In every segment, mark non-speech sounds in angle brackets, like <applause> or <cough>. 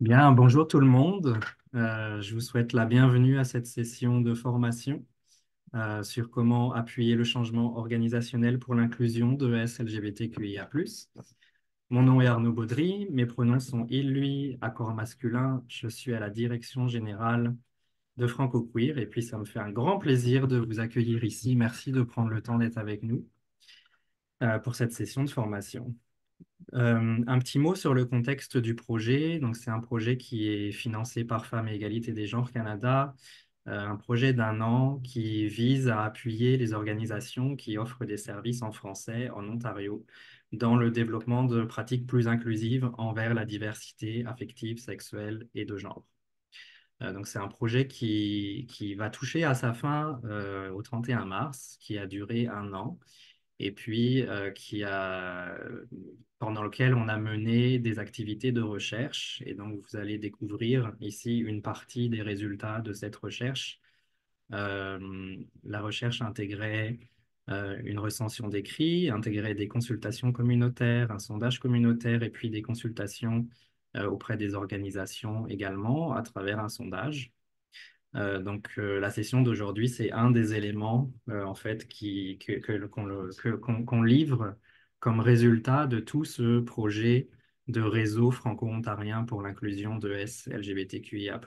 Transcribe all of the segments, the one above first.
Bien, bonjour tout le monde. Euh, je vous souhaite la bienvenue à cette session de formation euh, sur comment appuyer le changement organisationnel pour l'inclusion de SLGBTQIA+. Mon nom est Arnaud Baudry, mes pronoms sont il, lui, accord masculin. Je suis à la direction générale de Franco Queer et puis ça me fait un grand plaisir de vous accueillir ici. Merci de prendre le temps d'être avec nous euh, pour cette session de formation. Euh, un petit mot sur le contexte du projet. Donc, c'est un projet qui est financé par Femmes et Égalité des Genres Canada, euh, un projet d'un an qui vise à appuyer les organisations qui offrent des services en français en Ontario dans le développement de pratiques plus inclusives envers la diversité affective, sexuelle et de genre. Euh, donc, c'est un projet qui, qui, va toucher à sa fin au 31 mars, qui a duré un an et puis qui a pendant lequel on a mené des activités de recherche. Et donc, vous allez découvrir ici une partie des résultats de cette recherche. Euh, la recherche intégrait euh, une recension d'écrits, intégrait des consultations communautaires, un sondage communautaire et puis des consultations euh, auprès des organisations également à travers un sondage. donc la session d'aujourd'hui, c'est un des éléments en fait qu'on que, qu'on livre comme résultat de tout ce projet de réseau franco-ontarien pour l'inclusion de S LGBTQIA+.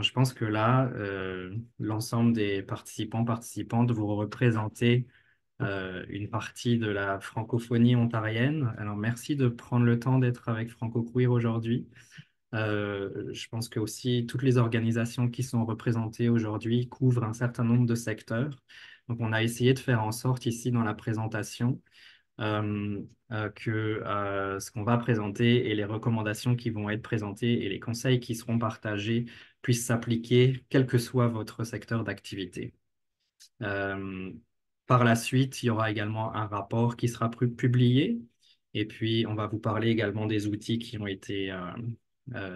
je pense que là, euh, l'ensemble des participants, participantes, vous représentez euh, une partie de la francophonie ontarienne. Alors, merci de prendre le temps d'être avec Franco Queer aujourd'hui. Euh, je pense que aussi toutes les organisations qui sont représentées aujourd'hui couvrent un certain nombre de secteurs. Donc, on a essayé de faire en sorte ici dans la présentation euh, euh, que euh, ce qu'on va présenter et les recommandations qui vont être présentées et les conseils qui seront partagés puissent s'appliquer quel que soit votre secteur d'activité. par la suite, il y aura également un rapport qui sera publié et puis, on va vous parler également des outils qui ont été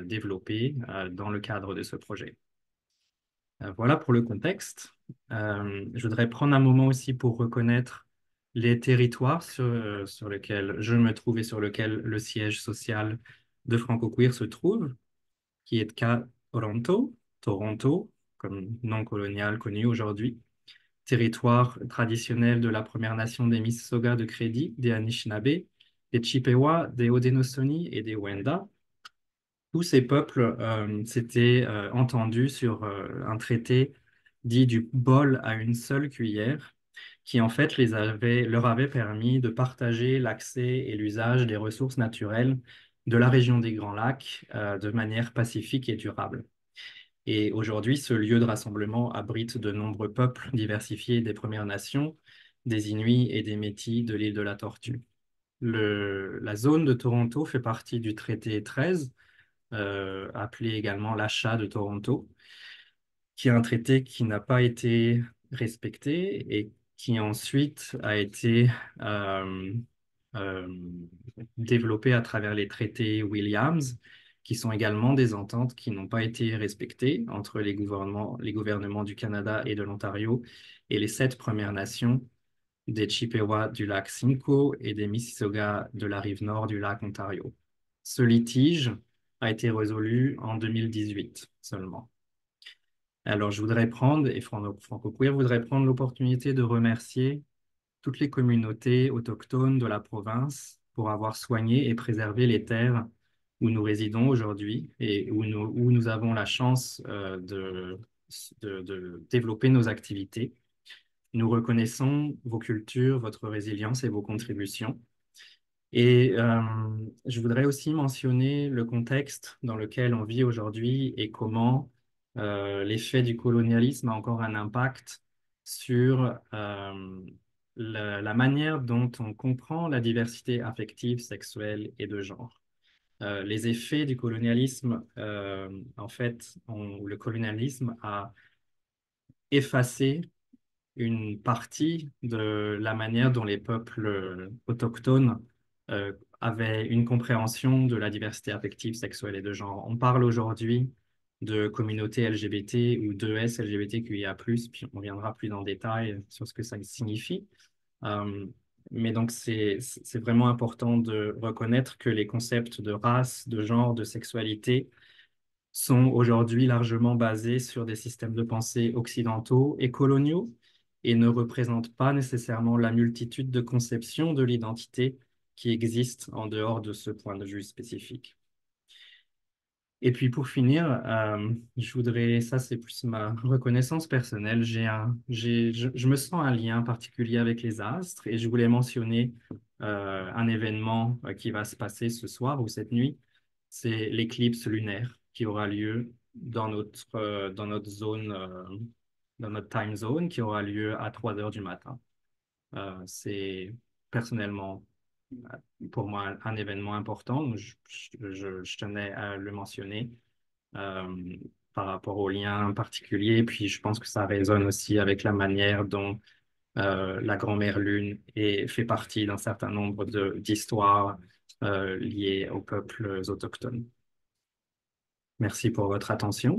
développés dans le cadre de ce projet. voilà pour le contexte. je voudrais prendre un moment aussi pour reconnaître les territoires euh, sur, lesquels je me trouve et sur lesquels le siège social de Franco Queer se trouve, qui est le Toronto, Toronto, comme nom colonial connu aujourd'hui, territoire traditionnel de la Première Nation des Mississauga de Crédit, des Anishinaabe, des Chippewa, des Haudenosaunee et des Wenda. Tous ces peuples euh, s'étaient euh, entendus sur un traité dit du bol à une seule cuillère, qui en fait les avait, leur avait permis de partager l'accès et l'usage des ressources naturelles de la région des Grands Lacs euh, de manière pacifique et durable. Et aujourd'hui, ce lieu de rassemblement abrite de nombreux peuples diversifiés des Premières Nations, des Inuits et des Métis de l'île de la Tortue. Le, la zone de Toronto fait partie du traité 13, euh, appelé également l'achat de Toronto, qui est un traité qui n'a pas été respecté et qui ensuite a été euh, euh, développé à travers les traités Williams, qui sont également des ententes qui n'ont pas été respectées entre les gouvernements, les gouvernements du Canada et de l'Ontario et les sept Premières Nations des Chippewa du lac Simcoe et des Mississauga de la rive nord du lac Ontario. Ce litige a été résolu en 2018 seulement. Alors, je voudrais prendre, et Franco voudrait prendre l'opportunité de remercier toutes les communautés autochtones de la province pour avoir soigné et préservé les terres où nous résidons aujourd'hui et où nous, où nous, avons la chance euh, de, de, développer nos activités. Nous reconnaissons vos cultures, votre résilience et vos contributions. Et euh, je voudrais aussi mentionner le contexte dans lequel on vit aujourd'hui et comment euh, l'effet du colonialisme a encore un impact sur euh, la, manière dont on comprend la diversité affective, sexuelle et de genre. Euh, les effets du colonialisme, en fait, le colonialisme a effacé une partie de la manière dont les peuples autochtones avaient une compréhension de la diversité affective, sexuelle et de genre. On parle aujourd'hui de communauté LGBT ou de S LGBTQIA+, puis on reviendra plus dans détail sur ce que ça signifie. Euh, mais donc, c'est vraiment important de reconnaître que les concepts de race, de genre, de sexualité sont aujourd'hui largement basés sur des systèmes de pensée occidentaux et coloniaux et ne représentent pas nécessairement la multitude de conceptions de l'identité qui existent en dehors de ce point de vue spécifique. Et puis pour finir, euh, je voudrais, ça c'est plus ma reconnaissance personnelle, j'ai un, j'ai, je, me sens un lien particulier avec les astres et je voulais mentionner euh, un événement euh, qui va se passer ce soir ou cette nuit, c'est l'éclipse lunaire qui aura lieu dans notre, dans notre zone, dans notre time zone, qui aura lieu à 3 heures du matin. c'est personnellement pour moi un, événement important. je, tenais à le mentionner euh, par rapport au lien particulier. Puis je pense que ça résonne aussi avec la manière dont euh, la grand-mère Lune fait partie d'un certain nombre d'histoires euh, liées aux peuples autochtones. Merci pour votre attention.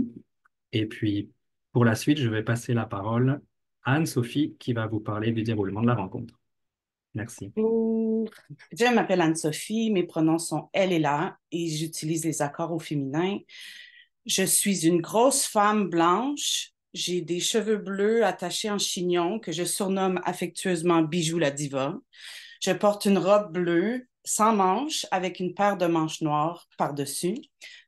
Et puis, pour la suite, je vais passer la parole à Anne-Sophie qui va vous parler du déroulement de la rencontre. Merci. Je m'appelle Anne-Sophie, mes pronoms sont elle et là et j'utilise les accords au féminin. Je suis une grosse femme blanche. J'ai des cheveux bleus attachés en chignon que je surnomme affectueusement Bijou la diva. Je porte une robe bleue sans manches avec une paire de manches noires par-dessus.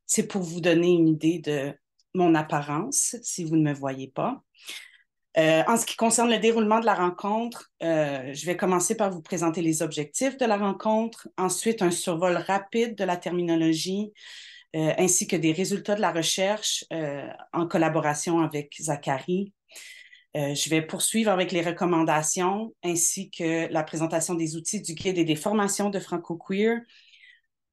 C'est pour vous donner une idée de mon apparence si vous ne me voyez pas. Euh, en ce qui concerne le déroulement de la rencontre, euh, je vais commencer par vous présenter les objectifs de la rencontre, ensuite un survol rapide de la terminologie, euh, ainsi que des résultats de la recherche en collaboration avec Zachary. je vais poursuivre avec les recommandations, ainsi que la présentation des outils du guide et des formations de Franco Queer.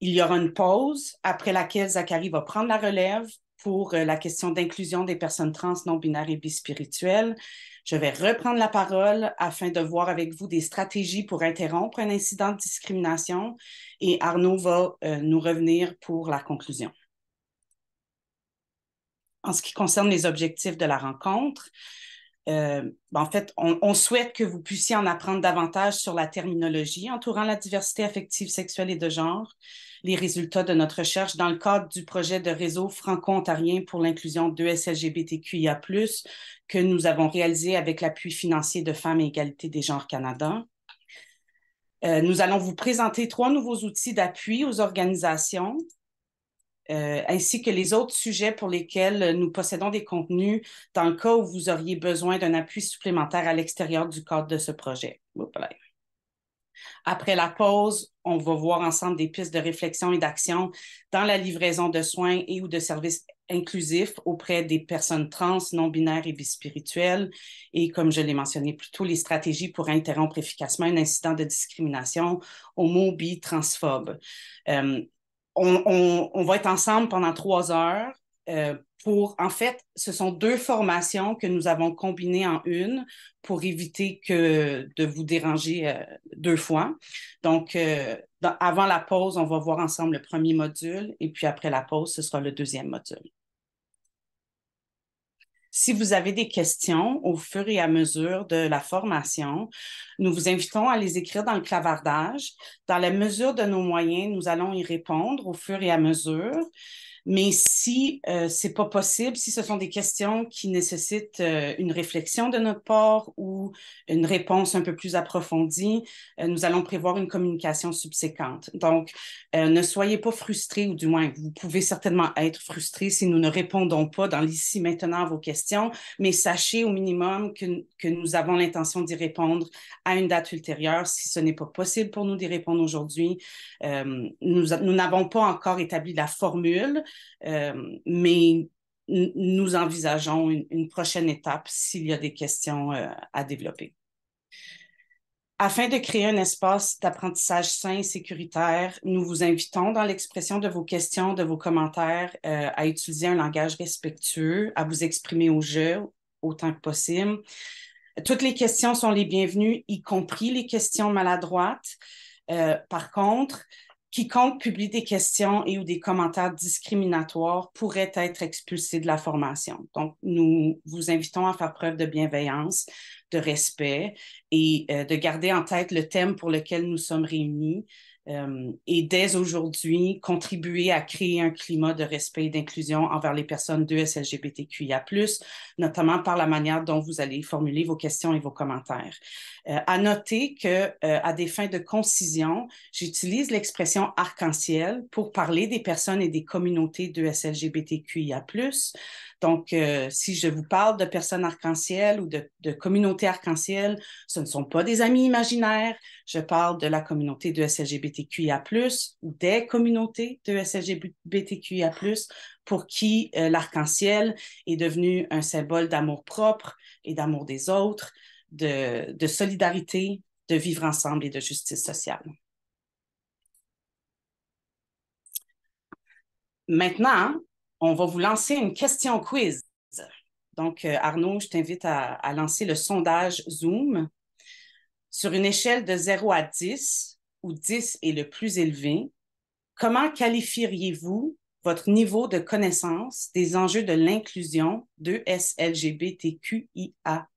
Il y aura une pause après laquelle Zachary va prendre la relève pour euh, la question d'inclusion des personnes trans, non-binaires et bispirituelles. Je vais reprendre la parole afin de voir avec vous des stratégies pour interrompre un incident de discrimination et Arnaud va euh, nous revenir pour la conclusion. En ce qui concerne les objectifs de la rencontre, euh, ben, en fait, on, souhaite que vous puissiez en apprendre davantage sur la terminologie entourant la diversité affective, sexuelle et de genre, les résultats de notre recherche dans le cadre du projet de réseau franco-ontarien pour l'inclusion de SLGBTQIA, que nous avons réalisé avec l'appui financier de Femmes et Égalité des Genres Canada. Euh, nous allons vous présenter trois nouveaux outils d'appui aux organisations, euh, ainsi que les autres sujets pour lesquels nous possédons des contenus dans le cas où vous auriez besoin d'un appui supplémentaire à l'extérieur du cadre de ce projet. Après la pause, on va voir ensemble des pistes de réflexion et d'action dans la livraison de soins et ou de services inclusifs auprès des personnes trans, non-binaires et bispirituelles. Et comme je l'ai mentionné plus tôt, les stratégies pour interrompre efficacement un incident de discrimination homo, bi, transphobe. Euh, on, va être ensemble pendant trois heures euh, pour, en fait, ce sont deux formations que nous avons combinées en une pour éviter que de vous déranger euh, deux fois. Donc, euh, avant la pause, on va voir ensemble le premier module et puis après la pause, ce sera le deuxième module. Si vous avez des questions au fur et à mesure de la formation, nous vous invitons à les écrire dans le clavardage. Dans la mesure de nos moyens, nous allons y répondre au fur et à mesure. Mais si ce euh, c'est pas possible, si ce sont des questions qui nécessitent euh, une réflexion de notre part ou une réponse un peu plus approfondie, euh, nous allons prévoir une communication subséquente. Donc, ne soyez pas frustrés, ou du moins, vous pouvez certainement être frustrés si nous ne répondons pas dans l'ici maintenant à vos questions, mais sachez au minimum que, que nous avons l'intention d'y répondre à une date ultérieure si ce n'est pas possible pour nous d'y répondre aujourd'hui. nous n'avons pas encore établi la formule. Euh, mais nous envisageons une, prochaine étape s'il y a des questions euh, à développer. Afin de créer un espace d'apprentissage sain et sécuritaire, nous vous invitons dans l'expression de vos questions, de vos commentaires, euh, à utiliser un langage respectueux, à vous exprimer au jeu autant que possible. Toutes les questions sont les bienvenues, y compris les questions maladroites. par contre, Quiconque publie des questions et ou des commentaires discriminatoires pourrait être expulsé de la formation. Donc, nous vous invitons à faire preuve de bienveillance, de respect et euh, de garder en tête le thème pour lequel nous sommes réunis, euh, et dès aujourd'hui, contribuer à créer un climat de respect et d'inclusion envers les personnes de SLGBTQIA, notamment par la manière dont vous allez formuler vos questions et vos commentaires. Euh, à noter que, euh, à des fins de concision, j'utilise l'expression arc-en-ciel pour parler des personnes et des communautés de SLGBTQIA. Donc, si je vous parle de personnes arc-en-ciel ou de, de communautés arc-en-ciel, ce ne sont pas des amis imaginaires. Je parle de la communauté de SLGBTQIA LGBTQIA+, ou des communautés de LGBTQIA+, pour qui euh, l'arc-en-ciel est devenu un symbole d'amour propre et d'amour des autres, de, solidarité, de vivre ensemble et de justice sociale. Maintenant, on va vous lancer une question quiz. Donc, euh, Arnaud, je t'invite à, à, lancer le sondage Zoom. Sur une échelle de 0 à 10, où 10 est le plus élevé, comment qualifieriez-vous votre niveau de connaissance des enjeux de l'inclusion de SLGBTQIA?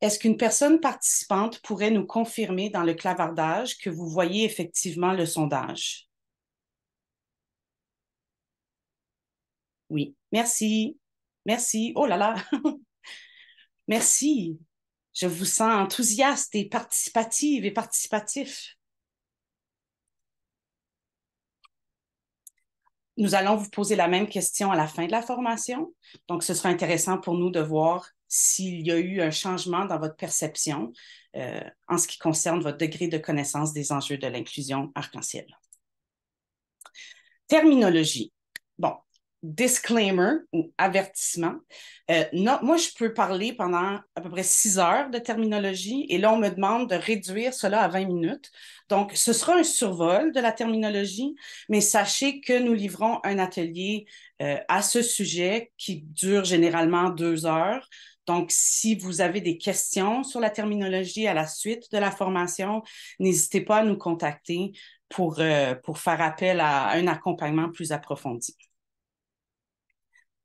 Est-ce qu'une personne participante pourrait nous confirmer dans le clavardage que vous voyez effectivement le sondage? Oui, merci. Merci. Oh là là. <laughs> merci. Je vous sens enthousiaste et participative et participatif. Nous allons vous poser la même question à la fin de la formation. Donc, ce sera intéressant pour nous de voir s'il y a eu un changement dans votre perception euh, en ce qui concerne votre degré de connaissance des enjeux de l'inclusion arc-en-ciel. Terminologie. Bon, disclaimer ou avertissement. Euh, moi, je peux parler pendant à peu près six heures de terminologie et là, on me demande de réduire cela à 20 minutes. Donc, ce sera un survol de la terminologie, mais sachez que nous livrons un atelier euh, à ce sujet qui dure généralement deux heures. Donc, si vous avez des questions sur la terminologie à la suite de la formation, n'hésitez pas à nous contacter pour, euh, pour faire appel à un accompagnement plus approfondi.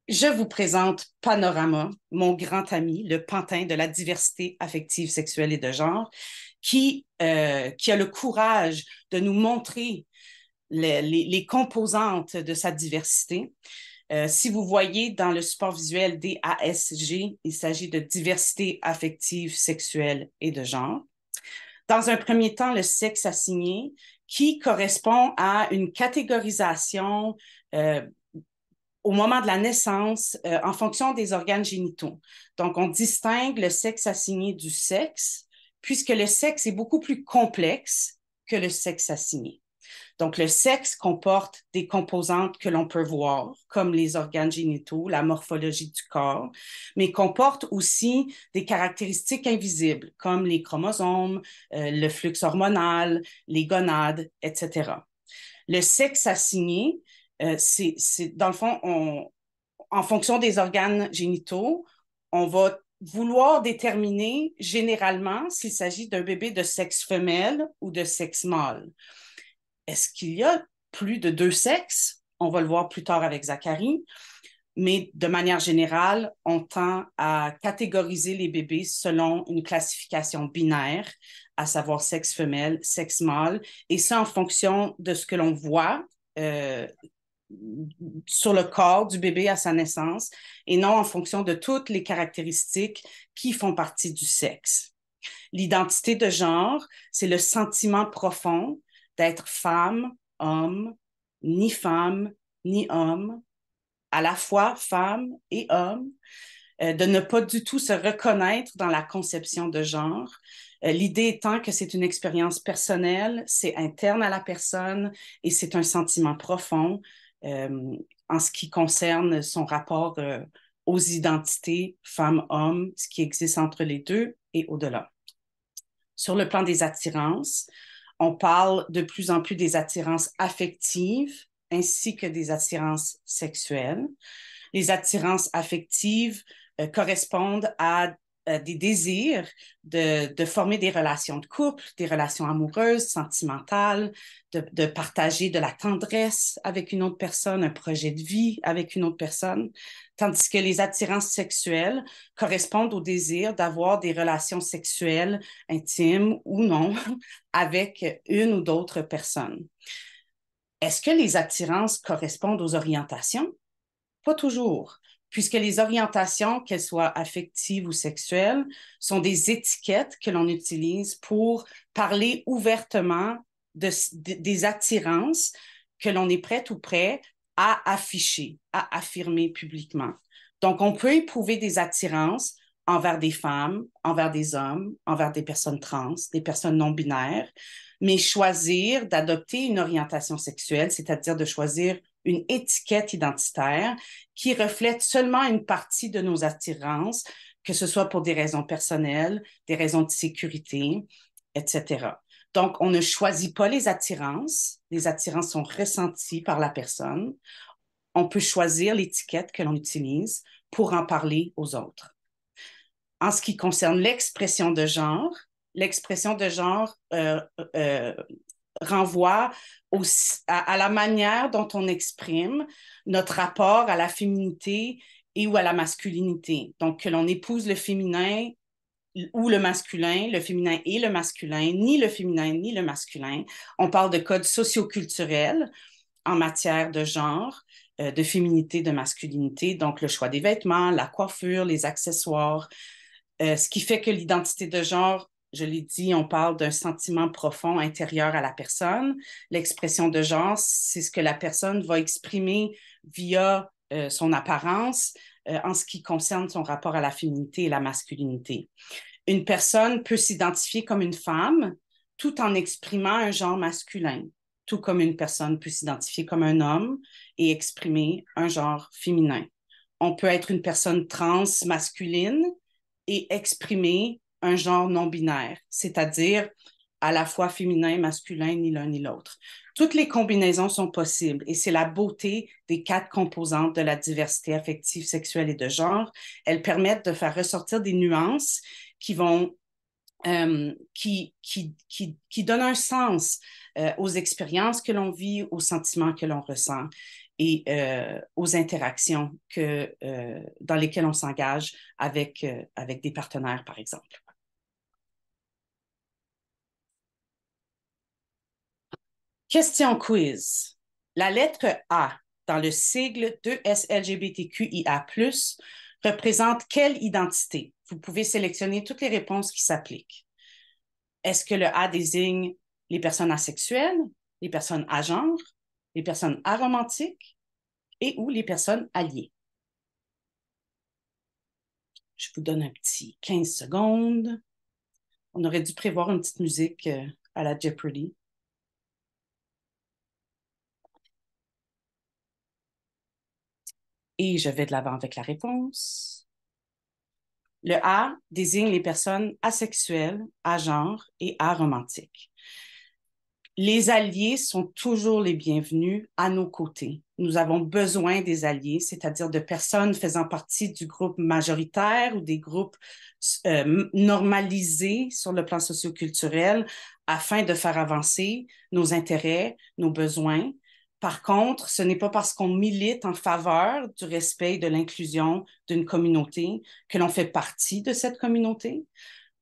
Je vous présente Panorama, mon grand ami, le pantin de la diversité affective, sexuelle et de genre, qui, euh, qui a le courage de nous montrer les, les, composantes de sa diversité. Euh, si vous voyez dans le support visuel des il s'agit de diversité affective, sexuelle et de genre. Dans un premier temps, le sexe assigné, qui correspond à une catégorisation euh, au moment de la naissance euh, en fonction des organes génitaux. Donc, on distingue le sexe assigné du sexe, puisque le sexe est beaucoup plus complexe que le sexe assigné. Donc, le sexe comporte des composantes que l'on peut voir, comme les organes génitaux, la morphologie du corps, mais comporte aussi des caractéristiques invisibles, comme les chromosomes, euh, le flux hormonal, les gonades, etc. Le sexe assigné, euh, c'est, dans le fond, on, en fonction des organes génitaux, on va vouloir déterminer généralement s'il s'agit d'un bébé de sexe femelle ou de sexe mâle. Est-ce qu'il y a plus de deux sexes? On va le voir plus tard avec Zachary. Mais de manière générale, on tend à catégoriser les bébés selon une classification binaire, à savoir sexe femelle, sexe mâle, et ça en fonction de ce que l'on voit euh, sur le corps du bébé à sa naissance et non en fonction de toutes les caractéristiques qui font partie du sexe. L'identité de genre, c'est le sentiment profond d'être femme, homme, ni femme, ni homme, à la fois femme et homme, euh, de ne pas du tout se reconnaître dans la conception de genre. Euh, l'idée étant que c'est une expérience personnelle, c'est interne à la personne et c'est un sentiment profond, euh, en ce qui concerne son rapport euh, aux identités femmes-hommes, ce qui existe entre les deux et au-delà. Sur le plan des attirances, on parle de plus en plus des attirances affectives ainsi que des attirances sexuelles. Les attirances affectives euh, correspondent à euh, des désirs de, former des relations de couple, des relations amoureuses, sentimentales, de, de, partager de la tendresse avec une autre personne, un projet de vie avec une autre personne, tandis que les attirances sexuelles correspondent au désir d'avoir des relations sexuelles intimes ou non <laughs> avec une ou d'autres personnes. Est-ce que les attirances correspondent aux orientations? Pas toujours puisque les orientations, qu'elles soient affectives ou sexuelles, sont des étiquettes que l'on utilise pour parler ouvertement des attirances que l'on est prêt ou prêt à afficher, à affirmer publiquement. Donc, on peut éprouver des attirances envers des femmes, envers des hommes, envers des personnes trans, des personnes non binaires, mais choisir d'adopter une orientation sexuelle, c'est-à-dire de choisir une étiquette identitaire qui reflète seulement une partie de nos attirances, que ce soit pour des raisons personnelles, des raisons de sécurité, etc. Donc, on ne choisit pas les attirances. Les attirances sont ressenties par la personne. On peut choisir l'étiquette que l'on utilise pour en parler aux autres. En ce qui concerne l'expression de genre, l'expression de genre euh, euh renvoie à, la manière dont on exprime notre rapport à la féminité et ou à la masculinité. Donc, que l'on épouse le féminin ou le masculin, le féminin et le masculin, ni le féminin ni le masculin. On parle de codes socioculturels en matière de genre, euh, de féminité, de masculinité, donc le choix des vêtements, la coiffure, les accessoires, euh, ce qui fait que l'identité de genre je l'ai dit, on parle d'un sentiment profond intérieur à la personne. L'expression de genre, c'est ce que la personne va exprimer via euh, son apparence euh, en ce qui concerne son rapport à la féminité et la masculinité. Une personne peut s'identifier comme une femme tout en exprimant un genre masculin, tout comme une personne peut s'identifier comme un homme et exprimer un genre féminin. On peut être une personne trans masculine et exprimer un genre non binaire, c'est-à-dire à la fois féminin, masculin, ni l'un ni l'autre. Toutes les combinaisons sont possibles et c'est la beauté des quatre composantes de la diversité affective, sexuelle et de genre. Elles permettent de faire ressortir des nuances qui vont euh, qui, qui, qui, donnent un sens euh, aux expériences que l'on vit, aux sentiments que l'on ressent et euh, aux interactions que, dans lesquelles on s'engage avec, avec des partenaires, par exemple. Question quiz. La lettre A dans le sigle 2SLGBTQIA, représente quelle identité? Vous pouvez sélectionner toutes les réponses qui s'appliquent. Est-ce que le A désigne les personnes asexuelles, les personnes à genre, les personnes aromantiques et ou les personnes alliées? Je vous donne un petit 15 secondes. On aurait dû prévoir une petite musique euh, à la Jeopardy. Et je vais de l'avant avec la réponse. Le A désigne les personnes asexuelles, à genre et aromantiques. Les alliés sont toujours les bienvenus à nos côtés. Nous avons besoin des alliés, c'est-à-dire de personnes faisant partie du groupe majoritaire ou des groupes euh, normalisés sur le plan socioculturel afin de faire avancer nos intérêts, nos besoins, par contre, ce n'est pas parce qu'on milite en faveur du respect et de l'inclusion d'une communauté que l'on fait partie de cette communauté.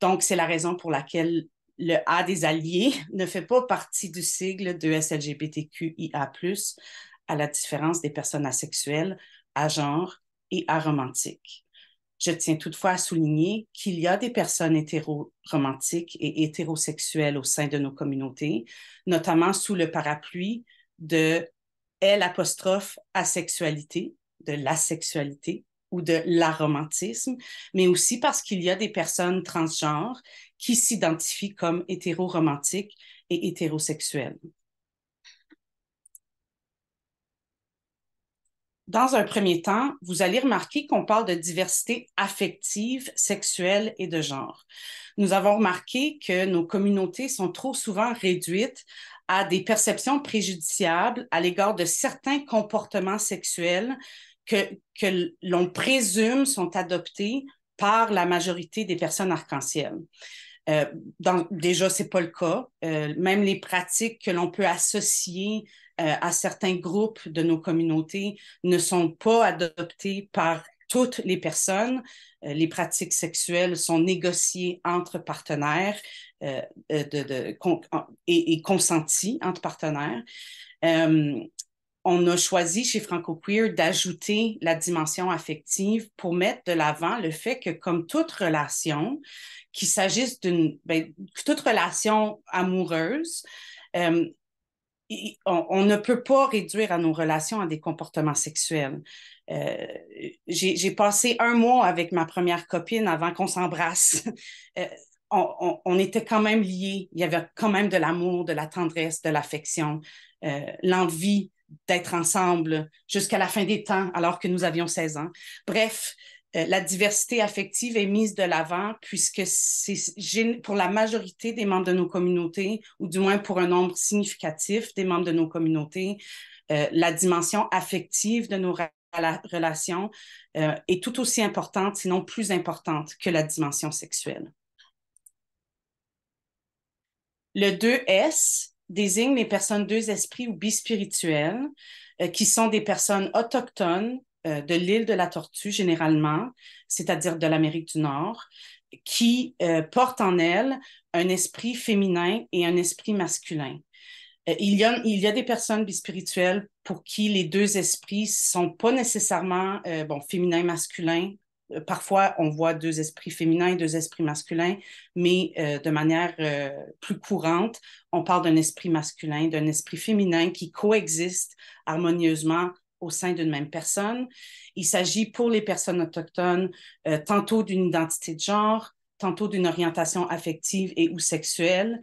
Donc, c'est la raison pour laquelle le A des alliés <laughs> ne fait pas partie du sigle de SLGBTQIA, à la différence des personnes asexuelles, à genre et aromantiques. Je tiens toutefois à souligner qu'il y a des personnes hétéroromantiques et hétérosexuelles au sein de nos communautés, notamment sous le parapluie de l'apostrophe asexualité, de l'asexualité ou de l'aromantisme, mais aussi parce qu'il y a des personnes transgenres qui s'identifient comme hétéroromantiques et hétérosexuelles. Dans un premier temps, vous allez remarquer qu'on parle de diversité affective, sexuelle et de genre. Nous avons remarqué que nos communautés sont trop souvent réduites à des perceptions préjudiciables à l'égard de certains comportements sexuels que, que l'on présume sont adoptés par la majorité des personnes arc-en-ciel. Euh, dans, déjà, ce n'est pas le cas. Euh, même les pratiques que l'on peut associer euh, à certains groupes de nos communautés ne sont pas adoptées par toutes les personnes. Euh, les pratiques sexuelles sont négociées entre partenaires euh, euh, et, consenties entre partenaires. on a choisi chez Franco Queer d'ajouter la dimension affective pour mettre de l'avant le fait que, comme toute relation, qu'il s'agisse d'une ben, toute relation amoureuse, on, ne peut pas réduire à nos relations à des comportements sexuels. Euh, j'ai passé un mois avec ma première copine avant qu'on s'embrasse. <laughs> Euh, on, était quand même liés. Il y avait quand même de l'amour, de la tendresse, de l'affection, euh, l'envie d'être ensemble jusqu'à la fin des temps, alors que nous avions 16 ans. Bref, la diversité affective est mise de l'avant puisque c'est pour la majorité des membres de nos communautés, ou du moins pour un nombre significatif des membres de nos communautés, la dimension affective de nos la relation euh, est tout aussi importante, sinon plus importante que la dimension sexuelle. Le 2S désigne les personnes deux esprits ou bispirituelles, euh, qui sont des personnes autochtones euh, de l'île de la Tortue généralement, c'est-à-dire de l'Amérique du Nord, qui portent en elles un esprit féminin et un esprit masculin. Euh, il, y a, des personnes bispirituelles pour qui les deux esprits sont pas nécessairement euh, bon, féminin masculin. Euh, parfois, on voit deux esprits féminins et deux esprits masculins, mais de manière plus courante, on parle d'un esprit masculin, d'un esprit féminin qui coexistent harmonieusement au sein d'une même personne. Il s'agit pour les personnes autochtones tantôt d'une identité de genre, tantôt d'une orientation affective et ou sexuelle,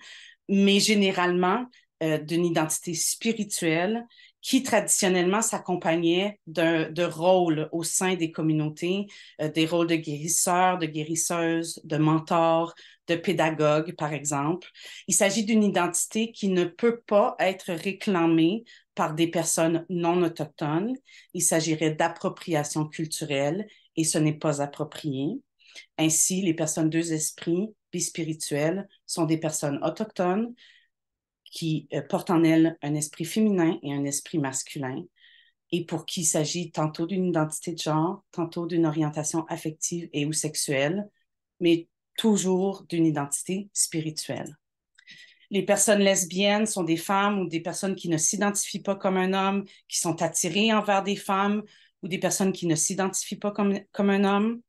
mais généralement, euh, d'une identité spirituelle qui traditionnellement s'accompagnait de rôles au sein des communautés, euh, des rôles de guérisseurs, de guérisseuses, de mentors, de pédagogues, par exemple. Il s'agit d'une identité qui ne peut pas être réclamée par des personnes non autochtones. Il s'agirait d'appropriation culturelle et ce n'est pas approprié. Ainsi, les personnes deux esprits bispirituelles sont des personnes autochtones qui euh, porte en elle un esprit féminin et un esprit masculin, et pour qui il s'agit tantôt d'une identité de genre, tantôt d'une orientation affective et ou sexuelle, mais toujours d'une identité spirituelle. Les personnes lesbiennes sont des femmes ou des personnes qui ne s'identifient pas comme un homme, qui sont attirées envers des femmes ou des personnes qui ne s'identifient pas comme un homme.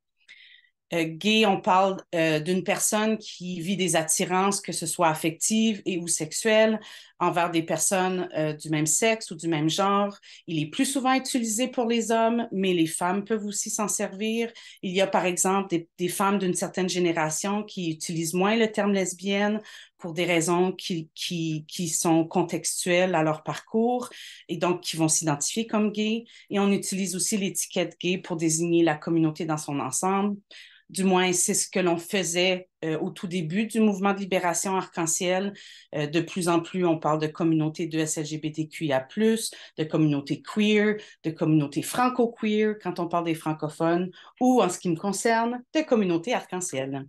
Euh, gay, on parle euh, d'une personne qui vit des attirances, que ce soit affectives et ou sexuelles, envers des personnes euh, du même sexe ou du même genre. Il est plus souvent utilisé pour les hommes, mais les femmes peuvent aussi s'en servir. Il y a par exemple des, femmes d'une certaine génération qui utilisent moins le terme lesbienne pour des raisons qui, sont contextuelles à leur parcours et donc qui vont s'identifier comme gay. Et on utilise aussi l'étiquette gay pour désigner la communauté dans son ensemble. Du moins, c'est ce que l'on faisait euh, au tout début du mouvement de libération arc-en-ciel. Euh, de plus en plus, on parle de communauté de SLGBTQIA, de communauté queer, de communauté franco-queer quand on parle des francophones, ou en ce qui me concerne, de communautés arc-en-ciel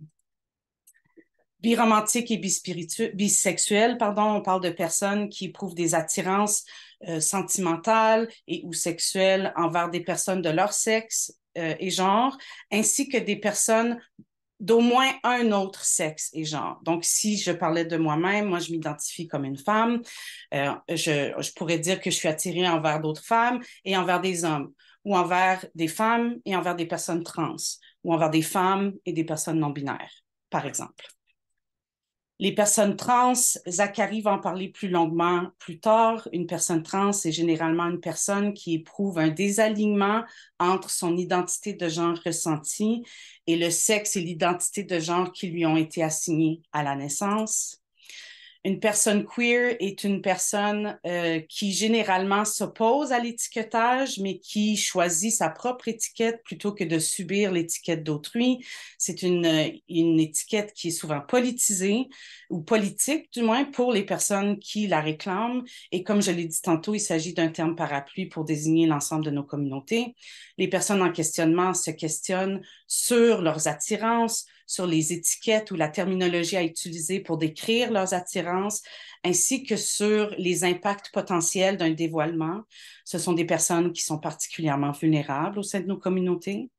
biromantique et bisexuel, pardon, on parle de personnes qui éprouvent des attirances euh, sentimentales et ou sexuelles envers des personnes de leur sexe, euh, et genre, ainsi que des personnes d'au moins un autre sexe et genre. Donc, si je parlais de moi-même, moi, je m'identifie comme une femme, euh, je, je, pourrais dire que je suis attirée envers d'autres femmes et envers des hommes, ou envers des femmes et envers des personnes trans, ou envers des femmes et des personnes non-binaires, par exemple. Les personnes trans, Zachary va en parler plus longuement plus tard. Une personne trans est généralement une personne qui éprouve un désalignement entre son identité de genre ressentie et le sexe et l'identité de genre qui lui ont été assignés à la naissance une personne queer est une personne euh, qui généralement s'oppose à l'étiquetage, mais qui choisit sa propre étiquette plutôt que de subir l'étiquette d'autrui. C'est une, une étiquette qui est souvent politisée ou politique, du moins, pour les personnes qui la réclament. Et comme je l'ai dit tantôt, il s'agit d'un terme parapluie pour désigner l'ensemble de nos communautés. Les personnes en questionnement se questionnent sur leurs attirances, sur les étiquettes ou la terminologie à utiliser pour décrire leurs attirances, ainsi que sur les impacts potentiels d'un dévoilement. Ce sont des personnes qui sont particulièrement vulnérables au sein de nos communautés.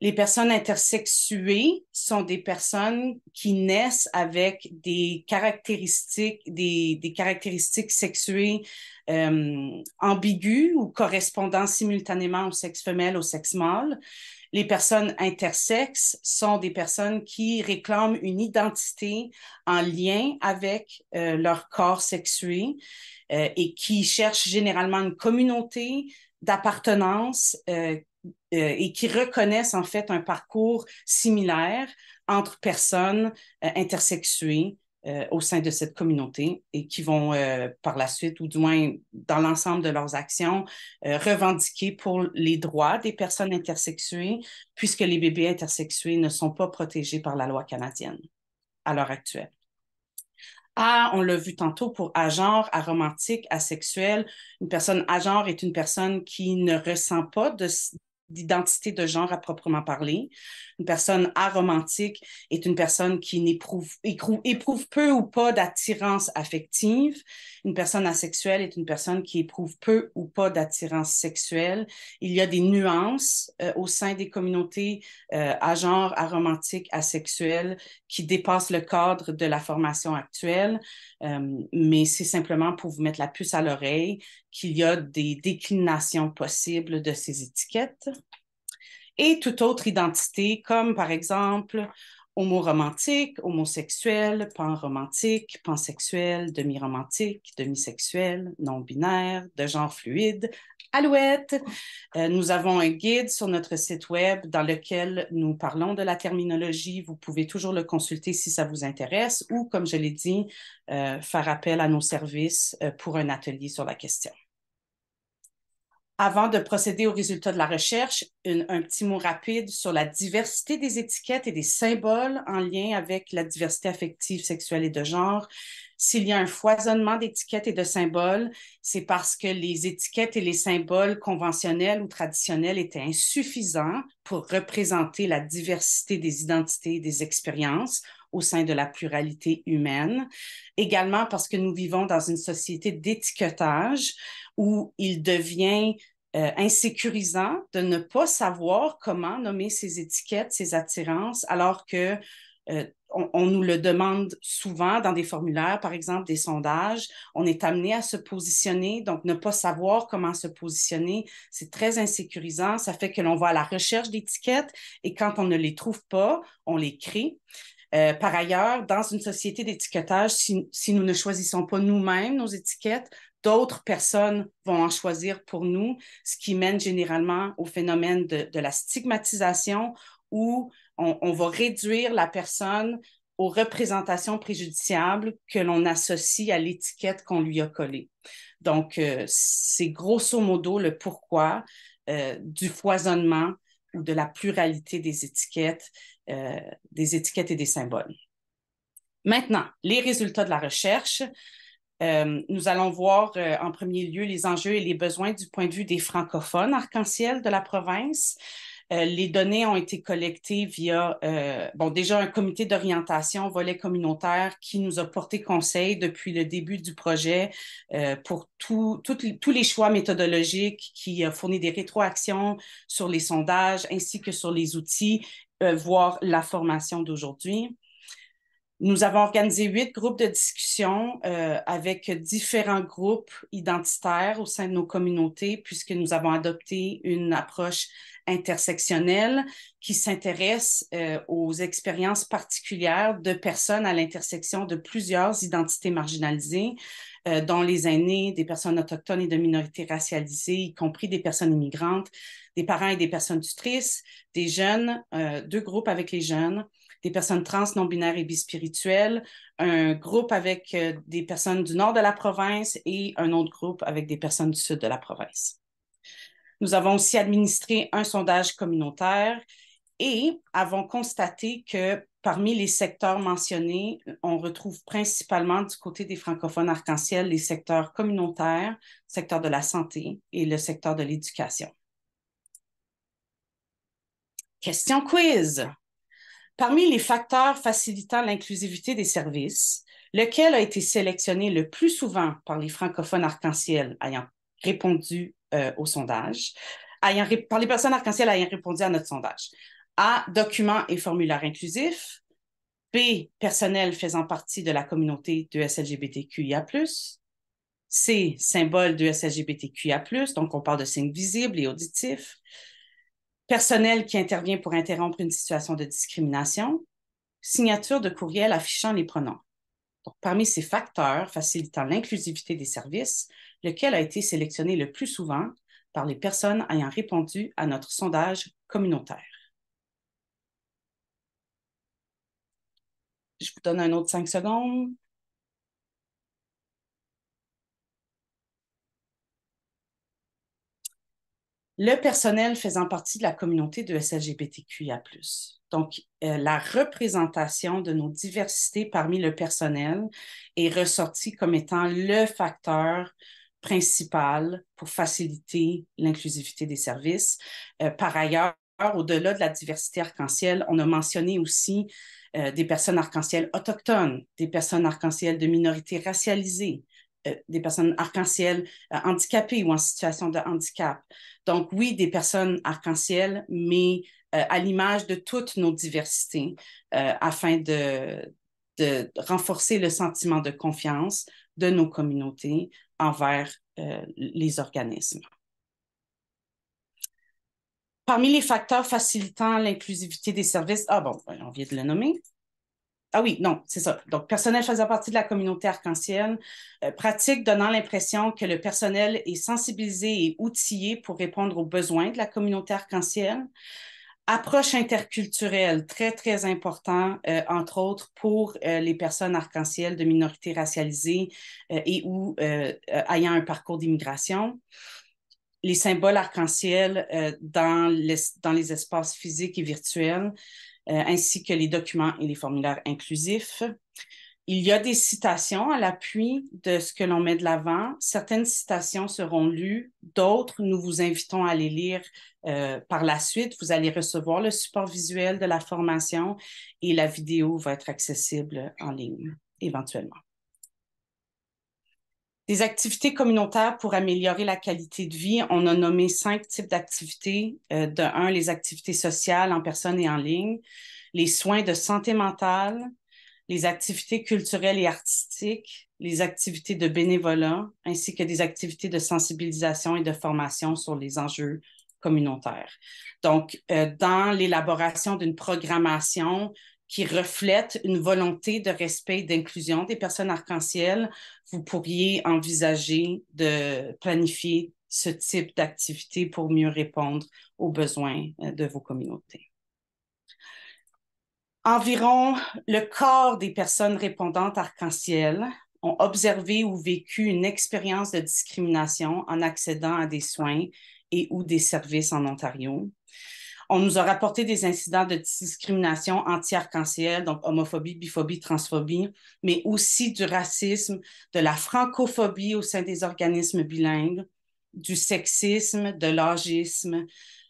Les personnes intersexuées sont des personnes qui naissent avec des caractéristiques, des, caractéristiques sexuées euh, ambiguës ou correspondant simultanément au sexe femelle, au sexe mâle les personnes intersexes sont des personnes qui réclament une identité en lien avec euh, leur corps sexué euh, et qui cherchent généralement une communauté d'appartenance euh, et qui reconnaissent en fait un parcours similaire entre personnes intersexuées euh, au sein de cette communauté et qui vont euh, par la suite, ou du moins dans l'ensemble de leurs actions, euh, revendiquer pour les droits des personnes intersexuées, puisque les bébés intersexués ne sont pas protégés par la loi canadienne à l'heure actuelle. A, ah, on l'a vu tantôt pour agent, aromantique, asexuel. Une personne A-genre est une personne qui ne ressent pas de, d'identité de genre à proprement parler. Une personne aromantique est une personne qui n'éprouve éprouve, peu ou pas d'attirance affective. Une personne asexuelle est une personne qui éprouve peu ou pas d'attirance sexuelle. Il y a des nuances euh, au sein des communautés euh, à genre, aromantique, asexuelle qui dépassent le cadre de la formation actuelle, euh, mais c'est simplement pour vous mettre la puce à l'oreille qu'il y a des déclinations possibles de ces étiquettes et toute autre identité, comme par exemple homo romantique, homosexuel, pan-romantique, pansexuel, demi-romantique, demi-sexuel, non-binaire, de genre fluide, alouette. Euh, nous avons un guide sur notre site web dans lequel nous parlons de la terminologie. Vous pouvez toujours le consulter si ça vous intéresse ou, comme je l'ai dit, euh, faire appel à nos services euh, pour un atelier sur la question. Avant de procéder aux résultats de la recherche, un petit mot rapide sur la diversité des étiquettes et des symboles en lien avec la diversité affective, sexuelle et de genre. S'il y a un foisonnement d'étiquettes et de symboles, c'est parce que les étiquettes et les symboles conventionnels ou traditionnels étaient insuffisants pour représenter la diversité des identités et des expériences au sein de la pluralité humaine. Également parce que nous vivons dans une société d'étiquetage où il devient euh, insécurisant de ne pas savoir comment nommer ses étiquettes, ses attirances, alors que euh, on, nous le demande souvent dans des formulaires, par exemple des sondages. On est amené à se positionner, donc ne pas savoir comment se positionner, c'est très insécurisant. Ça fait que l'on va à la recherche d'étiquettes et quand on ne les trouve pas, on les crée. Euh, par ailleurs, dans une société d'étiquetage, si, si, nous ne choisissons pas nous-mêmes nos étiquettes, d'autres personnes vont en choisir pour nous, ce qui mène généralement au phénomène de, la stigmatisation où on, va réduire la personne aux représentations préjudiciables que l'on associe à l'étiquette qu'on lui a collée. Donc, euh, c'est grosso modo le pourquoi euh, du foisonnement ou de la pluralité des étiquettes, euh, des étiquettes et des symboles. Maintenant, les résultats de la recherche. Euh, nous allons voir euh, en premier lieu les enjeux et les besoins du point de vue des francophones arc-en-ciel de la province. Euh, les données ont été collectées via, bon, déjà un comité d'orientation volet communautaire qui nous a porté conseil depuis le début du projet pour tous les choix méthodologiques qui a fourni des rétroactions sur les sondages ainsi que sur les outils, voire la formation d'aujourd'hui. Nous avons organisé huit groupes de discussion euh, avec différents groupes identitaires au sein de nos communautés, puisque nous avons adopté une approche intersectionnelle qui s'intéresse euh, aux expériences particulières de personnes à l'intersection de plusieurs identités marginalisées, euh, dont les aînés, des personnes autochtones et de minorités racialisées, y compris des personnes immigrantes, des parents et des personnes tutrices, des jeunes, deux groupes avec les jeunes des personnes trans, non-binaires et bispirituelles, un groupe avec euh, des personnes du nord de la province et un autre groupe avec des personnes du sud de la province. Nous avons aussi administré un sondage communautaire et avons constaté que parmi les secteurs mentionnés, on retrouve principalement du côté des francophones arc-en-ciel les secteurs communautaires, le secteur de la santé et le secteur de l'éducation. Question quiz. Parmi les facteurs facilitant l'inclusivité des services, lequel a été sélectionné le plus souvent par les francophones arc-en-ciel ayant répondu euh, au sondage, ayant par les personnes arc-en-ciel ayant répondu à notre sondage? A. Documents et formulaires inclusifs. B. Personnel faisant partie de la communauté de SLGBTQIA. C. Symbole de SLGBTQIA, donc on parle de signes visibles et auditifs personnel qui intervient pour interrompre une situation de discrimination, signature de courriel affichant les pronoms. parmi ces facteurs facilitant l'inclusivité des services, lequel a été sélectionné le plus souvent par les personnes ayant répondu à notre sondage communautaire. Je vous donne un autre cinq secondes. le personnel faisant partie de la communauté de SLGBTQIA. Donc, euh, la représentation de nos diversités parmi le personnel est ressortie comme étant le facteur principal pour faciliter l'inclusivité des services. Euh, par ailleurs, au-delà de la diversité arc-en-ciel, on a mentionné aussi euh, des personnes arc-en-ciel autochtones, des personnes arc-en-ciel de minorités racialisées, euh, des personnes arc-en-ciel euh, handicapées ou en situation de handicap. Donc oui, des personnes arc-en-ciel, mais euh, à l'image de toutes nos diversités, afin de, renforcer le sentiment de confiance de nos communautés envers les organismes. Parmi les facteurs facilitant l'inclusivité des services, ah bon, ben, on vient de le nommer, ah oui, non, c'est ça. Donc, personnel faisant partie de la communauté arc-en-ciel, euh, pratique donnant l'impression que le personnel est sensibilisé et outillé pour répondre aux besoins de la communauté arc-en-ciel. Approche interculturelle, très, très important, euh, entre autres, pour euh, les personnes arc-en-ciel de minorités racialisées et ou ayant un parcours d'immigration les symboles arc-en-ciel dans, dans, les, espaces physiques et virtuels, euh, ainsi que les documents et les formulaires inclusifs. Il y a des citations à l'appui de ce que l'on met de l'avant. Certaines citations seront lues, d'autres, nous vous invitons à les lire euh, par la suite. Vous allez recevoir le support visuel de la formation et la vidéo va être accessible en ligne éventuellement. Des activités communautaires pour améliorer la qualité de vie. On a nommé cinq types d'activités. Euh, de un, les activités sociales en personne et en ligne, les soins de santé mentale, les activités culturelles et artistiques, les activités de bénévolat, ainsi que des activités de sensibilisation et de formation sur les enjeux communautaires. Donc, euh, dans l'élaboration d'une programmation, qui reflète une volonté de respect et d'inclusion des personnes arc-en-ciel, vous pourriez envisager de planifier ce type d'activité pour mieux répondre aux besoins euh, de vos communautés. Environ le quart des personnes répondantes arc-en-ciel ont observé ou vécu une expérience de discrimination en accédant à des soins et ou des services en Ontario on nous a rapporté des incidents de discrimination anti-arc-en-ciel, donc homophobie, biphobie, transphobie, mais aussi du racisme, de la francophobie au sein des organismes bilingues, du sexisme, de l'âgisme.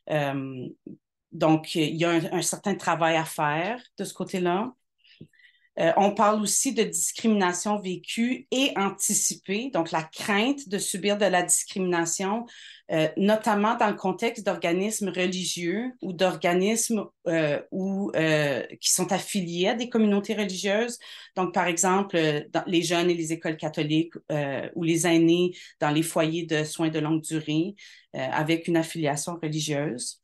Euh, donc, il y a un, certain travail à faire de ce côté-là. Euh, on parle aussi de discrimination vécue et anticipée, donc la crainte de subir de la discrimination, euh, notamment dans le contexte d'organismes religieux ou d'organismes euh, ou, euh, qui sont affiliés à des communautés religieuses. Donc, par exemple, les jeunes et les écoles catholiques ou les aînés dans les foyers de soins de longue durée avec une affiliation religieuse.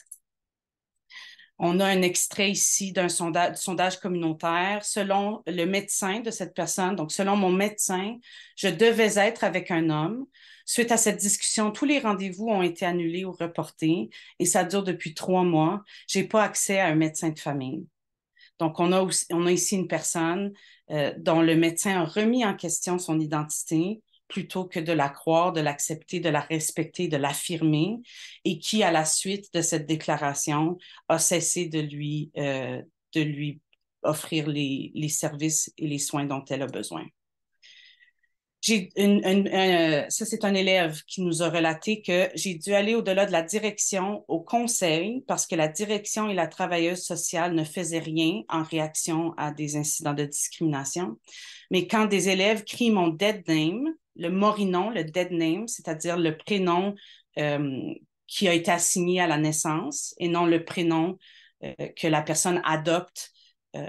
On a un extrait ici d'un sondage, communautaire. Selon le médecin de cette personne, donc selon mon médecin, je devais être avec un homme. Suite à cette discussion, tous les rendez-vous ont été annulés ou reportés et ça dure depuis trois mois. J'ai pas accès à un médecin de famille. Donc, on a, aussi, on a ici une personne euh, dont le médecin a remis en question son identité plutôt que de la croire, de l'accepter, de la respecter, de l'affirmer, et qui, à la suite de cette déclaration, a cessé de lui, euh, de lui offrir les, services et les soins dont elle a besoin. J'ai euh, ça, c'est un élève qui nous a relaté que j'ai dû aller au-delà de la direction au conseil parce que la direction et la travailleuse sociale ne faisaient rien en réaction à des incidents de discrimination. Mais quand des élèves crient mon dead name, le morinon, le dead name, c'est-à-dire le prénom euh, qui a été assigné à la naissance et non le prénom euh, que la personne adopte euh,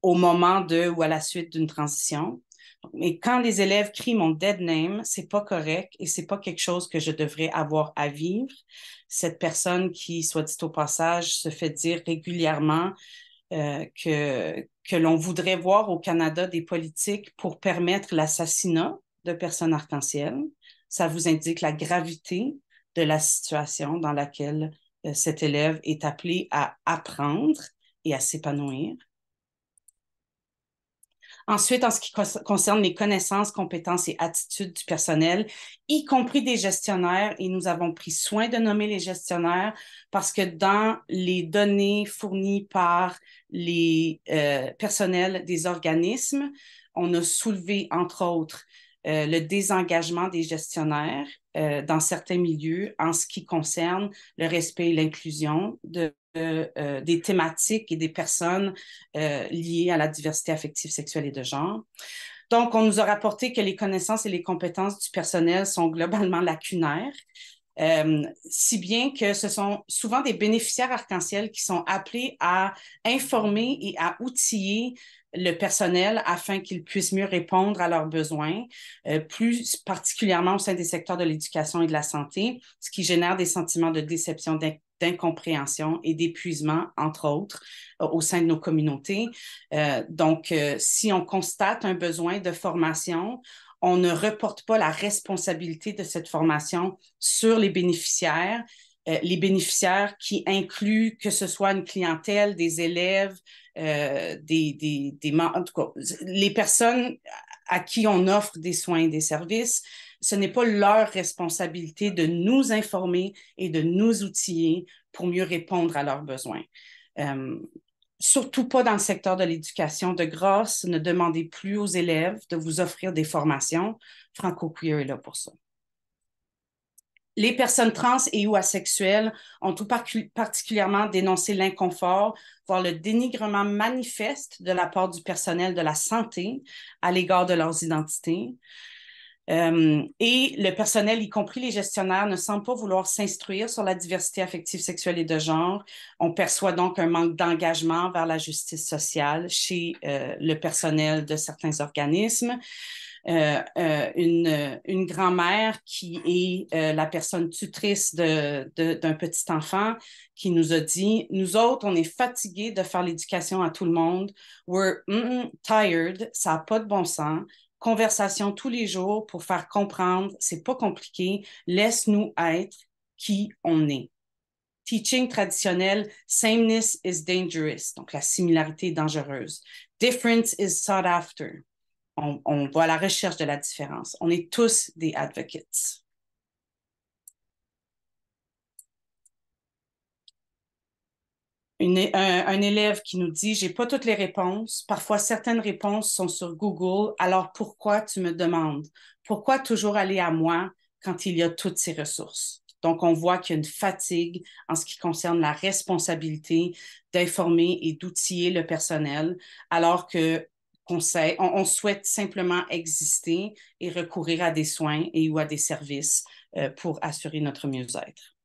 au moment de ou à la suite d'une transition. Mais quand les élèves crient mon dead name, c'est pas correct et c'est pas quelque chose que je devrais avoir à vivre. Cette personne qui, soit dit au passage, se fait dire régulièrement que, que l'on voudrait voir au Canada des politiques pour permettre l'assassinat de personnes arc-en-ciel. Ça vous indique la gravité de la situation dans laquelle euh, cet élève est appelé à apprendre et à s'épanouir. Ensuite, en ce qui concerne les connaissances, compétences et attitudes du personnel, y compris des gestionnaires, et nous avons pris soin de nommer les gestionnaires parce que dans les données fournies par les euh, personnels des organismes, on a soulevé, entre autres, euh, le désengagement des gestionnaires euh, dans certains milieux en ce qui concerne le respect et l'inclusion euh, des thématiques et des personnes liées à la diversité affective, sexuelle et de genre. Donc, on nous a rapporté que les connaissances et les compétences du personnel sont globalement lacunaires, euh, si bien que ce sont souvent des bénéficiaires arc-en-ciel qui sont appelés à informer et à outiller le personnel afin qu'ils puissent mieux répondre à leurs besoins, euh, plus particulièrement au sein des secteurs de l'éducation et de la santé, ce qui génère des sentiments de déception, d'incompréhension et d'épuisement, entre autres, euh, au sein de nos communautés. donc, si on constate un besoin de formation, on ne reporte pas la responsabilité de cette formation sur les bénéficiaires, euh, les bénéficiaires qui incluent que ce soit une clientèle, des élèves, euh, des, des, en les personnes à qui on offre des soins et des services. Ce n'est pas leur responsabilité de nous informer et de nous outiller pour mieux répondre à leurs besoins. Euh, surtout pas dans le secteur de l'éducation. De grâce, ne demandez plus aux élèves de vous offrir des formations. Franco Queer est là pour ça. Les personnes trans et ou asexuelles ont tout particulièrement dénoncé l'inconfort, voire le dénigrement manifeste de la part du personnel de la santé à l'égard de leurs identités. Euh, et le personnel, y compris les gestionnaires, ne semble pas vouloir s'instruire sur la diversité affective sexuelle et de genre. On perçoit donc un manque d'engagement vers la justice sociale chez euh, le personnel de certains organismes. Euh, une, grand-mère qui est la personne tutrice d'un de, petit enfant qui nous a dit, nous autres, on est fatigués de faire l'éducation à tout le monde. We're tired, ça n'a pas de bon sens conversation tous les jours pour faire comprendre, c'est pas compliqué, laisse-nous être qui on est. Teaching traditionnel, sameness is dangerous, donc la similarité dangereuse. Difference is sought after. On, on va à la recherche de la différence. On est tous des advocates. un, élève qui nous dit j'ai pas toutes les réponses. Parfois, certaines réponses sont sur Google. Alors pourquoi tu me demandes Pourquoi toujours aller à moi quand il y a toutes ces ressources Donc, on voit qu'il y a une fatigue en ce qui concerne la responsabilité d'informer et d'outiller le personnel, alors que souhaite simplement exister et recourir à des soins et ou à des services euh, pour assurer notre mieux-être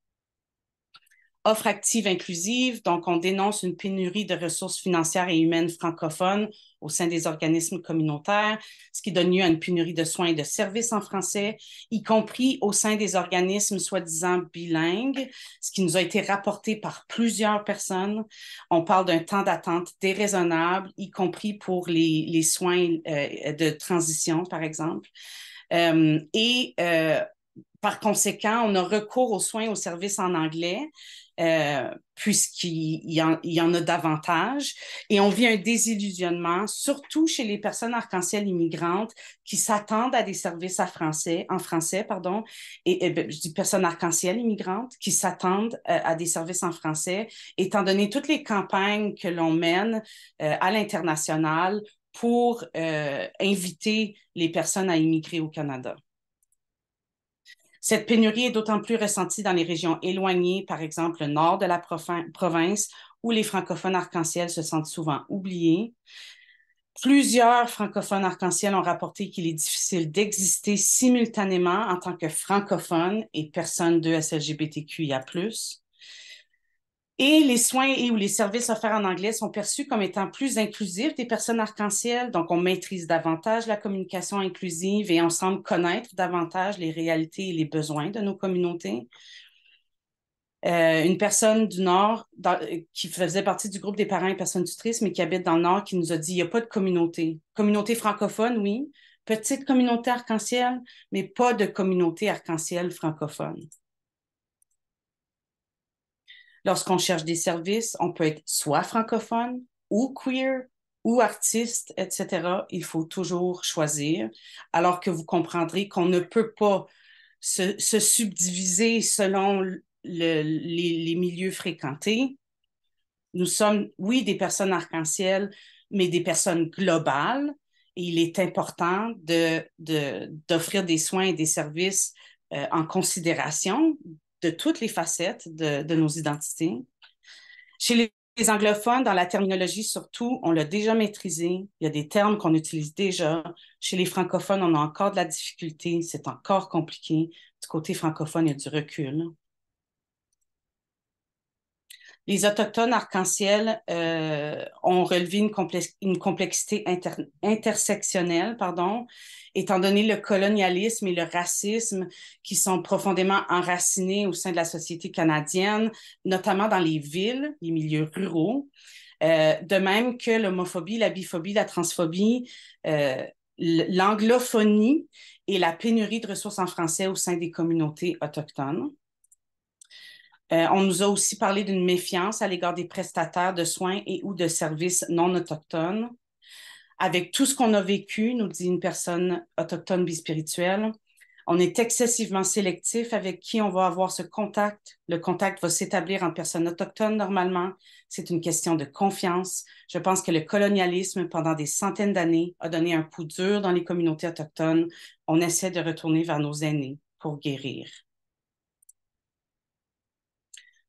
offre active inclusive, donc on dénonce une pénurie de ressources financières et humaines francophones au sein des organismes communautaires, ce qui donne lieu à une pénurie de soins et de services en français, y compris au sein des organismes soi-disant bilingues, ce qui nous a été rapporté par plusieurs personnes. On parle d'un temps d'attente déraisonnable, y compris pour les, soins euh, de transition, par exemple. Euh, et euh, par conséquent, on a recours aux soins, aux services en anglais, euh, puisqu'il y, en a davantage. Et on vit un désillusionnement, surtout chez les personnes arc-en-ciel immigrantes qui s'attendent à des services à français, en français, pardon, et, eh ben, je dis personnes arc-en-ciel immigrantes qui s'attendent euh, à des services en français, étant donné toutes les campagnes que l'on mène euh, à l'international pour inviter les personnes à immigrer au Canada. Cette pénurie est d'autant plus ressentie dans les régions éloignées, par exemple le nord de la province, où les francophones arc-en-ciel se sentent souvent oubliés. Plusieurs francophones arc-en-ciel ont rapporté qu'il est difficile d'exister simultanément en tant que francophone et personne de SLGBTQIA. Et les soins et ou les services offerts en anglais sont perçus comme étant plus inclusifs des personnes arc-en-ciel, donc on maîtrise davantage la communication inclusive et on semble connaître davantage les réalités et les besoins de nos communautés. Euh, une personne du Nord qui faisait partie du groupe des parents et personnes tutrices, mais qui habite dans le Nord, qui nous a dit il n'y a pas de communauté. Communauté francophone, oui. Petite communauté arc-en-ciel, mais pas de communauté arc-en-ciel francophone. Lorsqu'on cherche des services, on peut être soit francophone ou queer ou artiste, etc. Il faut toujours choisir, alors que vous comprendrez qu'on ne peut pas se, subdiviser selon les, milieux fréquentés. Nous sommes, oui, des personnes arc-en-ciel, mais des personnes globales. il est important d'offrir de, des soins et des services euh, en considération de toutes les facettes de, nos identités. Chez les, anglophones, dans la terminologie surtout, on l'a déjà maîtrisé. Il y a des termes qu'on utilise déjà. Chez les francophones, on a encore de la difficulté. C'est encore compliqué. Du côté francophone, il y a du recul les Autochtones arc-en-ciel euh, ont relevé une, complexité intersectionnelle, étant donné le colonialisme et le racisme qui sont profondément enracinés au sein de la société canadienne, notamment dans les villes, les milieux ruraux. Euh, de même que l'homophobie, la biphobie, la transphobie, euh, l'anglophonie et la pénurie de ressources en français au sein des communautés autochtones. Euh, on nous a aussi parlé d'une méfiance à l'égard des prestataires de soins et ou de services non autochtones. Avec tout ce qu'on a vécu, nous dit une personne autochtone bispirituelle, on est excessivement sélectif avec qui on va avoir ce contact. Le contact va s'établir en personne autochtone normalement. C'est une question de confiance. Je pense que le colonialisme pendant des centaines d'années a donné un coup dur dans les communautés autochtones. On essaie de retourner vers nos aînés pour guérir.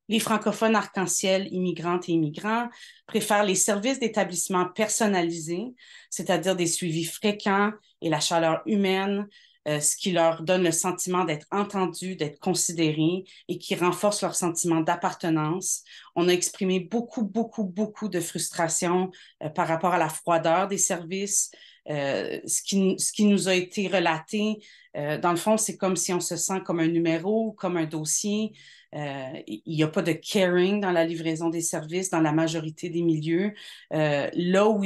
Les francophones arc-en-ciel, immigrantes et immigrants, préfèrent les services d'établissement personnalisés, c'est-à-dire des suivis fréquents et la chaleur humaine, euh, ce qui leur donne le sentiment d'être entendus, d'être considérés et qui renforce leur sentiment d'appartenance. On a exprimé beaucoup, beaucoup, beaucoup de frustration euh, par rapport à la froideur des services. Euh, ce qui nous a été relaté, dans le fond, c'est comme si on se sent comme un numéro, comme un dossier. Euh, il n'y a pas de caring dans la livraison des services dans la majorité des milieux. Euh, là où,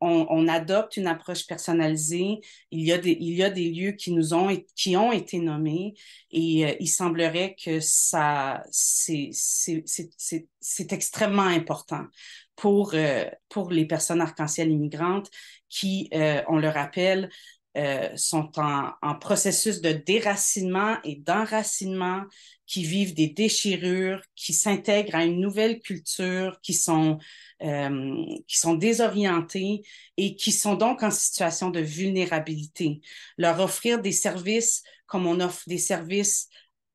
on, adopte une approche personnalisée. Il y a des, il y a des lieux qui nous ont, qui ont été nommés et euh, il semblerait que ça, c'est extrêmement important pour, pour les personnes arc-en-ciel immigrantes qui, on le rappelle, euh, sont en, processus de déracinement et d'enracinement, qui vivent des déchirures, qui s'intègrent à une nouvelle culture, qui sont, euh, qui sont désorientés et qui sont donc en situation de vulnérabilité. Leur offrir des services comme on offre des services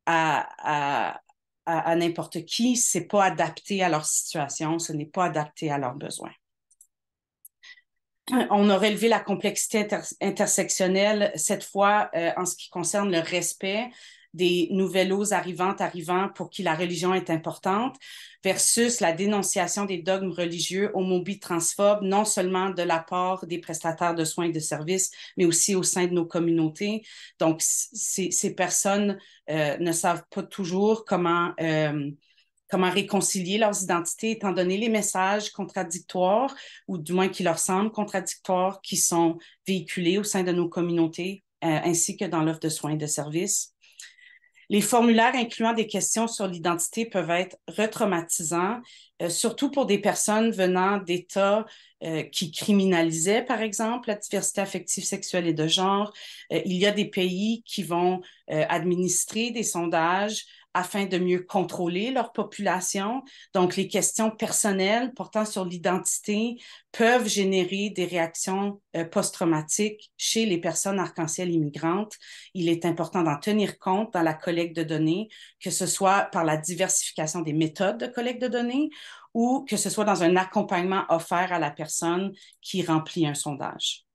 à, à, à, à n'importe qui, c'est pas adapté à leur situation, ce n'est pas adapté à leurs besoins. <clears throat> on a relevé la complexité intersectionnelle, cette fois euh, en ce qui concerne le respect des nouvelles eaux arrivantes arrivant pour qui la religion est importante, versus la dénonciation des dogmes religieux homobies transphobes, non seulement de la part des prestataires de soins et de services, mais aussi au sein de nos communautés. Donc, ces personnes euh, ne savent pas toujours comment... Euh, comment réconcilier leurs identités étant donné les messages contradictoires, ou du moins qui leur semblent contradictoires, qui sont véhiculés au sein de nos communautés, euh, ainsi que dans l'offre de soins et de services. Les formulaires incluant des questions sur l'identité peuvent être retraumatisants, euh, surtout pour des personnes venant d'États euh, qui criminalisaient, par exemple, la diversité affective, sexuelle et de genre. il y a des pays qui vont administrer des sondages afin de mieux contrôler leur population. Donc, les questions personnelles portant sur l'identité peuvent générer des réactions euh, post-traumatiques chez les personnes arc-en-ciel immigrantes. Il est important d'en tenir compte dans la collecte de données, que ce soit par la diversification des méthodes de collecte de données ou que ce soit dans un accompagnement offert à la personne qui remplit un sondage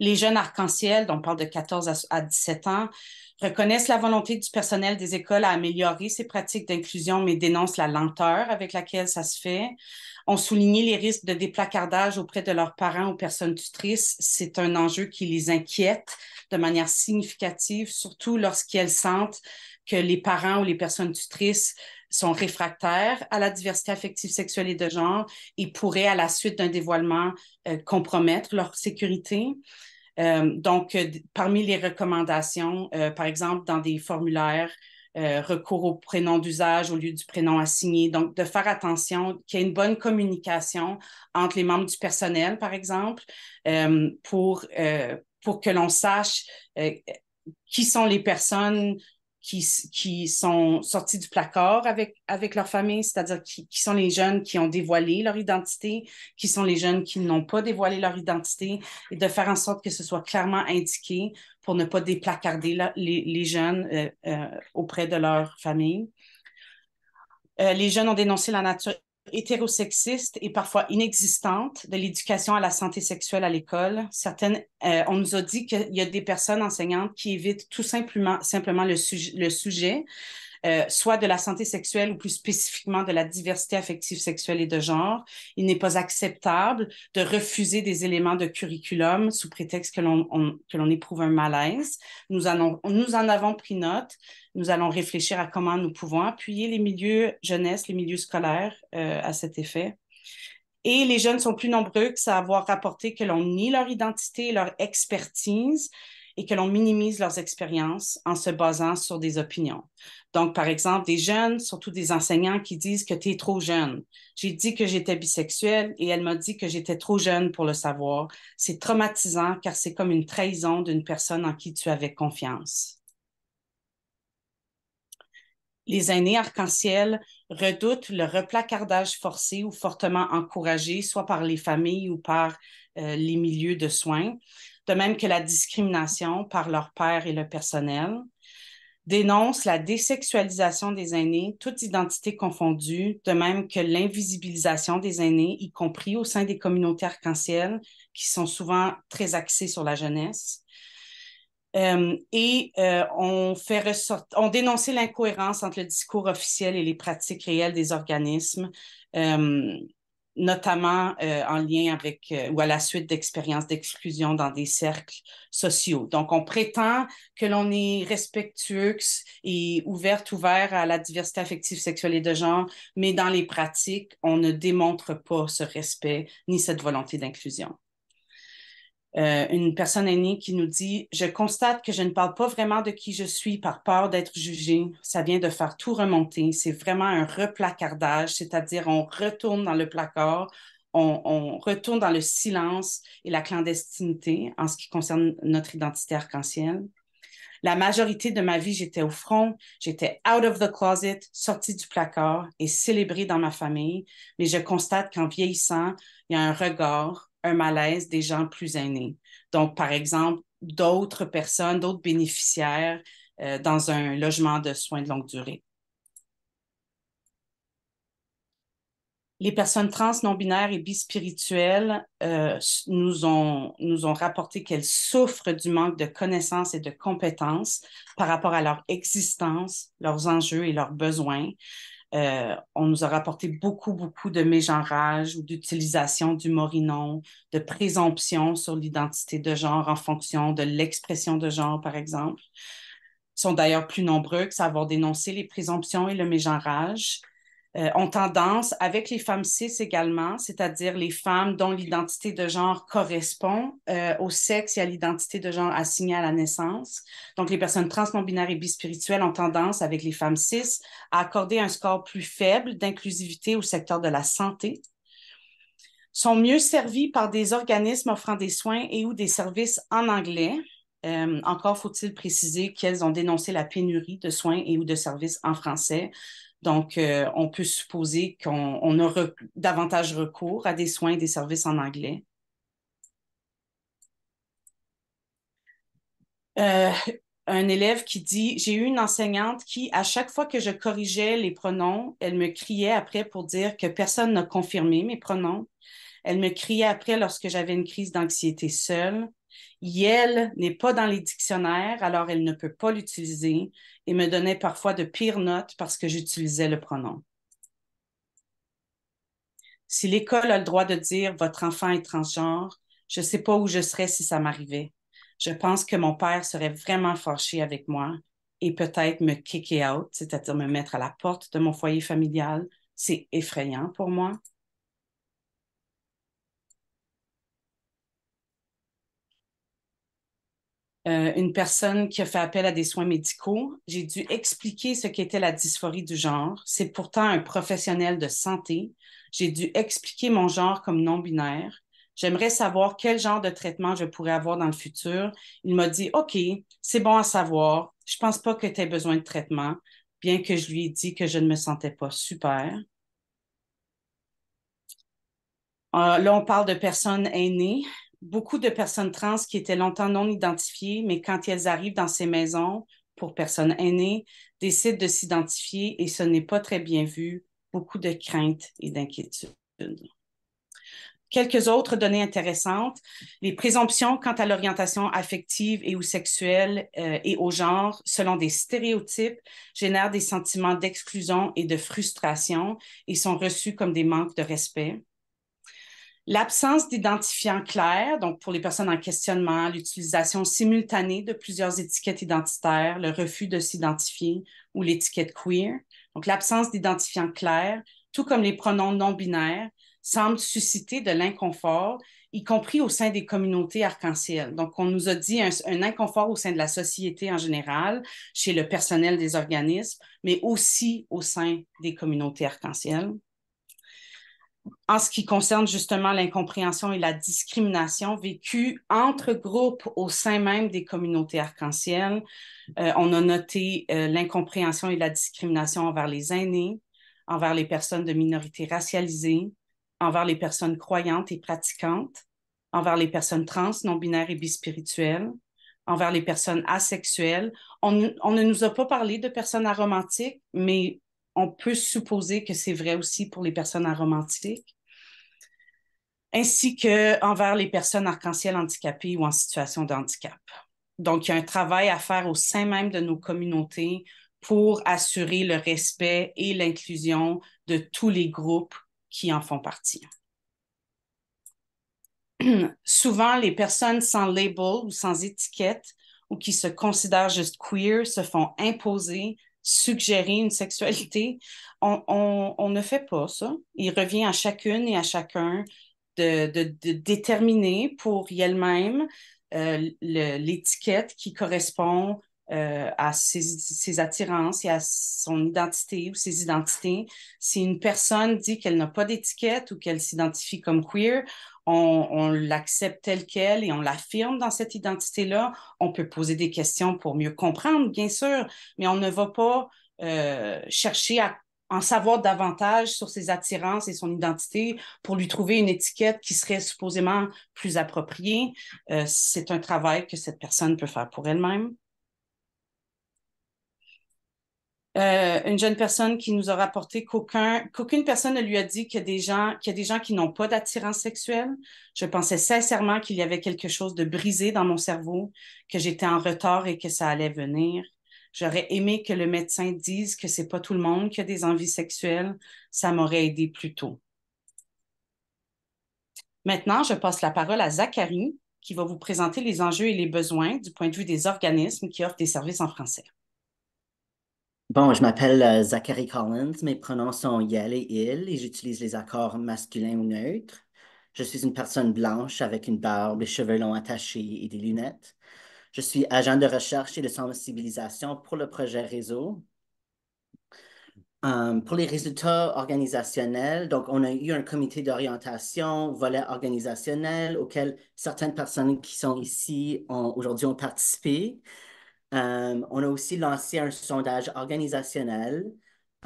les jeunes arc-en-ciel, on parle de 14 à 17 ans, reconnaissent la volonté du personnel des écoles à améliorer ces pratiques d'inclusion, mais dénoncent la lenteur avec laquelle ça se fait, On souligné les risques de déplacardage auprès de leurs parents ou personnes tutrices. C'est un enjeu qui les inquiète de manière significative, surtout lorsqu'elles sentent que les parents ou les personnes tutrices sont réfractaires à la diversité affective sexuelle et de genre et pourraient, à la suite d'un dévoilement, euh, compromettre leur sécurité. Euh, donc, euh, parmi les recommandations, euh, par exemple, dans des formulaires, recours au prénom d'usage au lieu du prénom assigné. Donc, de faire attention qu'il y ait une bonne communication entre les membres du personnel, par exemple, pour, pour que l'on sache qui sont les personnes qui, sont sortis du placard avec, avec leur famille, c'est-à-dire qui, sont les jeunes qui ont dévoilé leur identité, qui sont les jeunes qui n'ont pas dévoilé leur identité, et de faire en sorte que ce soit clairement indiqué pour ne pas déplacarder les, jeunes euh, euh, auprès de leur famille. Euh, les jeunes ont dénoncé la nature hétérosexiste et parfois inexistante de l'éducation à la santé sexuelle à l'école. Certaines, euh, on nous a dit qu'il y a des personnes enseignantes qui évitent tout simplement, simplement le sujet, euh, soit de la santé sexuelle ou plus spécifiquement de la diversité affective sexuelle et de genre. Il n'est pas acceptable de refuser des éléments de curriculum sous prétexte que l'on éprouve un malaise. Nous, en avons pris note. Nous allons réfléchir à comment nous pouvons appuyer les milieux jeunesse, les milieux scolaires euh, à cet effet. Et les jeunes sont plus nombreux que ça à avoir rapporté que l'on nie leur identité leur expertise et que l'on minimise leurs expériences en se basant sur des opinions. Donc, par exemple, des jeunes, surtout des enseignants qui disent que tu es trop jeune. J'ai dit que j'étais bisexuelle et elle m'a dit que j'étais trop jeune pour le savoir. C'est traumatisant car c'est comme une trahison d'une personne en qui tu avais confiance. Les aînés arc-en-ciel redoutent le replacardage forcé ou fortement encouragé, soit par les familles ou par euh, les milieux de soins de même que la discrimination par leur père et le personnel, dénonce la désexualisation des aînés, toute identité confondue, de même que l'invisibilisation des aînés, y compris au sein des communautés arc-en-ciel, qui sont souvent très axées sur la jeunesse. Euh, et euh, on, fait ressort... on dénonçait l'incohérence entre le discours officiel et les pratiques réelles des organismes euh, notamment euh, en lien avec euh, ou à la suite d'expériences d'exclusion dans des cercles sociaux. Donc, on prétend que l'on est respectueux et ouverte, ouvert à la diversité affective, sexuelle et de genre, mais dans les pratiques, on ne démontre pas ce respect ni cette volonté d'inclusion. Euh, une personne aînée qui nous dit Je constate que je ne parle pas vraiment de qui je suis par peur d'être jugée. Ça vient de faire tout remonter. C'est vraiment un replacardage, c'est-à-dire on retourne dans le placard, on, on, retourne dans le silence et la clandestinité en ce qui concerne notre identité arc-en-ciel. La majorité de ma vie, j'étais au front, j'étais out of the closet, sortie du placard et célébrée dans ma famille, mais je constate qu'en vieillissant, il y a un regard, un malaise des gens plus aînés. Donc, par exemple, d'autres personnes, d'autres bénéficiaires euh, dans un logement de soins de longue durée. les personnes trans, non-binaires et bispirituelles euh, nous, ont, nous ont rapporté qu'elles souffrent du manque de connaissances et de compétences par rapport à leur existence, leurs enjeux et leurs besoins, euh, on nous a rapporté beaucoup, beaucoup de mégenrage ou d'utilisation du morinon, de présomption sur l'identité de genre en fonction de l'expression de genre, par exemple. Ils sont d'ailleurs plus nombreux que ça avoir dénoncé les présomptions et le mégenrage ont euh, tendance, avec les femmes cis également, c'est-à-dire les femmes dont l'identité de genre correspond euh, au sexe et à l'identité de genre assignée à la naissance. Donc, les personnes trans, non-binaires et bispirituelles ont tendance, avec les femmes cis, à accorder un score plus faible d'inclusivité au secteur de la santé sont mieux servies par des organismes offrant des soins et ou des services en anglais. Euh, encore faut-il préciser qu'elles ont dénoncé la pénurie de soins et ou de services en français, donc, euh, on peut supposer qu'on a davantage recours à des soins et des services en anglais. Euh, un élève qui dit, j'ai eu une enseignante qui, à chaque fois que je corrigeais les pronoms, elle me criait après pour dire que personne n'a confirmé mes pronoms. Elle me criait après lorsque j'avais une crise d'anxiété seule. Yel n'est pas dans les dictionnaires, alors elle ne peut pas l'utiliser et me donnait parfois de pires notes parce que j'utilisais le pronom. Si l'école a le droit de dire votre enfant est transgenre, je ne sais pas où je serais si ça m'arrivait. Je pense que mon père serait vraiment fâché avec moi et peut-être me kicker out, c'est-à-dire me mettre à la porte de mon foyer familial. C'est effrayant pour moi. Euh, une personne qui a fait appel à des soins médicaux. J'ai dû expliquer ce qu'était la dysphorie du genre. C'est pourtant un professionnel de santé. J'ai dû expliquer mon genre comme non-binaire. J'aimerais savoir quel genre de traitement je pourrais avoir dans le futur. Il m'a dit, OK, c'est bon à savoir. Je pense pas que tu aies besoin de traitement, bien que je lui ai dit que je ne me sentais pas super. Euh, là, on parle de personnes aînées beaucoup de personnes trans qui étaient longtemps non identifiées, mais quand elles arrivent dans ces maisons pour personnes aînées, décident de s'identifier et ce n'est pas très bien vu. Beaucoup de craintes et d'inquiétudes. Quelques autres données intéressantes, les présomptions quant à l'orientation affective et ou sexuelle euh, et au genre, selon des stéréotypes, génèrent des sentiments d'exclusion et de frustration et sont reçus comme des manques de respect. L'absence d'identifiant clair, donc pour les personnes en questionnement, l'utilisation simultanée de plusieurs étiquettes identitaires, le refus de s'identifier ou l'étiquette queer, donc l'absence d'identifiant clair, tout comme les pronoms non binaires, semble susciter de l'inconfort, y compris au sein des communautés arc-en-ciel. Donc, on nous a dit un, un inconfort au sein de la société en général, chez le personnel des organismes, mais aussi au sein des communautés arc-en-ciel en ce qui concerne justement l'incompréhension et la discrimination vécue entre groupes au sein même des communautés arc-en-ciel, euh, on a noté euh, l'incompréhension et la discrimination envers les aînés, envers les personnes de minorités racialisées, envers les personnes croyantes et pratiquantes, envers les personnes trans, non-binaires et bispirituelles, envers les personnes asexuelles. On, on, ne nous a pas parlé de personnes aromantiques, mais on peut supposer que c'est vrai aussi pour les personnes aromantiques, ainsi que envers les personnes arc-en-ciel handicapées ou en situation de handicap. Donc, il y a un travail à faire au sein même de nos communautés pour assurer le respect et l'inclusion de tous les groupes qui en font partie. <clears throat> Souvent, les personnes sans label ou sans étiquette ou qui se considèrent juste queer se font imposer suggérer une sexualité. On, ne fait pas ça. Il revient à chacune et à chacun de, déterminer pour elle-même euh, l'étiquette qui correspond euh, à ses, attirances et à son identité ou ses identités. Si une personne dit qu'elle n'a pas d'étiquette ou qu'elle s'identifie comme queer, on, l'accepte telle qu'elle et on l'affirme dans cette identité-là. On peut poser des questions pour mieux comprendre, bien sûr, mais on ne va pas euh, chercher à en savoir davantage sur ses attirances et son identité pour lui trouver une étiquette qui serait supposément plus appropriée. Euh, c'est un travail que cette personne peut faire pour elle-même. Euh, une jeune personne qui nous a rapporté qu'aucun, qu'aucune personne ne lui a dit qu'il y a des gens, qu'il y a des gens qui n'ont pas d'attirance sexuelle. Je pensais sincèrement qu'il y avait quelque chose de brisé dans mon cerveau, que j'étais en retard et que ça allait venir. J'aurais aimé que le médecin dise que c'est pas tout le monde qui a des envies sexuelles. Ça m'aurait aidé plus tôt. Maintenant, je passe la parole à Zacharie qui va vous présenter les enjeux et les besoins du point de vue des organismes qui offrent des services en français. Bon, je m'appelle euh, Zachary Collins, mes pronoms sont yel et il et j'utilise les accords masculins ou neutres. Je suis une personne blanche avec une barbe, des cheveux longs attachés et des lunettes. Je suis agent de recherche et de sensibilisation pour le projet Réseau. Euh, pour les résultats organisationnels, donc on a eu un comité d'orientation, volet organisationnel, auquel certaines personnes qui sont ici aujourd'hui ont participé. Euh, on a aussi lancé un sondage organisationnel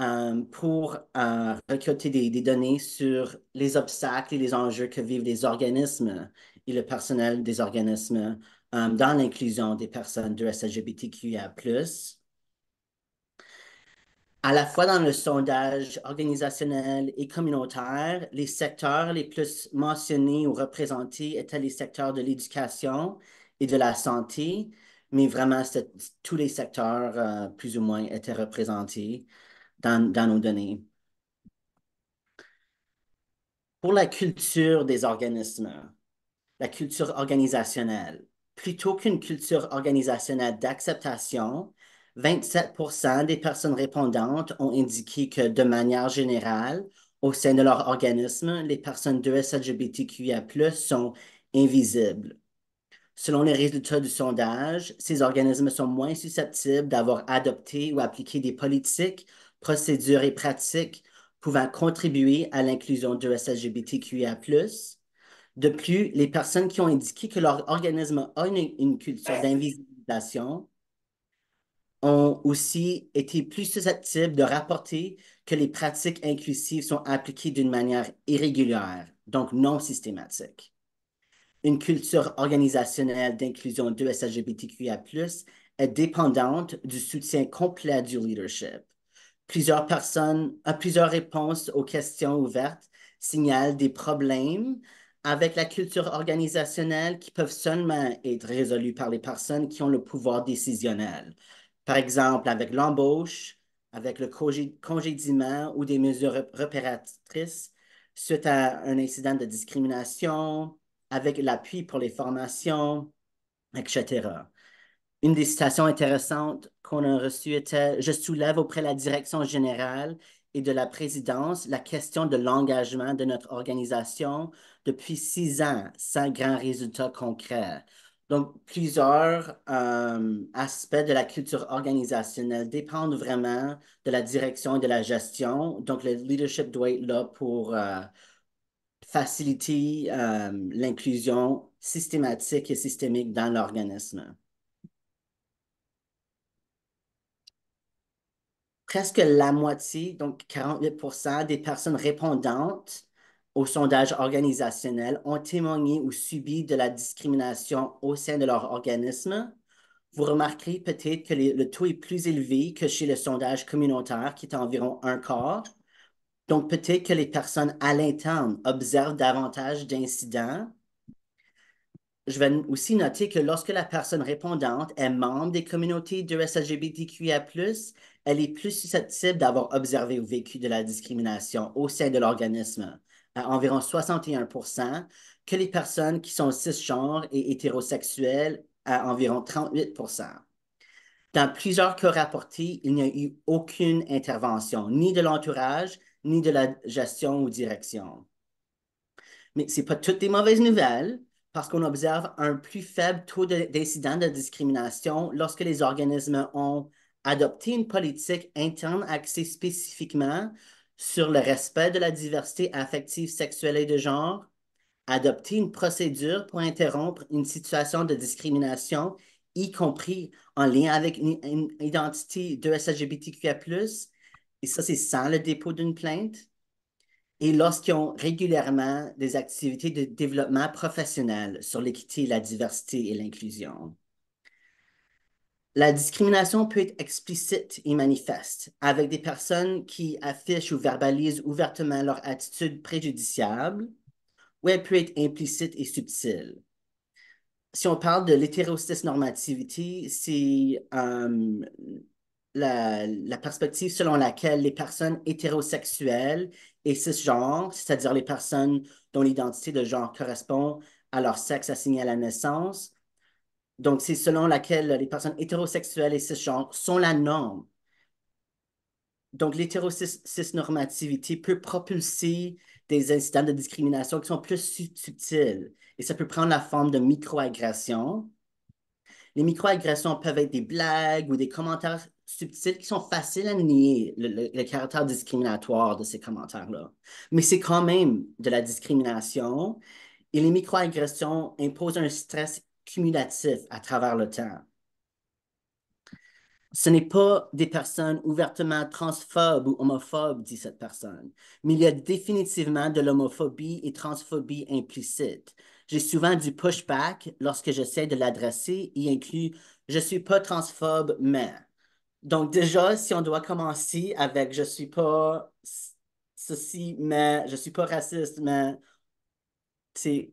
euh, pour euh, recruter des, données sur les obstacles et les enjeux que vivent les organismes et le personnel des organismes dans l'inclusion des personnes de LGBTQIA+. À la fois dans le sondage organisationnel et communautaire, les secteurs les plus mentionnés ou représentés étaient les secteurs de l'éducation et de la santé, mais vraiment, tous les secteurs, euh, plus ou moins, étaient représentés dans, nos données. Pour la culture des organismes, la culture organisationnelle, plutôt qu'une culture organisationnelle d'acceptation, 27 des personnes répondantes ont indiqué que, de manière générale, au sein de leur organisme, les personnes de SLGBTQIA+, sont invisibles. Selon les résultats du sondage, ces organismes sont moins susceptibles d'avoir adopté ou appliqué des politiques, procédures et pratiques pouvant contribuer à l'inclusion de SLGBTQIA+. De plus, les personnes qui ont indiqué que leur organisme a une, une culture d'invisibilisation ont aussi été plus susceptibles de rapporter que les pratiques inclusives sont appliquées d'une manière irrégulière, donc non systématique une culture organisationnelle d'inclusion de SLGBTQIA+, est dépendante du soutien complet du leadership. Plusieurs personnes, à euh, plusieurs réponses aux questions ouvertes signalent des problèmes avec la culture organisationnelle qui peuvent seulement être résolus par les personnes qui ont le pouvoir décisionnel. Par exemple, avec l'embauche, avec le congédiement ou des mesures repératrices suite à un incident de discrimination, avec l'appui pour les formations, etc. Une des citations intéressantes qu'on a reçues était Je soulève auprès de la direction générale et de la présidence la question de l'engagement de notre organisation depuis six ans sans grands résultats concrets. Donc, plusieurs euh, aspects de la culture organisationnelle dépendent vraiment de la direction et de la gestion. Donc, le leadership doit être là pour, euh, faciliter euh, l'inclusion systématique et systémique dans l'organisme. Presque la moitié, donc 48 des personnes répondantes au sondage organisationnel ont témoigné ou subi de la discrimination au sein de leur organisme. Vous remarquerez peut-être que le taux est plus élevé que chez le sondage communautaire, qui est environ un quart, donc, peut-être que les personnes à l'interne observent davantage d'incidents. Je vais aussi noter que lorsque la personne répondante est membre des communautés de SLGBTQIA+, elle est plus susceptible d'avoir observé ou vécu de la discrimination au sein de l'organisme, à environ 61 que les personnes qui sont cisgenres et hétérosexuelles, à environ 38 Dans plusieurs cas rapportés, il n'y a eu aucune intervention, ni de l'entourage, ni de la gestion ou direction. Mais ce n'est pas toutes des mauvaises nouvelles parce qu'on observe un plus faible taux d'incident de, discrimination lorsque les organismes ont adopté une politique interne axée spécifiquement sur le respect de la diversité affective, sexuelle et de genre, adopté une procédure pour interrompre une situation de discrimination, y compris en lien avec une, identité de SLGBTQIA+, et ça, c'est sans le dépôt d'une plainte. Et lorsqu'ils ont régulièrement des activités de développement professionnel sur l'équité, la diversité et l'inclusion. La discrimination peut être explicite et manifeste, avec des personnes qui affichent ou verbalisent ouvertement leur attitude préjudiciable, ou elle peut être implicite et subtile. Si on parle de normativité c'est euh, la, perspective selon laquelle les personnes hétérosexuelles et cisgenres, c'est-à-dire les personnes dont l'identité de genre correspond à leur sexe assigné à la naissance, donc c'est selon laquelle les personnes hétérosexuelles et cisgenres sont la norme. Donc normativité peut propulser des incidents de discrimination qui sont plus subtils et ça peut prendre la forme de microagressions. Les microagressions peuvent être des blagues ou des commentaires subtils qui sont faciles à nier le, caractère discriminatoire de ces commentaires-là. Mais c'est quand même de la discrimination et les microagressions imposent un stress cumulatif à travers le temps. Ce n'est pas des personnes ouvertement transphobes ou homophobes, dit cette personne, mais il y a définitivement de l'homophobie et transphobie implicite. J'ai souvent du pushback lorsque j'essaie de l'adresser et inclut Je suis pas transphobe, mais. Donc déjà, si on doit commencer avec je suis pas ceci, mais je suis pas raciste, mais c'est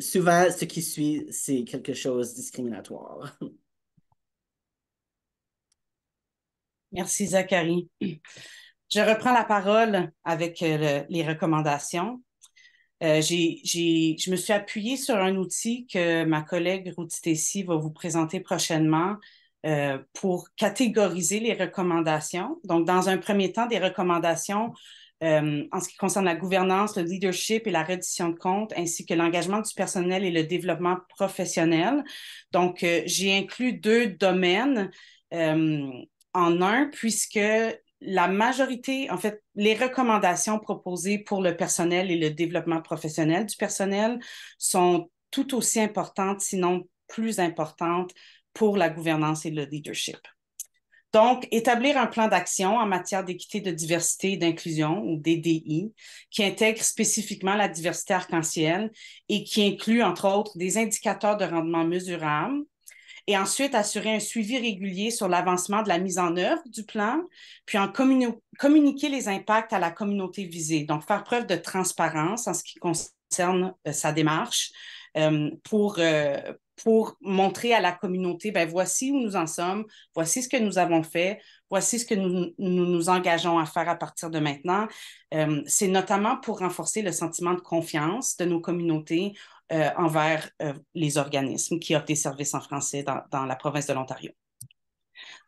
souvent ce qui suit, c'est quelque chose de discriminatoire. <laughs> Merci Zachary. Je reprends la parole avec euh, les recommandations. Euh, je me suis appuyée sur un outil que ma collègue Ruth Tessie va vous présenter prochainement, euh, pour catégoriser les recommandations. Donc, dans un premier temps, des recommandations euh, en ce qui concerne la gouvernance, le leadership et la reddition de comptes, ainsi que l'engagement du personnel et le développement professionnel. Donc, euh, j'ai inclus deux domaines en un, puisque la majorité, en fait, les recommandations proposées pour le personnel et le développement professionnel du personnel sont tout aussi importantes, sinon plus importantes pour la gouvernance et le leadership. Donc, établir un plan d'action en matière d'équité, de diversité et d'inclusion, ou DDI, qui intègre spécifiquement la diversité arc-en-ciel et qui inclut, entre autres, des indicateurs de rendement mesurables, et ensuite assurer un suivi régulier sur l'avancement de la mise en œuvre du plan, puis en communiquer les impacts à la communauté visée. Donc, faire preuve de transparence en ce qui concerne euh, sa démarche euh, pour, euh, pour montrer à la communauté, ben voici où nous en sommes, voici ce que nous avons fait, voici ce que nous nous, engageons à faire à partir de maintenant. Euh, c'est notamment pour renforcer le sentiment de confiance de nos communautés euh, envers euh, les organismes qui offrent des services en français dans la province de l'Ontario.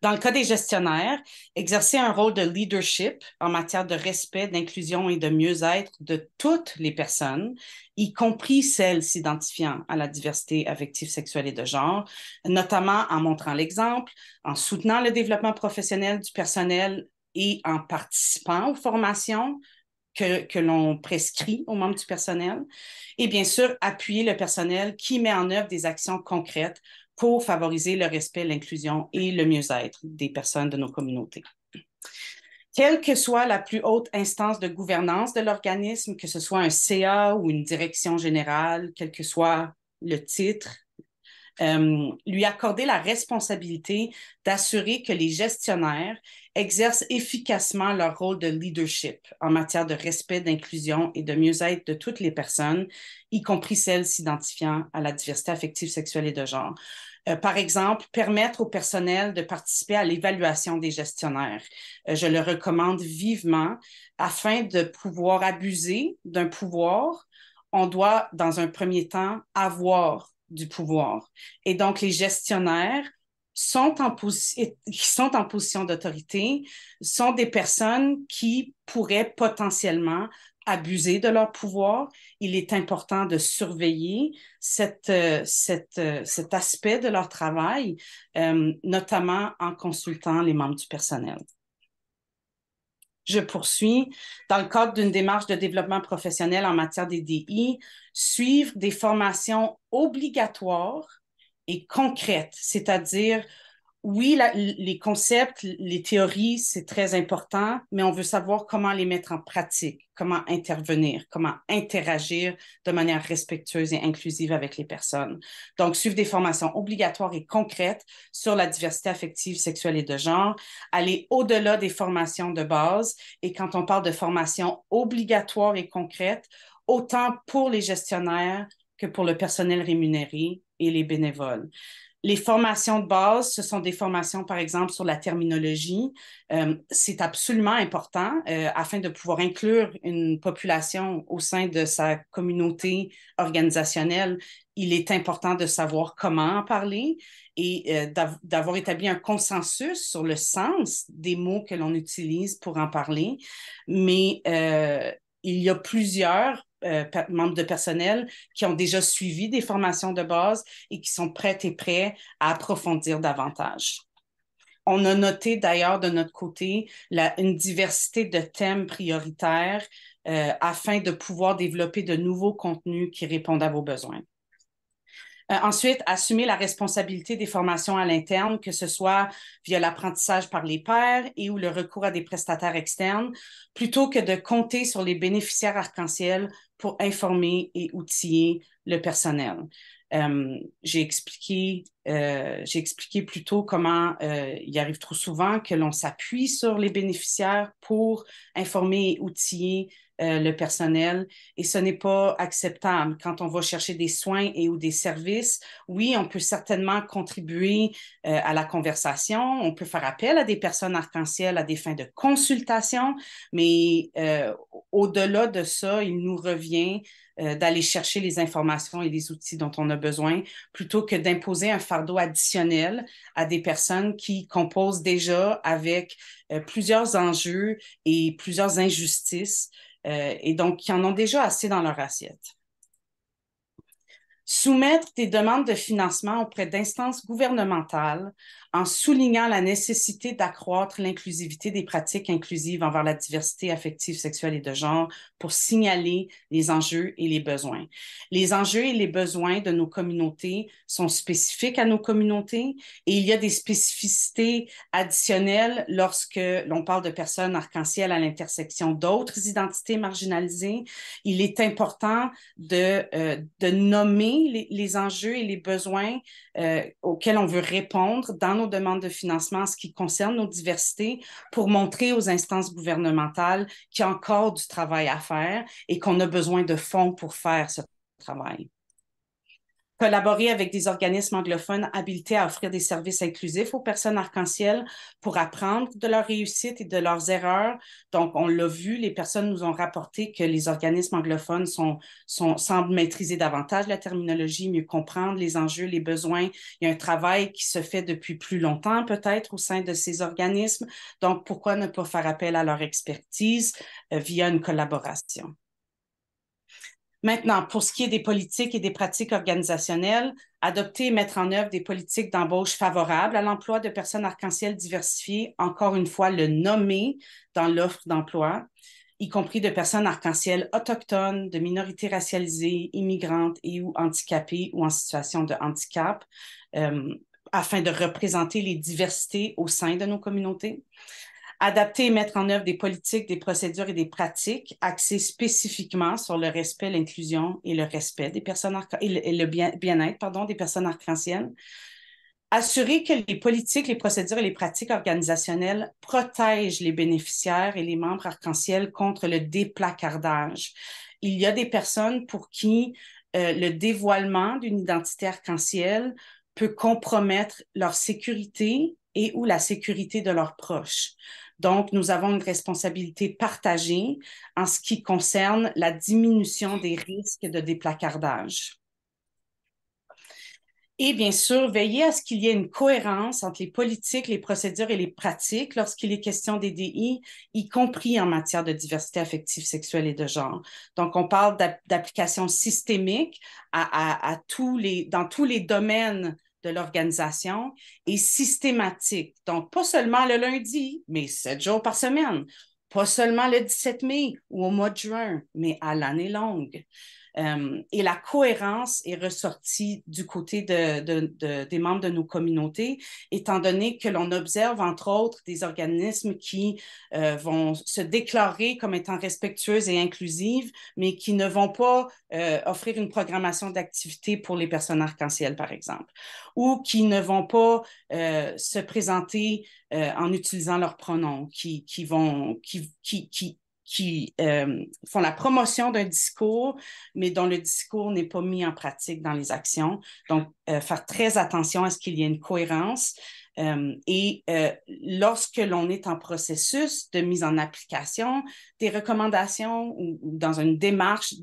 Dans le cas des gestionnaires, exercer un rôle de leadership en matière de respect, d'inclusion et de mieux-être de toutes les personnes, y compris celles s'identifiant à la diversité affective, sexuelle et de genre, notamment en montrant l'exemple, en soutenant le développement professionnel du personnel et en participant aux formations, que, l'on prescrit aux membres du personnel. Et bien sûr, appuyer le personnel qui met en œuvre des actions concrètes pour favoriser le respect, l'inclusion et le mieux-être des personnes de nos communautés. Quelle que soit la plus haute instance de gouvernance de l'organisme, que ce soit un CA ou une direction générale, quel que soit le titre, euh, lui accorder la responsabilité d'assurer que les gestionnaires exercent efficacement leur rôle de leadership en matière de respect, d'inclusion et de mieux-être de toutes les personnes, y compris celles s'identifiant à la diversité affective, sexuelle et de genre. Euh, par exemple, permettre au personnel de participer à l'évaluation des gestionnaires. Euh, je le recommande vivement afin de pouvoir abuser d'un pouvoir. On doit, dans un premier temps, avoir du pouvoir. Et donc, les gestionnaires qui sont en position d'autorité sont des personnes qui pourraient potentiellement abuser de leur pouvoir. Il est important de surveiller cette, euh, euh, cet aspect de leur travail, euh, notamment en consultant les membres du personnel. Je poursuis. Dans le cadre d'une démarche de développement professionnel en matière des DI, suivre des formations obligatoires et concrètes, c'est-à-dire oui, les concepts, les théories, c'est très important, mais on veut savoir comment les mettre en pratique, comment intervenir, comment interagir de manière respectueuse et inclusive avec les personnes. Donc, suivre des formations obligatoires et concrètes sur la diversité affective, sexuelle et de genre, aller au-delà des formations de base. Et quand on parle de formations obligatoires et concrètes, autant pour les gestionnaires que pour le personnel rémunéré et les bénévoles. Les formations de base, ce sont des formations, par exemple, sur la terminologie. Euh, c'est absolument important euh, afin de pouvoir inclure une population au sein de sa communauté organisationnelle. Il est important de savoir comment en parler et euh, d'avoir établi un consensus sur le sens des mots que l'on utilise pour en parler. Mais il y a plusieurs euh, membres de personnel qui ont déjà suivi des formations de base et qui sont prêtes et prêts à approfondir davantage. On a noté d'ailleurs de notre côté une diversité de thèmes prioritaires euh, afin de pouvoir développer de nouveaux contenus qui répondent à vos besoins. Euh, ensuite, assumer la responsabilité des formations à l'interne, que ce soit via l'apprentissage par les pairs et ou le recours à des prestataires externes, plutôt que de compter sur les bénéficiaires arc-en-ciel pour informer et outiller le personnel. Euh, j'ai expliqué, euh, j'ai expliqué plus tôt comment euh, il arrive trop souvent que l'on s'appuie sur les bénéficiaires pour informer et outiller euh, le personnel et ce n'est pas acceptable. Quand on va chercher des soins et ou des services, oui, on peut certainement contribuer euh, à la conversation, on peut faire appel à des personnes arc-en-ciel à des fins de consultation, mais euh, au-delà de ça, il nous revient d'aller chercher les informations et les outils dont on a besoin plutôt que d'imposer un fardeau additionnel à des personnes qui composent déjà avec plusieurs enjeux et plusieurs injustices euh, et donc, qui en ont déjà assez dans leur assiette. Soumettre des demandes de financement auprès d'instances gouvernementales en soulignant la nécessité d'accroître l'inclusivité des pratiques inclusives envers la diversité affective, sexuelle et de genre pour signaler les enjeux et les besoins. Les enjeux et les besoins de nos communautés sont spécifiques à nos communautés et il y a des spécificités additionnelles lorsque l'on parle de personnes arc-en-ciel à l'intersection d'autres identités marginalisées. Il est important de, euh, de nommer les, enjeux et les besoins euh, auxquels on veut répondre dans nos demandes de financement en ce qui concerne nos diversités pour montrer aux instances gouvernementales qu'il y a encore du travail à faire et qu'on a besoin de fonds pour faire ce travail collaborer avec des organismes anglophones habilités à offrir des services inclusifs aux personnes arc-en-ciel pour apprendre de leurs réussites et de leurs erreurs. Donc, on l'a vu, les personnes nous ont rapporté que les organismes anglophones sont, semblent maîtriser davantage la terminologie, mieux comprendre les enjeux, les besoins. Il y a un travail qui se fait depuis plus longtemps peut-être au sein de ces organismes. Donc, pourquoi ne pas faire appel à leur expertise euh, via une collaboration? Maintenant, pour ce qui est des politiques et des pratiques organisationnelles, adopter et mettre en œuvre des politiques d'embauche favorables à l'emploi de personnes arc-en-ciel diversifiées, encore une fois, le nommer dans l'offre d'emploi, y compris de personnes arc-en-ciel autochtones, de minorités racialisées, immigrantes et ou handicapées ou en situation de handicap, euh, afin de représenter les diversités au sein de nos communautés adapter et mettre en œuvre des politiques, des procédures et des pratiques axées spécifiquement sur le respect, l'inclusion et le respect des personnes et le, bien, être pardon, des personnes arc-en-ciel. Assurer que les politiques, les procédures et les pratiques organisationnelles protègent les bénéficiaires et les membres arc-en-ciel contre le déplacardage. Il y a des personnes pour qui euh, le dévoilement d'une identité arc-en-ciel peut compromettre leur sécurité et ou la sécurité de leurs proches. Donc, nous avons une responsabilité partagée en ce qui concerne la diminution des risques de déplacardage. Et bien sûr, veiller à ce qu'il y ait une cohérence entre les politiques, les procédures et les pratiques lorsqu'il est question des DI, y compris en matière de diversité affective, sexuelle et de genre. Donc, on parle d'application systémique dans tous les domaines de l'organisation est systématique. Donc, pas seulement le lundi, mais sept jours par semaine. Pas seulement le 17 mai ou au mois de juin, mais à l'année longue. Euh, et la cohérence est ressortie du côté de, des membres de nos communautés, étant donné que l'on observe, entre autres, des organismes qui euh, vont se déclarer comme étant respectueuses et inclusives, mais qui ne vont pas euh, offrir une programmation d'activité pour les personnes arc-en-ciel, par exemple, ou qui ne vont pas se présenter en utilisant leurs pronoms, qui, qui vont, qui, qui, qui qui euh, font la promotion d'un discours, mais dont le discours n'est pas mis en pratique dans les actions. Donc, euh, faire très attention à ce qu'il y ait une cohérence, euh, et euh, lorsque l'on est en processus de mise en application des recommandations ou, dans une démarche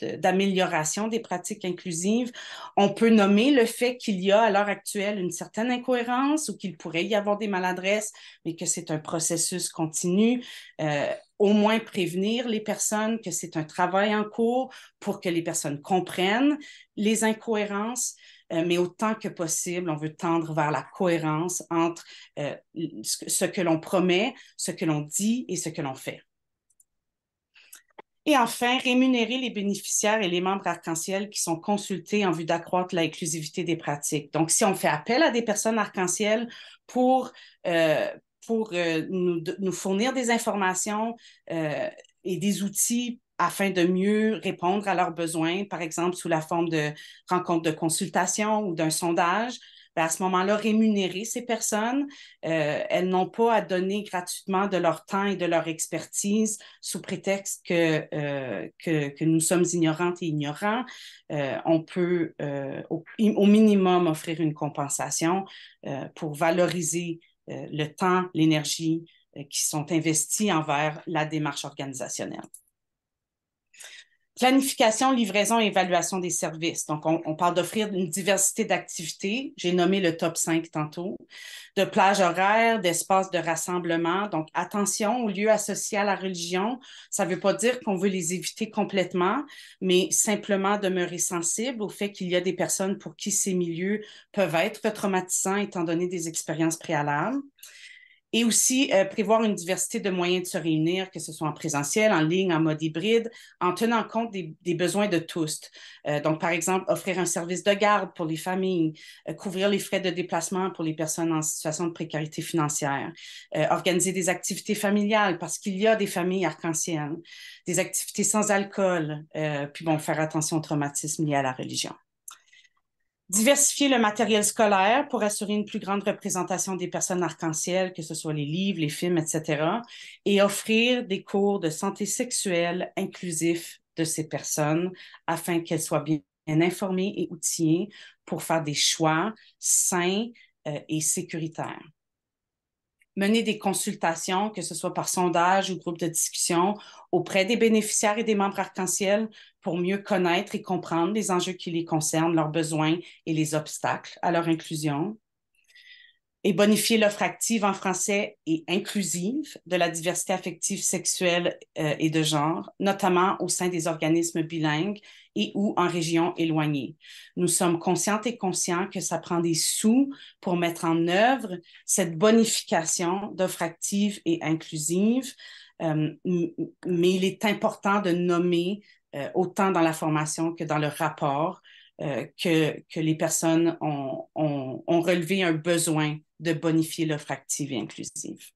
d'amélioration des pratiques inclusives, on peut nommer le fait qu'il y a à l'heure actuelle une certaine incohérence ou qu'il pourrait y avoir des maladresses, mais que c'est un processus continu. Euh, au moins prévenir les personnes que c'est un travail en cours pour que les personnes comprennent les incohérences. Euh, mais autant que possible, on veut tendre vers la cohérence entre euh, ce que l'on promet, ce que l'on dit et ce que l'on fait. Et enfin, rémunérer les bénéficiaires et les membres arc-en-ciel qui sont consultés en vue d'accroître inclusivité des pratiques. Donc, si on fait appel à des personnes arc-en-ciel pour, euh, pour nous, fournir des informations et des outils afin de mieux répondre à leurs besoins, par exemple sous la forme de rencontres de consultation ou d'un sondage. Ben, à ce moment-là, rémunérer ces personnes. Euh, elles n'ont pas à donner gratuitement de leur temps et de leur expertise sous prétexte que, euh, que, nous sommes ignorantes et ignorants. Euh, on peut au, minimum offrir une compensation pour valoriser le temps, l'énergie qui sont investis envers la démarche organisationnelle. Planification, livraison et évaluation des services. Donc, on, parle d'offrir une diversité d'activités. J'ai nommé le top 5 tantôt. De plages horaires, d'espaces de rassemblement. Donc, attention aux lieux associés à la religion. Ça ne veut pas dire qu'on veut les éviter complètement, mais simplement demeurer sensible au fait qu'il y a des personnes pour qui ces milieux peuvent être traumatisants étant donné des expériences préalables et aussi euh, prévoir une diversité de moyens de se réunir, que ce soit en présentiel, en ligne, en mode hybride, en tenant compte des, besoins de tous. Euh, donc, par exemple, offrir un service de garde pour les familles, euh, couvrir les frais de déplacement pour les personnes en situation de précarité financière, organiser des activités familiales parce qu'il y a des familles arc-en-ciel, des activités sans alcool, puis bon, faire attention au traumatisme lié à la religion diversifier le matériel scolaire pour assurer une plus grande représentation des personnes arc-en-ciel, que ce soit les livres, les films, etc., et offrir des cours de santé sexuelle inclusifs de ces personnes afin qu'elles soient bien informées et outillées pour faire des choix sains euh, et sécuritaires mener des consultations, que ce soit par sondage ou groupe de discussion, auprès des bénéficiaires et des membres arc-en-ciel pour mieux connaître et comprendre les enjeux qui les concernent, leurs besoins et les obstacles à leur inclusion. Et bonifier l'offre active en français et inclusive de la diversité affective, sexuelle euh, et de genre, notamment au sein des organismes bilingues et ou en région éloignée. Nous sommes conscientes et conscients que ça prend des sous pour mettre en œuvre cette bonification d'offre active et inclusive, euh, mais il est important de nommer euh, autant dans la formation que dans le rapport, euh, que, que, les personnes ont, ont, ont, relevé un besoin de bonifier l'offre active et inclusive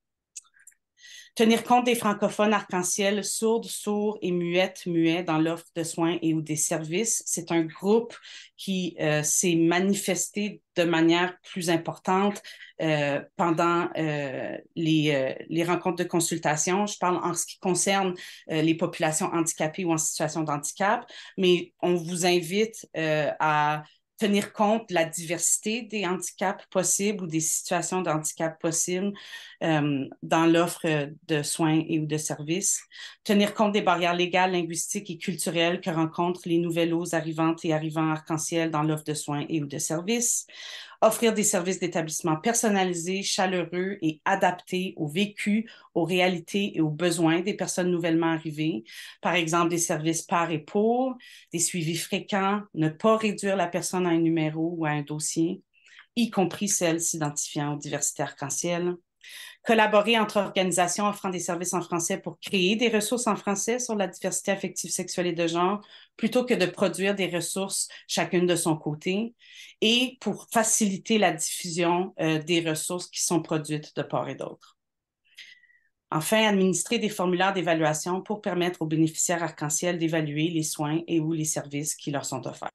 tenir compte des francophones arc-en-ciel sourdes, sourds et muettes, muets dans l'offre de soins et ou des services. C'est un groupe qui euh, s'est manifesté de manière plus importante euh, pendant euh, les, les, rencontres de consultation. Je parle en ce qui concerne les populations handicapées ou en situation d'handicap, mais on vous invite à tenir compte de la diversité des handicaps possibles ou des situations d'handicap possibles euh, dans l'offre de soins et ou de services, tenir compte des barrières légales, linguistiques et culturelles que rencontrent les nouvelles eaux arrivantes et arrivants arc-en-ciel dans l'offre de soins et ou de services, offrir des services d'établissement personnalisés, chaleureux et adaptés au vécu, aux réalités et aux besoins des personnes nouvellement arrivées. Par exemple, des services par et pour, des suivis fréquents, ne pas réduire la personne à un numéro ou à un dossier, y compris celles s'identifiant aux diversités arc-en-ciel collaborer entre organisations offrant des services en français pour créer des ressources en français sur la diversité affective sexuelle et de genre, plutôt que de produire des ressources chacune de son côté, et pour faciliter la diffusion euh, des ressources qui sont produites de part et d'autre. Enfin, administrer des formulaires d'évaluation pour permettre aux bénéficiaires arc-en-ciel d'évaluer les soins et ou les services qui leur sont offerts.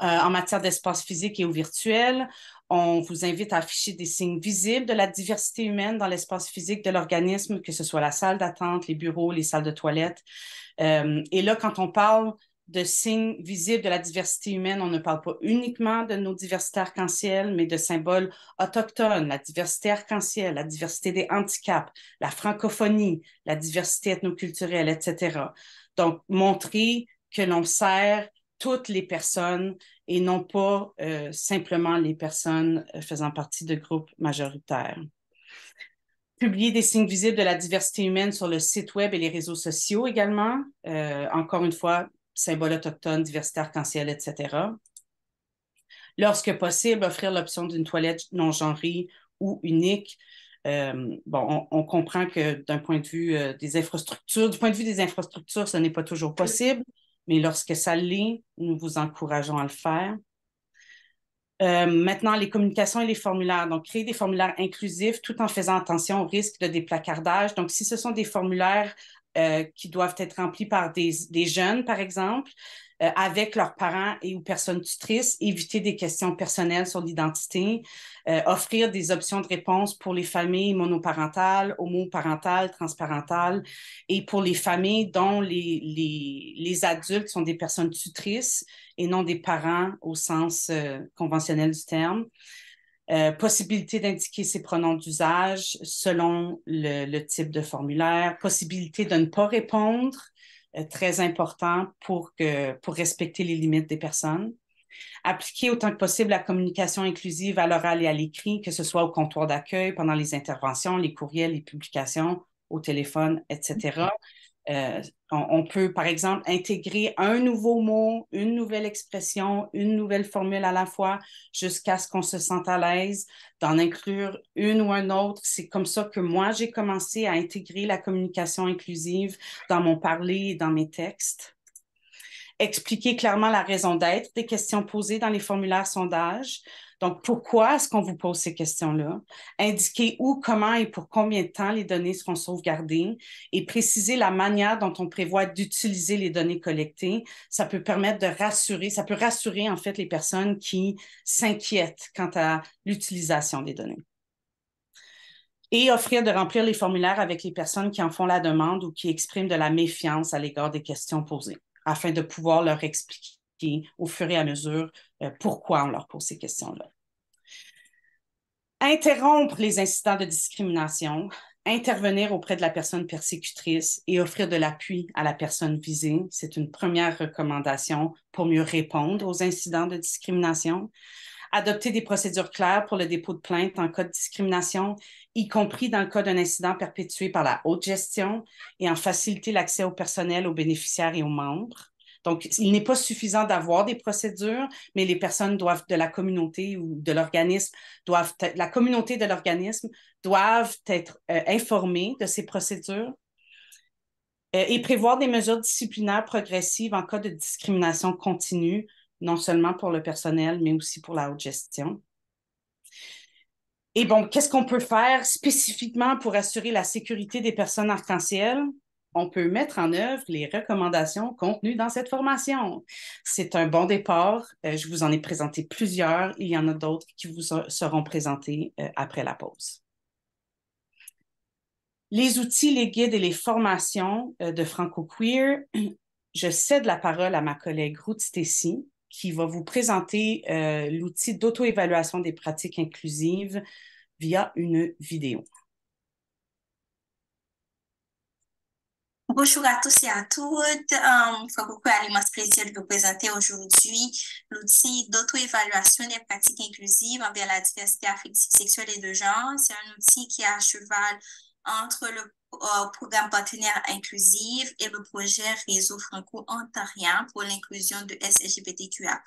Euh, en matière d'espace physique et ou virtuel, on vous invite à afficher des signes visibles de la diversité humaine dans l'espace physique de l'organisme, que ce soit la salle d'attente, les bureaux, les salles de toilette. Euh, et là, quand on parle de signes visibles de la diversité humaine, on ne parle pas uniquement de nos diversités arc-en-ciel, mais de symboles autochtones, la diversité arc-en-ciel, la diversité des handicaps, la francophonie, la diversité ethnoculturelle, etc. Donc, montrer que l'on sert toutes les personnes et non pas euh, simplement les personnes euh, faisant partie de groupes majoritaires. Publier des signes visibles de la diversité humaine sur le site web et les réseaux sociaux également. Euh, encore une fois, symbole autochtone, diversité arc-en-ciel, etc. Lorsque possible, offrir l'option d'une toilette non genrée ou unique. bon, on, comprend que d'un point de vue des infrastructures, du point de vue des infrastructures, ce n'est pas toujours possible mais lorsque ça l'est, nous vous encourageons à le faire. Euh, maintenant, les communications et les formulaires. Donc, créer des formulaires inclusifs tout en faisant attention au risque de déplacardage. Donc, si ce sont des formulaires euh, qui doivent être remplis par des jeunes, par exemple, euh, avec leurs parents et ou personnes tutrices, éviter des questions personnelles sur l'identité, euh, offrir des options de réponse pour les familles monoparentales, homoparentales, transparentales et pour les familles dont les, les, adultes sont des personnes tutrices et non des parents au sens euh, conventionnel du terme. possibilité d'indiquer ses pronoms d'usage selon le, type de formulaire, possibilité de ne pas répondre euh, très important pour, pour respecter les limites des personnes. Appliquer autant que possible la communication inclusive à l'oral et à l'écrit, que ce soit au comptoir d'accueil, pendant les interventions, les courriels, les publications, au téléphone, etc. Euh, on, on, peut, par exemple, intégrer un nouveau mot, une nouvelle expression, une nouvelle formule à la fois jusqu'à ce qu'on se sente à l'aise d'en inclure une ou un autre. C'est comme ça que moi, j'ai commencé à intégrer la communication inclusive dans mon parler et dans mes textes. Expliquer clairement la raison d'être des questions posées dans les formulaires sondages. Donc, pourquoi est-ce qu'on vous pose ces questions-là? Indiquer où, comment et pour combien de temps les données seront sauvegardées et préciser la manière dont on prévoit d'utiliser les données collectées. Ça peut permettre de rassurer, ça peut rassurer en fait les personnes qui s'inquiètent quant à l'utilisation des données et offrir de remplir les formulaires avec les personnes qui en font la demande ou qui expriment de la méfiance à l'égard des questions posées, afin de pouvoir leur expliquer au fur et à mesure euh, pourquoi on leur pose ces questions-là. Interrompre les incidents de discrimination, intervenir auprès de la personne persécutrice et offrir de l'appui à la personne visée, c'est une première recommandation pour mieux répondre aux incidents de discrimination adopter des procédures claires pour le dépôt de plainte en cas de discrimination, y compris dans le cas d'un incident perpétué par la haute gestion, et en faciliter l'accès au personnel, aux bénéficiaires et aux membres. Donc, il n'est pas suffisant d'avoir des procédures, mais les personnes doivent de la communauté ou de l'organisme doivent la communauté de l'organisme doivent être euh, informées de ces procédures euh, et prévoir des mesures disciplinaires progressives en cas de discrimination continue, non seulement pour le personnel, mais aussi pour la haute gestion. Et bon, qu'est-ce qu'on peut faire spécifiquement pour assurer la sécurité des personnes arc-en-ciel? on peut mettre en œuvre les recommandations contenues dans cette formation. C'est un bon départ. Euh, je vous en ai présenté plusieurs. Il y en a d'autres qui vous seront présentés euh, après la pause. Les outils, les guides et les formations euh, de Franco Queer, <clears throat> je cède la parole à ma collègue Ruth Stessy, qui va vous présenter l'outil d'auto-évaluation des pratiques inclusives via une vidéo. Bonjour à tous et à toutes. Um, faut beaucoup plaisir de vous présenter aujourd'hui l'outil d'auto-évaluation des pratiques inclusives envers la diversité affective, sexuelle et de genre. C'est un outil qui est à cheval entre le euh, programme partenaire inclusif et le projet Réseau franco-ontarien pour l'inclusion de SLGBTQA+.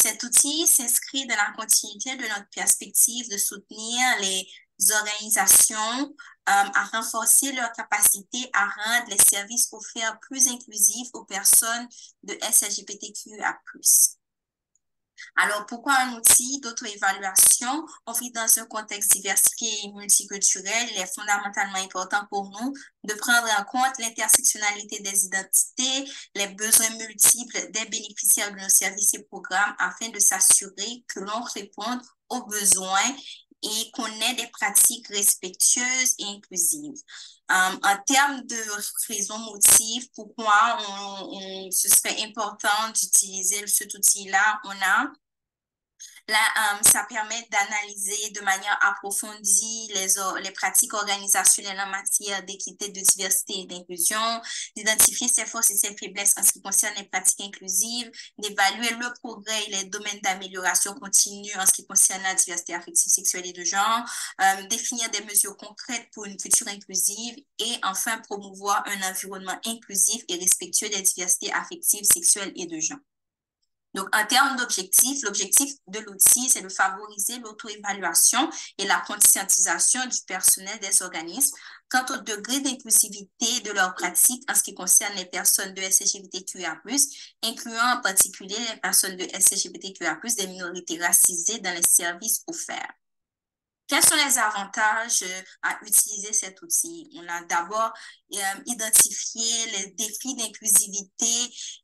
Cet outil s'inscrit dans la continuité de notre perspective de soutenir les organisations euh, à renforcer leur capacité à rendre les services offerts plus inclusifs aux personnes de SLGBTQIA+. Alors, pourquoi un outil d'auto-évaluation? On dans un contexte diversifié et multiculturel. Il est fondamentalement important pour nous de prendre en compte l'intersectionnalité des identités, les besoins multiples des bénéficiaires de nos services et programmes afin de s'assurer que l'on réponde aux besoins et qu'on ait des pratiques respectueuses et inclusives. Euh, en termes de raisons motifs, pourquoi ce serait important d'utiliser cet outil-là, on a Là, euh, ça permet d'analyser de manière approfondie les, pratiques organisationnelles en matière d'équité, de diversité et d'inclusion, d'identifier ses forces et ses faiblesses en ce qui concerne les pratiques inclusives, d'évaluer le progrès et les domaines d'amélioration continue en ce qui concerne la diversité affective, sexuelle et de genre, euh, définir des mesures concrètes pour une culture inclusive et enfin promouvoir un environnement inclusif et respectueux des diversités affectives, sexuelles et de genre. Donc, en termes d'objectifs, l'objectif de l'outil, c'est de favoriser l'auto-évaluation et la conscientisation du personnel des organismes quant au degré d'inclusivité de leurs pratiques en ce qui concerne les personnes de SGBTQA+, incluant en particulier les personnes de SGBTQA+, des minorités racisées dans les services offerts. Quels sont les avantages euh, à utiliser cet outil? On a d'abord euh, identifier les défis d'inclusivité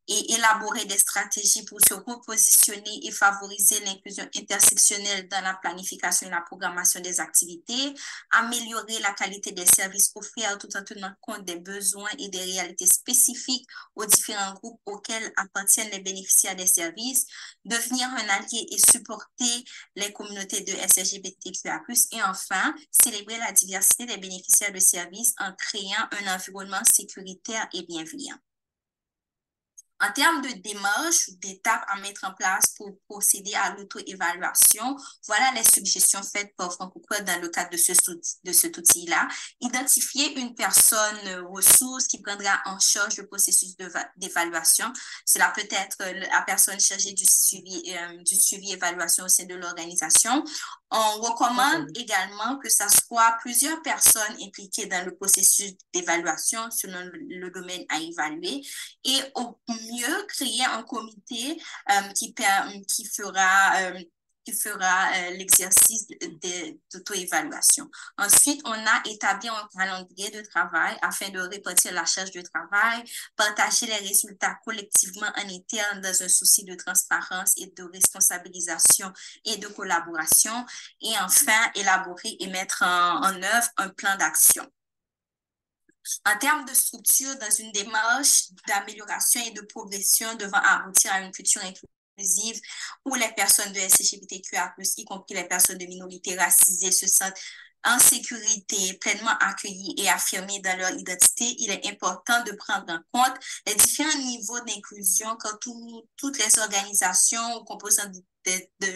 et élaborer des stratégies pour se repositionner et favoriser l'inclusion intersectionnelle dans la planification et la programmation des activités, améliorer la qualité des services offerts tout en tenant compte des besoins et des réalités spécifiques aux différents groupes auxquels appartiennent les bénéficiaires des services, devenir un allié et supporter les communautés de SLGBTQA+, et enfin, célébrer la diversité des bénéficiaires de services en créant un environnement sécuritaire et bienveillant. En termes de démarche, ou d'étapes à mettre en place pour procéder à l'auto-évaluation, voilà les suggestions faites par Franco dans le cadre de, ce, de cet outil-là. Identifier une personne euh, ressource qui prendra en charge le processus d'évaluation. Cela peut être euh, la personne chargée du suivi, euh, du suivi évaluation au sein de l'organisation on recommande également que ça soit plusieurs personnes impliquées dans le processus d'évaluation selon le domaine à évaluer et au mieux créer un comité euh, qui, qui fera euh, qui fera euh, l'exercice d'auto-évaluation. Ensuite, on a établi un calendrier de travail afin de répartir la charge de travail, partager les résultats collectivement en interne dans un souci de transparence et de responsabilisation et de collaboration, et enfin élaborer et mettre en, en œuvre un plan d'action. En termes de structure, dans une démarche d'amélioration et de progression devant aboutir à une culture inclusive, où les personnes de SCGBTQA, y compris les personnes de minorités racisées, se sentent en sécurité, pleinement accueillies et affirmées dans leur identité, il est important de prendre en compte les différents niveaux d'inclusion quand toutes les organisations ou composantes de,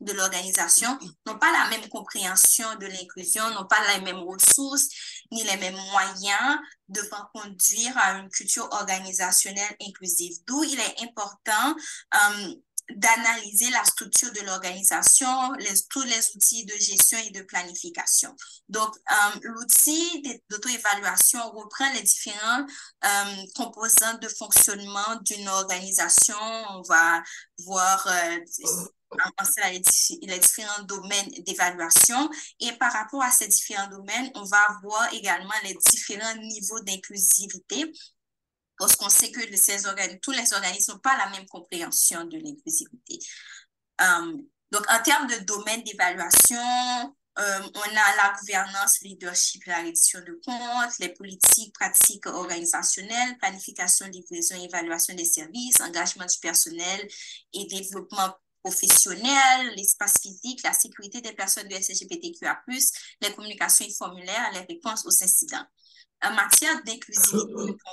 de l'organisation n'ont pas la même compréhension de l'inclusion, n'ont pas les mêmes ressources ni les mêmes moyens devant conduire à une culture organisationnelle inclusive. D'où il est important euh, d'analyser la structure de l'organisation, tous les outils de gestion et de planification. Donc, euh, l'outil d'auto-évaluation reprend les différents euh, composants de fonctionnement d'une organisation. On va voir euh, en, les différents domaines d'évaluation. Et par rapport à ces différents domaines, on va voir également les différents niveaux d'inclusivité parce qu'on sait que ces organes, tous les organismes n'ont pas la même compréhension de l'inclusivité. Euh, donc, en termes de domaine d'évaluation, euh, on a la gouvernance, leadership, la rédition de comptes, les politiques, pratiques organisationnelles, planification, livraison, évaluation des services, engagement du personnel et développement professionnels, l'espace physique, la sécurité des personnes de SGPTQA+, les communications et formulaires, les réponses aux incidents. En matière d'inclusivité,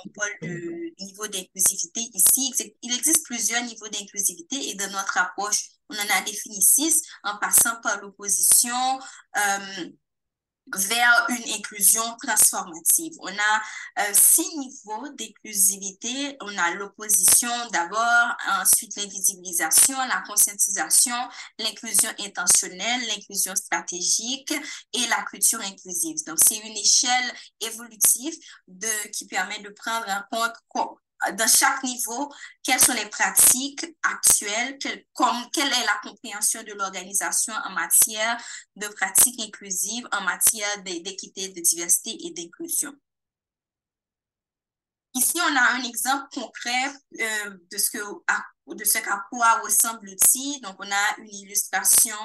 on parle de niveau d'inclusivité ici. Il existe plusieurs niveaux d'inclusivité et dans notre approche, on en a défini six en passant par l'opposition, euh, vers une inclusion transformative. On a euh, six niveaux d'inclusivité. On a l'opposition d'abord, ensuite l'invisibilisation, la conscientisation, l'inclusion intentionnelle, l'inclusion stratégique et la culture inclusive. Donc, c'est une échelle évolutive de, qui permet de prendre en compte euh, dans chaque niveau, quelles sont les pratiques actuelles, quelle, comme, quelle est la compréhension de l'organisation en matière de pratiques inclusives, en matière d'équité, de diversité et d'inclusion. Ici, on a un exemple concret euh, de ce que, de ce qu'à quoi ressemble l'outil. Donc, on a une illustration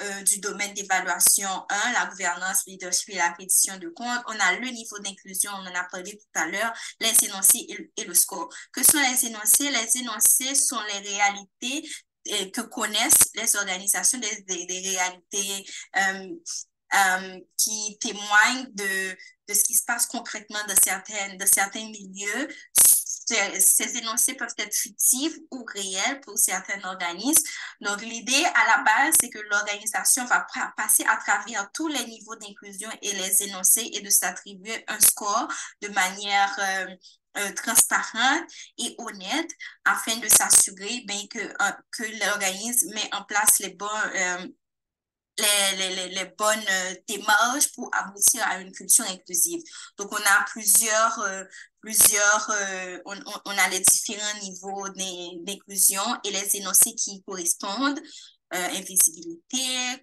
euh, du domaine d'évaluation 1, la gouvernance, leadership et la reddition de compte. On a le niveau d'inclusion, on en a parlé tout à l'heure, les énoncés et le score. Que sont les énoncés? Les énoncés sont les réalités euh, que connaissent les organisations des, des, réalités euh, qui témoignent de, de, ce qui se passe concrètement dans, certaines, dans certains milieux ces énoncés peuvent être fictifs ou réels pour certains organismes. Donc, l'idée à la base, c'est que l'organisation va passer à travers tous les niveaux d'inclusion et les énoncés et de s'attribuer un score de manière euh, euh, transparente et honnête afin de s'assurer ben, que, euh, que l'organisme met en place les bons les, les, les, bonnes euh, démarches pour aboutir à une culture inclusive. Donc, on a plusieurs, euh, plusieurs euh, on, on, a les différents niveaux d'inclusion et les énoncés qui correspondent. Euh, invisibilité,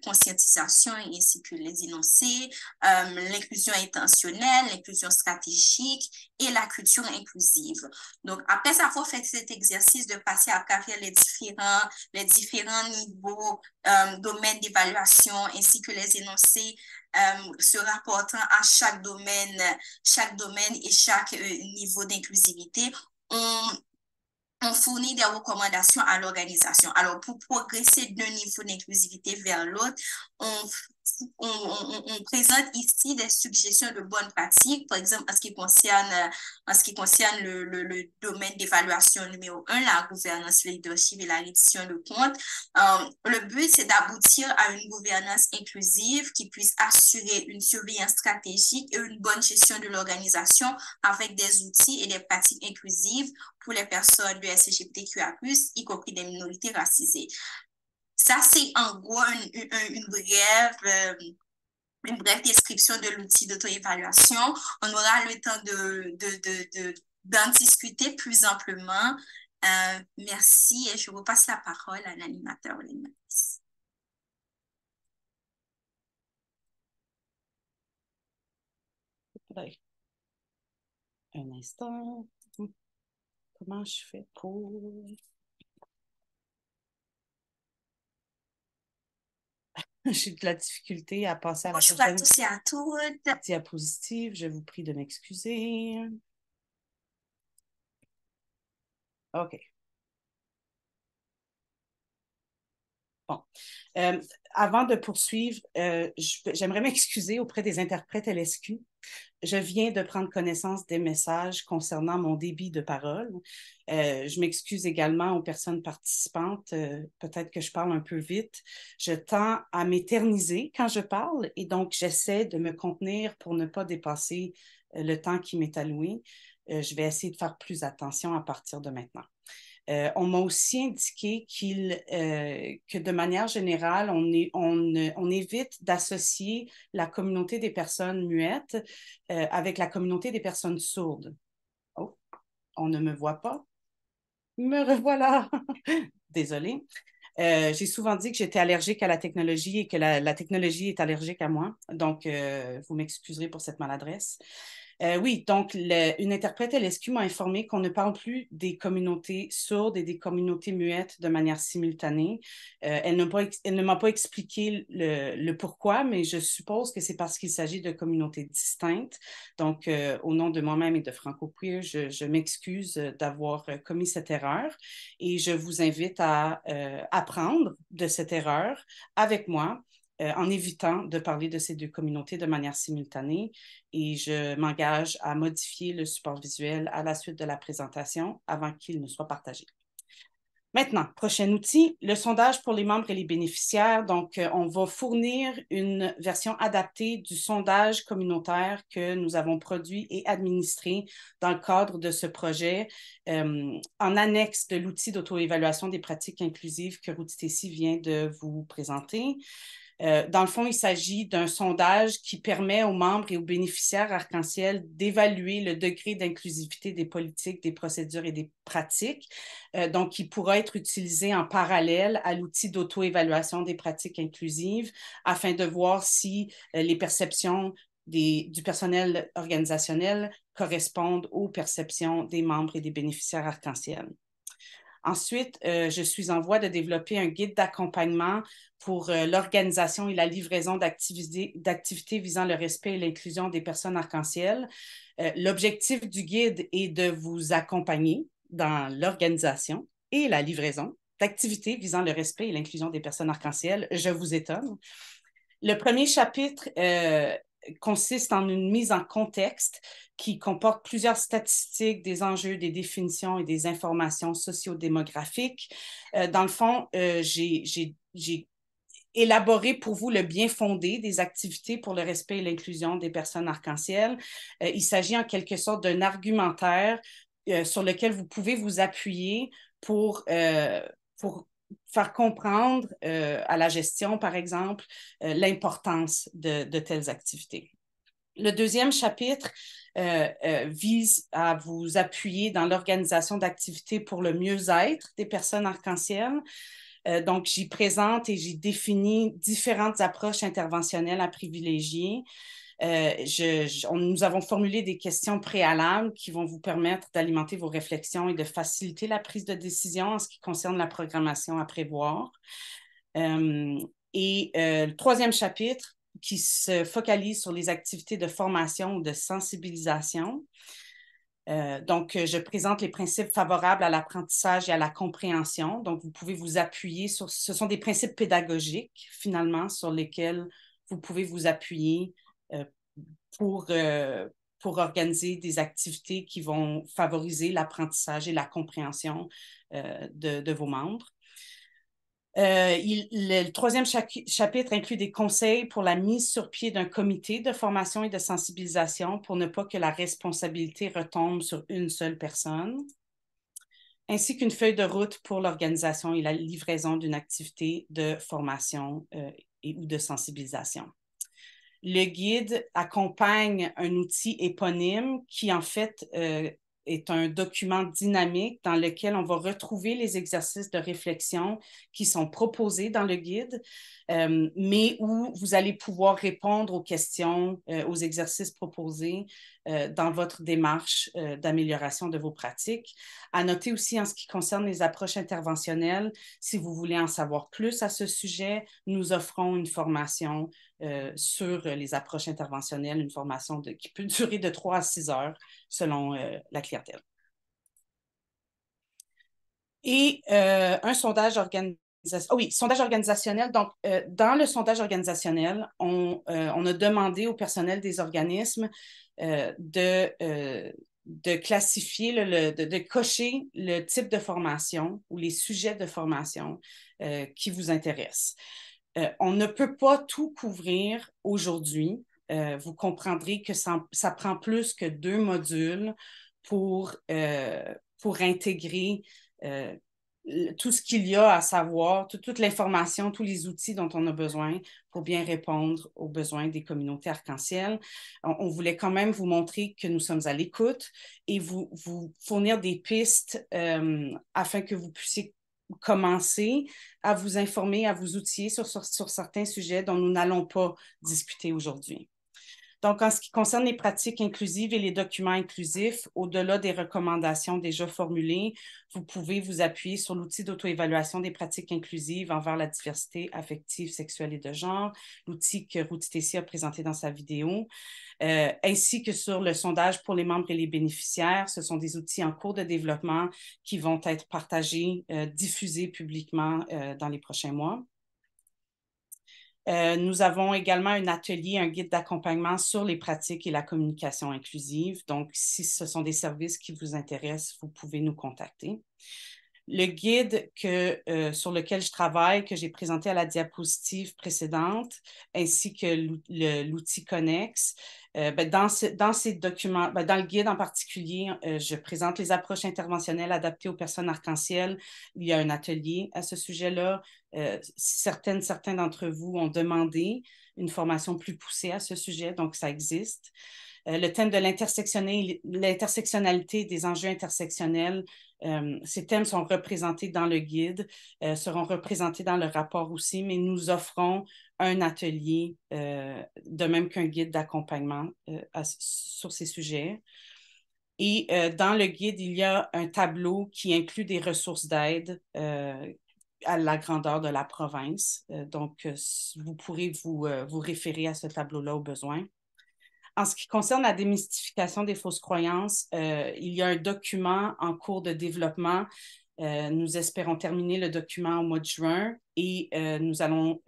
conscientisation ainsi que les énoncés, euh, l'inclusion intentionnelle, l'inclusion stratégique et la culture inclusive. Donc, après avoir fait cet exercice de passer à travers les différents, les différents niveaux, euh, domaines d'évaluation ainsi que les énoncés, se rapportant à chaque domaine, chaque domaine et chaque niveau d'inclusivité, on on fournit des recommandations à l'organisation. Alors, pour progresser d'un niveau d'inclusivité vers l'autre, on on, présente ici des suggestions de bonnes pratiques, par exemple en ce qui concerne, euh, en ce qui concerne le, le, domaine d'évaluation numéro un, la gouvernance, leadership et la rédition de comptes. Euh, le but, c'est d'aboutir à une gouvernance inclusive qui puisse assurer une surveillance stratégique et une bonne gestion de l'organisation avec des outils et des pratiques inclusives pour les personnes du SGPTQA+, y compris des minorités racisées. Ça, c'est en gros euh, une, brève. description de l'outil d'auto-évaluation. On aura le temps de, de, d'en discuter plus amplement. Euh, merci et je passe la parole à l'animateur Un instant. Comment je fais pour... <laughs> J'ai de la difficulté à passer à la prochaine. Diapositive, je vous prie de m'excuser. OK. Bon. Euh, avant de poursuivre, euh, j'aimerais m'excuser auprès des interprètes LSQ je viens de prendre connaissance des messages concernant mon débit de parole. Euh, je m'excuse également aux personnes participantes. Euh, peut-être que je parle un peu vite. Je tends à m'éterniser quand je parle et donc j'essaie de me contenir pour ne pas dépasser euh, le temps qui m'est alloué. je vais essayer de faire plus attention à partir de maintenant. Euh, on m'a aussi indiqué euh, que de manière générale, euh, on, évite d'associer la communauté des personnes muettes avec la communauté des personnes sourdes. Oh, on ne me voit pas. Me revoilà. <laughs> Désolée. j'ai souvent dit que j'étais allergique à la technologie et que la, technologie est allergique à moi. Donc, vous m'excuserez pour cette maladresse. Euh, oui, donc une interprète LSQ m'a informé qu'on ne parle plus des communautés sourdes et des communautés muettes de manière simultanée. Euh, elle ne m'a pas, expliqué le, pourquoi, mais je suppose que c'est parce qu'il s'agit de communautés distinctes. Donc, euh, au nom de moi-même et de Franco Queer, je m'excuse d'avoir commis cette erreur et je vous invite à apprendre de cette erreur avec moi euh, en évitant de parler de ces deux communautés de manière simultanée. Et je m'engage à modifier le support visuel à la suite de la présentation avant qu'il ne soit partagé. Maintenant, prochain outil, le sondage pour les membres et les bénéficiaires. Donc, euh, on va fournir une version adaptée du sondage communautaire que nous avons produit et administré dans le cadre de ce projet euh, en annexe de l'outil d'auto-évaluation des pratiques inclusives que Routitessi vient de vous présenter. Euh, dans le fond, il s'agit d'un sondage qui permet aux membres et aux bénéficiaires arc-en-ciel d'évaluer le degré d'inclusivité des politiques, des procédures et des pratiques. Euh, donc, qui pourra être utilisé en parallèle à l'outil d'auto-évaluation des pratiques inclusives afin de voir si euh, les perceptions du personnel organisationnel correspondent aux perceptions des membres et des bénéficiaires arc-en-ciel. Ensuite, euh, je suis en voie de développer un guide d'accompagnement pour euh, l'organisation et la livraison d'activités visant le respect et l'inclusion des personnes arc-en-ciel. Euh, l'objectif du guide est de vous accompagner dans l'organisation et la livraison d'activités visant le respect et l'inclusion des personnes arc-en-ciel. Je vous étonne. Le premier chapitre consiste en une mise en contexte qui comporte plusieurs statistiques, des enjeux, des définitions et des informations sociodémographiques. Euh, dans le fond, euh, j'ai élaboré pour vous le bien fondé des activités pour le respect et l'inclusion des personnes arc-en-ciel. Euh, il s'agit en quelque sorte d'un argumentaire euh, sur lequel vous pouvez vous appuyer pour, pour faire comprendre à la gestion, par exemple, l'importance de telles activités. Le deuxième chapitre euh, euh, vise à vous appuyer dans l'organisation d'activités pour le mieux-être des personnes arc-en-ciel. Euh, donc, j'y présente et j'y définis différentes approches interventionnelles à privilégier. on, nous avons formulé des questions préalables qui vont vous permettre d'alimenter vos réflexions et de faciliter la prise de décision en ce qui concerne la programmation à prévoir. et le troisième chapitre qui se focalise sur les activités de formation ou de sensibilisation. Euh, donc, euh, je présente les principes favorables à l'apprentissage et à la compréhension. Donc, vous pouvez vous appuyer sur, ce sont des principes pédagogiques, finalement, sur lesquels vous pouvez vous appuyer euh, pour, pour organiser des activités qui vont favoriser l'apprentissage et la compréhension de, vos membres. Euh, le, troisième chapitre inclut des conseils pour la mise sur pied d'un comité de formation et de sensibilisation pour ne pas que la responsabilité retombe sur une seule personne, ainsi qu'une feuille de route pour l'organisation et la livraison d'une activité de formation euh, et ou de sensibilisation. Le guide accompagne un outil éponyme qui, en fait, euh, est un document dynamique dans lequel on va retrouver les exercices de réflexion qui sont proposés dans le guide, euh, mais où vous allez pouvoir répondre aux questions, euh, aux exercices proposés euh, dans votre démarche euh, d'amélioration de vos pratiques. À noter aussi en ce qui concerne les approches interventionnelles, si vous voulez en savoir plus à ce sujet, nous offrons une formation euh, sur les approches interventionnelles, une formation qui peut durer de 3 à 6 heures selon la clientèle. Et un sondage organisationnel. Oh oui, sondage organisationnel. Donc, dans le sondage organisationnel, on, a demandé au personnel des organismes euh, de, euh, de classifier, le, de, cocher le type de formation ou les sujets de formation euh, qui vous intéressent. on ne peut pas tout couvrir aujourd'hui. vous comprendrez que ça, prend plus que deux modules pour, pour intégrer tout ce qu'il y a à savoir, toute l'information, tous les outils dont on a besoin pour bien répondre aux besoins des communautés arc-en-ciel. On, voulait quand même vous montrer que nous sommes à l'écoute et vous, vous, fournir des pistes euh, afin que vous puissiez commencer à vous informer, à vous outiller sur certains sujets dont nous n'allons pas discuter aujourd'hui. Donc, en ce qui concerne les pratiques inclusives et les documents inclusifs, au-delà des recommandations déjà formulées, vous pouvez vous appuyer sur l'outil d'auto-évaluation des pratiques inclusives envers la diversité affective, sexuelle et de genre, l'outil que Ruth Tessier a présenté dans sa vidéo, euh, ainsi que sur le sondage pour les membres et les bénéficiaires. Ce sont des outils en cours de développement qui vont être partagés, euh, diffusés publiquement euh, dans les prochains mois. Euh, nous avons également un atelier, un guide d'accompagnement sur les pratiques et la communication inclusive. Donc, si ce sont des services qui vous intéressent, vous pouvez nous contacter le guide que, euh, sur lequel je travaille, que j'ai présenté à la diapositive précédente, ainsi que l'outil Connex, euh, ben, dans, dans, ces documents, ben, dans le guide en particulier, euh, je présente les approches interventionnelles adaptées aux personnes arc-en-ciel. Il y a un atelier à ce sujet-là. certaines, certains d'entre vous ont demandé une formation plus poussée à ce sujet, donc ça existe. Euh, le thème de l'intersectionnalité des enjeux intersectionnels, euh, ces thèmes sont représentés dans le guide, euh, seront représentés dans le rapport aussi, mais nous offrons un atelier, de même qu'un guide d'accompagnement sur ces sujets. Et dans le guide, il y a un tableau qui inclut des ressources d'aide à la grandeur de la province. donc, vous pourrez vous référer à ce tableau-là au besoin. En ce qui concerne la démystification des fausses croyances, euh, il y a un document en cours de développement. Euh, nous espérons terminer le document au mois de juin et euh, nous allons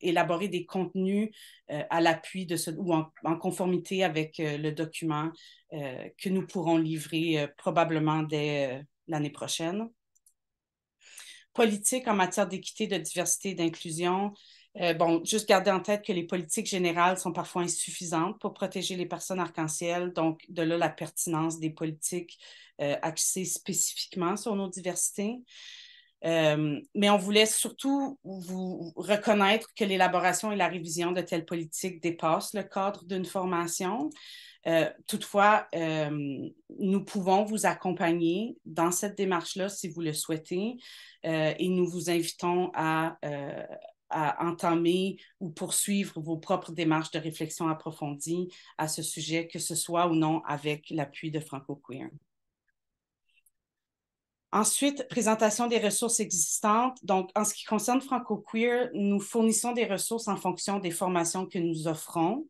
élaborer des contenus à l'appui de ce ou en, conformité avec le document que nous pourrons livrer probablement dès l'année prochaine. Politique en matière d'équité, de diversité et d'inclusion, euh, bon, juste garder en tête que les politiques générales sont parfois insuffisantes pour protéger les personnes arc-en-ciel, donc de là la pertinence des politiques euh, axées spécifiquement sur nos diversités. Euh, mais on voulait surtout vous reconnaître que l'élaboration et la révision de telles politiques dépassent le cadre d'une formation. toutefois, nous pouvons vous accompagner dans cette démarche-là si vous le souhaitez et nous vous invitons à, à entamer ou poursuivre vos propres démarches de réflexion approfondie à ce sujet, que ce soit ou non avec l'appui de Franco Queer. Ensuite, présentation des ressources existantes. Donc, en ce qui concerne Franco Queer, nous fournissons des ressources en fonction des formations que nous offrons.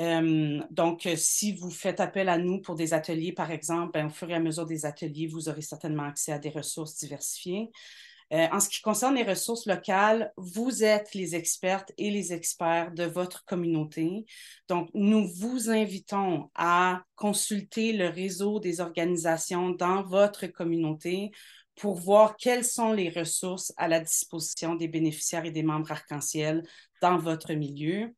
Euh, donc, euh, si vous faites appel à nous pour des ateliers, par exemple, ben, au fur et à mesure des ateliers, vous aurez certainement accès à des ressources diversifiées. Euh, en ce qui concerne les ressources locales, vous êtes les expertes et les experts de votre communauté. Donc, nous vous invitons à consulter le réseau des organisations dans votre communauté pour voir quelles sont les ressources à la disposition des bénéficiaires et des membres arc-en-ciel dans votre milieu.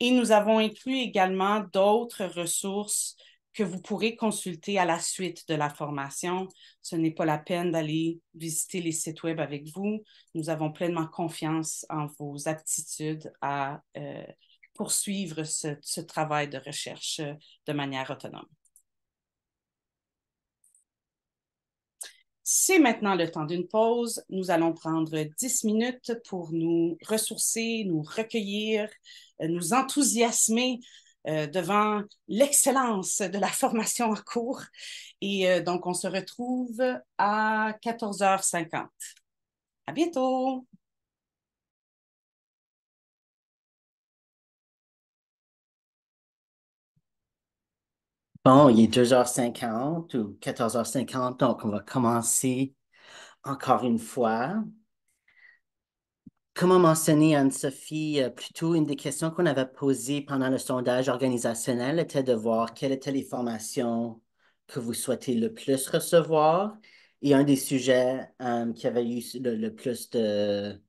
Et nous avons inclus également d'autres ressources que vous pourrez consulter à la suite de la formation. Ce n'est pas la peine d'aller visiter les sites web avec vous. Nous avons pleinement confiance en vos aptitudes à euh, poursuivre ce, ce, travail de recherche euh, de manière autonome. C'est maintenant le temps d'une pause. Nous allons prendre 10 minutes pour nous ressourcer, nous recueillir, euh, nous enthousiasmer euh, devant l'excellence de la formation en cours. Et euh, donc, on se retrouve à 14h50. À bientôt! Bon, il est 2h50 ou 14h50, donc on va commencer encore une fois. Comme mentionné Anne-Sophie euh, plutôt une des questions qu'on avait posées pendant le sondage organisationnel était de voir quelles étaient les formations que vous souhaitez le plus recevoir. Et un des sujets euh, qui avait eu le, plus de.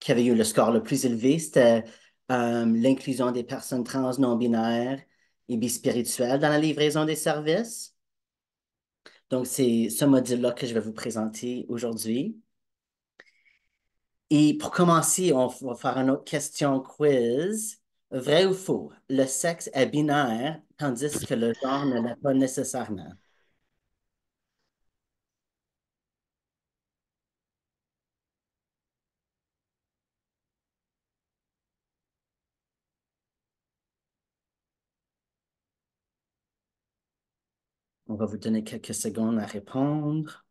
qui avait eu le score le plus élevé, c'était euh, l'inclusion des personnes trans, non-binaires et bispirituelles dans la livraison des services. Donc, c'est ce module-là que je vais vous présenter aujourd'hui. Et pour commencer, on va faire une autre question quiz. Vrai ou faux, le sexe est binaire, tandis que le genre ne l'est pas nécessairement. On va vous donner quelques secondes à répondre.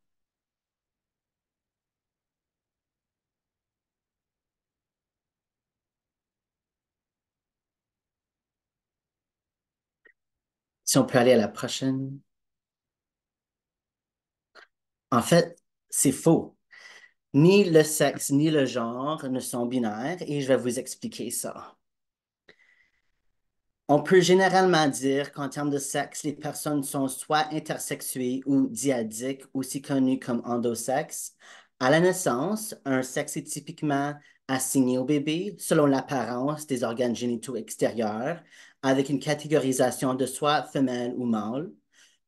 Si on peut aller à la prochaine. En fait, c'est faux. Ni le sexe ni le genre ne sont binaires et je vais vous expliquer ça. On peut généralement dire qu'en termes de sexe, les personnes sont soit intersexuées ou diadiques, aussi connues comme endosexes. À la naissance, un sexe est typiquement assigné au bébé selon l'apparence des organes génitaux extérieurs avec une catégorisation de soi femelle ou mâle.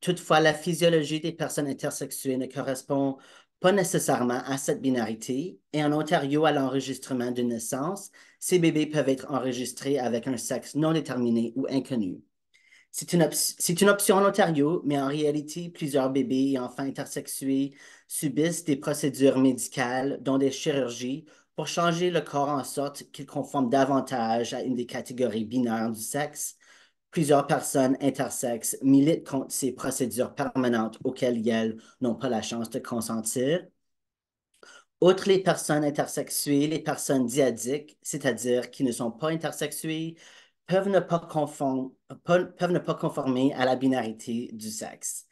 Toutefois, la physiologie des personnes intersexuées ne correspond pas nécessairement à cette binarité, et en Ontario, à l'enregistrement d'une naissance, ces bébés peuvent être enregistrés avec un sexe non déterminé ou inconnu. C'est une, option en Ontario, mais en réalité, plusieurs bébés et enfants intersexués subissent des procédures médicales, dont des chirurgies pour changer le corps en sorte qu'il conforme davantage à une des catégories binaires du sexe, plusieurs personnes intersexes militent contre ces procédures permanentes auxquelles elles n'ont pas la chance de consentir. Outre les personnes intersexuées, les personnes diadiques, c'est-à-dire qui ne sont pas intersexuées, peuvent ne pas, peuvent ne pas conformer à la binarité du sexe.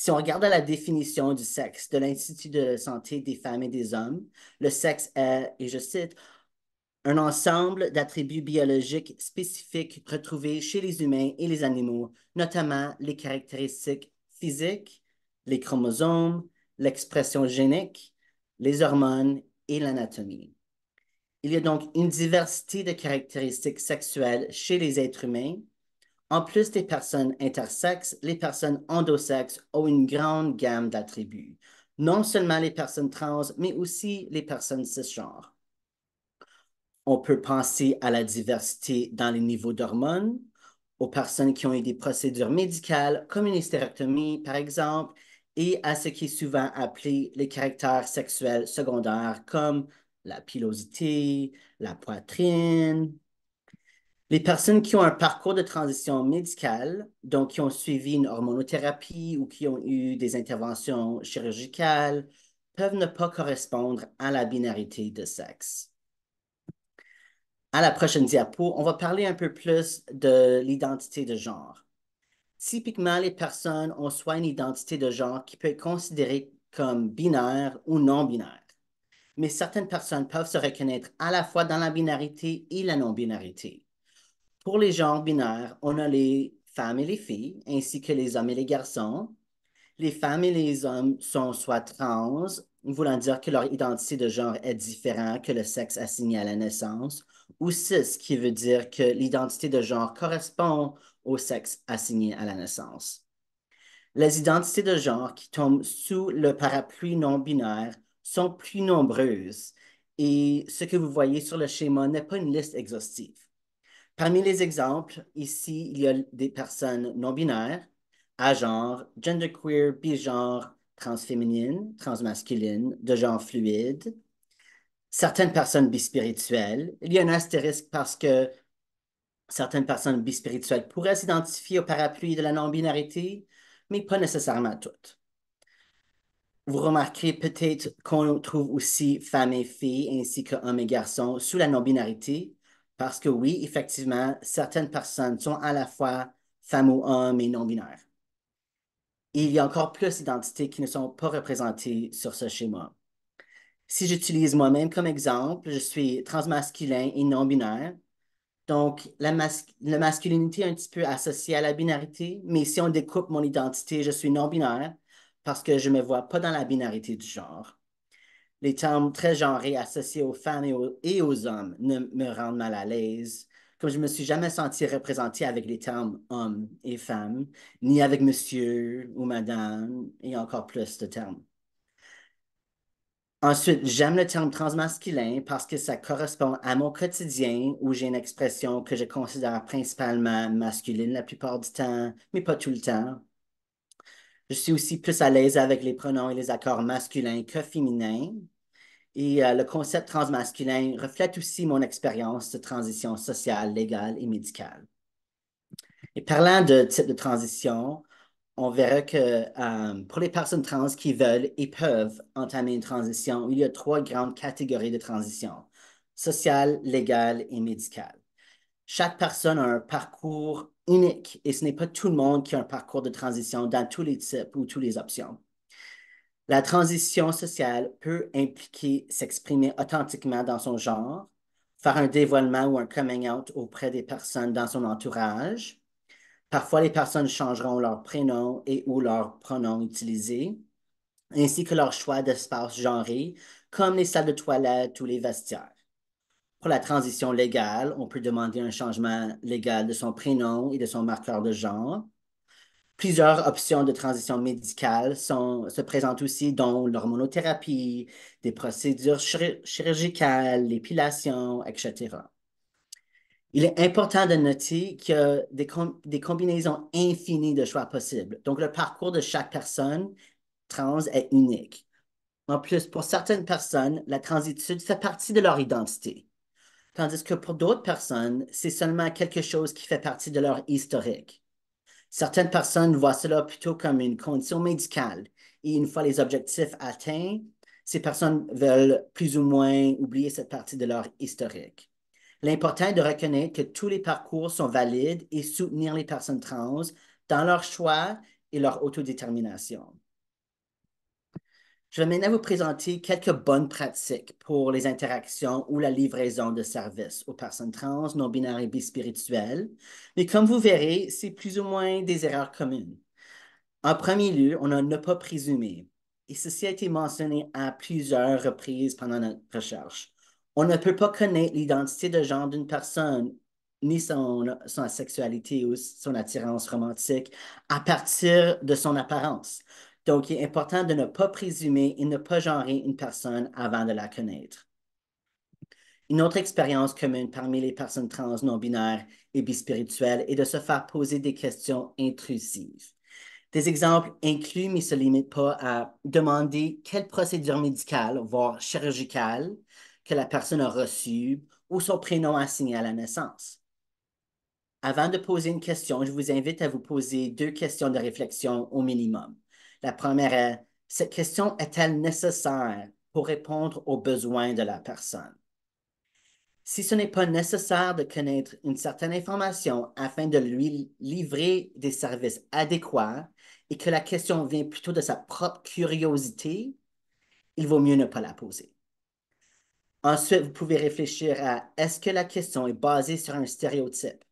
Si on regarde la définition du sexe de l'Institut de santé des femmes et des hommes, le sexe est, et je cite, un ensemble d'attributs biologiques spécifiques retrouvés chez les humains et les animaux, notamment les caractéristiques physiques, les chromosomes, l'expression génique, les hormones et l'anatomie. Il y a donc une diversité de caractéristiques sexuelles chez les êtres humains en plus des personnes intersexes, les personnes endosexes ont une grande gamme d'attributs, non seulement les personnes trans, mais aussi les personnes cisgenres. On peut penser à la diversité dans les niveaux d'hormones, aux personnes qui ont eu des procédures médicales comme une hystérectomie, par exemple, et à ce qui est souvent appelé les caractères sexuels secondaires comme la pilosité, la poitrine, les personnes qui ont un parcours de transition médicale, donc qui ont suivi une hormonothérapie ou qui ont eu des interventions chirurgicales, peuvent ne pas correspondre à la binarité de sexe. À la prochaine diapo, on va parler un peu plus de l'identité de genre. Typiquement, les personnes ont soit une identité de genre qui peut être considérée comme binaire ou non binaire, mais certaines personnes peuvent se reconnaître à la fois dans la binarité et la non-binarité. Pour les genres binaires, on a les femmes et les filles, ainsi que les hommes et les garçons. Les femmes et les hommes sont soit trans, voulant dire que leur identité de genre est différente que le sexe assigné à la naissance, ou cis, qui veut dire que l'identité de genre correspond au sexe assigné à la naissance. Les identités de genre qui tombent sous le parapluie non binaire sont plus nombreuses et ce que vous voyez sur le schéma n'est pas une liste exhaustive. Parmi les exemples, ici, il y a des personnes non-binaires, à genre, genderqueer, bigenre, transféminine, transmasculine, de genre fluide, certaines personnes bispirituelles. Il y a un astérisque parce que certaines personnes bispirituelles pourraient s'identifier au parapluie de la non-binarité, mais pas nécessairement toutes. Vous remarquerez peut-être qu'on trouve aussi femmes et filles ainsi que hommes et garçons sous la non-binarité, parce que oui, effectivement, certaines personnes sont à la fois femmes ou hommes et non-binaires. Il y a encore plus d'identités qui ne sont pas représentées sur ce schéma. Si j'utilise moi-même comme exemple, je suis transmasculin et non-binaire. Donc, la, la, masculinité est un petit peu associée à la binarité, mais si on découpe mon identité, je suis non-binaire parce que je ne me vois pas dans la binarité du genre. Les termes très genrés associés aux femmes et aux, hommes ne me rendent mal à l'aise, comme je ne me suis jamais senti représenté avec les termes homme et femme, ni avec monsieur ou madame, et encore plus de termes. Ensuite, j'aime le terme transmasculin parce que ça correspond à mon quotidien où j'ai une expression que je considère principalement masculine la plupart du temps, mais pas tout le temps. Je suis aussi plus à l'aise avec les pronoms et les accords masculins que féminins. Et euh, le concept transmasculin reflète aussi mon expérience de transition sociale, légale et médicale. Et parlant de type de transition, on verra que euh, pour les personnes trans qui veulent et peuvent entamer une transition, il y a trois grandes catégories de transition, sociale, légale et médicale chaque personne a un parcours unique et ce n'est pas tout le monde qui a un parcours de transition dans tous les types ou toutes les options. La transition sociale peut impliquer s'exprimer authentiquement dans son genre, faire un dévoilement ou un coming out auprès des personnes dans son entourage. Parfois, les personnes changeront leur prénom et ou leur pronom utilisé, ainsi que leur choix d'espace genré, comme les salles de toilette ou les vestiaires. Pour la transition légale, on peut demander un changement légal de son prénom et de son marqueur de genre. Plusieurs options de transition médicale sont, se présentent aussi, dont l'hormonothérapie, des procédures chirurgicales, l'épilation, etc. Il est important de noter que des combinaisons infinies de choix possibles. Donc, le parcours de chaque personne trans est unique. En plus, pour certaines personnes, la transitude fait partie de leur identité. Tandis que pour d'autres personnes, c'est seulement quelque chose qui fait partie de leur historique. Certaines personnes voient cela plutôt comme une condition médicale et une fois les objectifs atteints, ces personnes veulent plus ou moins oublier cette partie de leur historique. L'important est de reconnaître que tous les parcours sont valides et soutenir les personnes trans dans leur choix et leur autodétermination. Je vais maintenant vous présenter quelques bonnes pratiques pour les interactions ou la livraison de services aux personnes trans, non-binaires et bispirituelles. Mais comme vous verrez, c'est plus ou moins des erreurs communes. En premier lieu, on ne pas présumé, Et ceci a été mentionné à plusieurs reprises pendant notre recherche. On ne peut pas connaître l'identité de genre d'une personne, ni son, son sexualité ou son attirance romantique, à partir de son apparence. Donc, il est important de ne pas présumer et ne pas genrer une personne avant de la connaître. Une autre expérience commune parmi les personnes trans non binaires et bispirituelles est de se faire poser des questions intrusives. Des exemples incluent, mais ne se limitent pas à demander quelle procédure médicale, voire chirurgicale, que la personne a reçue ou son prénom assigné à la naissance. Avant de poser une question, je vous invite à vous poser deux questions de réflexion au minimum. La première est, cette question est-elle nécessaire pour répondre aux besoins de la personne? Si ce n'est pas nécessaire de connaître une certaine information afin de lui livrer des services adéquats et que la question vient plutôt de sa propre curiosité, il vaut mieux ne pas la poser. Ensuite, vous pouvez réfléchir à est-ce que la question est basée sur un stéréotype?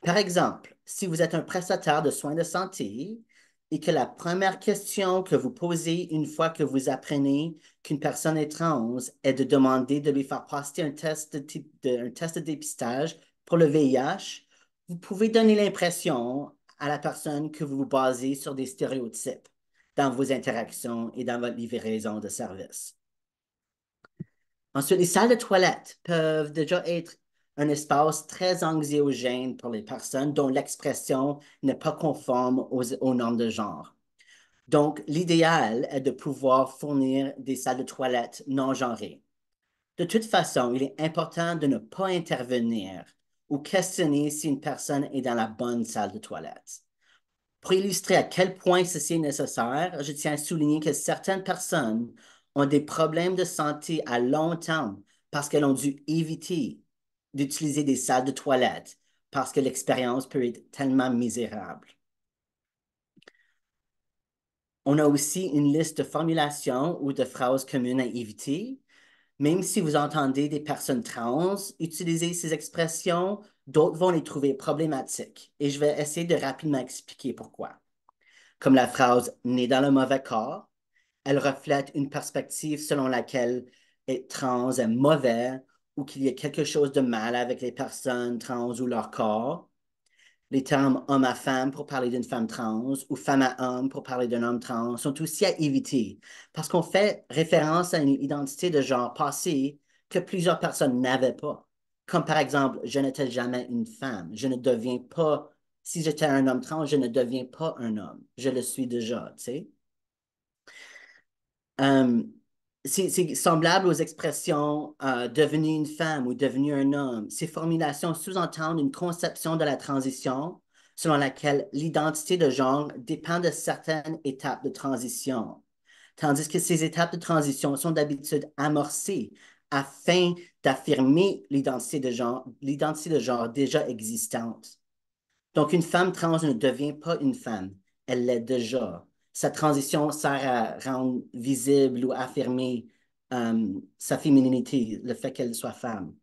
Par exemple, si vous êtes un prestataire de soins de santé et que la première question que vous posez une fois que vous apprenez qu'une personne est trans est de demander de lui faire passer un test de, test de dépistage pour le VIH, vous pouvez donner l'impression à la personne que vous vous basez sur des stéréotypes dans vos interactions et dans votre livraison de service. Ensuite, les salles de toilettes peuvent déjà être un espace très anxiogène pour les personnes dont l'expression n'est pas conforme aux, normes de genre. Donc, l'idéal est de pouvoir fournir des salles de toilettes non genrées. De toute façon, il est important de ne pas intervenir ou questionner si une personne est dans la bonne salle de toilette. Pour illustrer à quel point ceci est nécessaire, je tiens à souligner que certaines personnes ont des problèmes de santé à long terme parce qu'elles ont dû éviter d'utiliser des salles de toilettes parce que l'expérience peut être tellement misérable. On a aussi une liste de formulations ou de phrases communes à éviter. Même si vous entendez des personnes trans utiliser ces expressions, d'autres vont les trouver problématiques et je vais essayer de rapidement expliquer pourquoi. Comme la phrase née dans le mauvais corps, elle reflète une perspective selon laquelle être trans est mauvais ou qu'il y ait quelque chose de mal avec les personnes trans ou leur corps. Les termes homme à femme pour parler d'une femme trans ou femme à homme pour parler d'un homme trans sont aussi à éviter parce qu'on fait référence à une identité de genre passée que plusieurs personnes n'avaient pas. Comme par exemple, je n'étais jamais une femme, je ne deviens pas, si j'étais un homme trans, je ne deviens pas un homme, je le suis déjà, tu sais. Euh, c'est semblable aux expressions devenir euh, devenue une femme ou devenir un homme. Ces formulations sous-entendent une conception de la transition selon laquelle l'identité de genre dépend de certaines étapes de transition, tandis que ces étapes de transition sont d'habitude amorcées afin d'affirmer l'identité de genre, l'identité de genre déjà existante. Donc, une femme trans ne devient pas une femme, elle l'est déjà sa transition sert à rendre visible ou affirmer euh, sa fémininité, le fait qu'elle soit femme.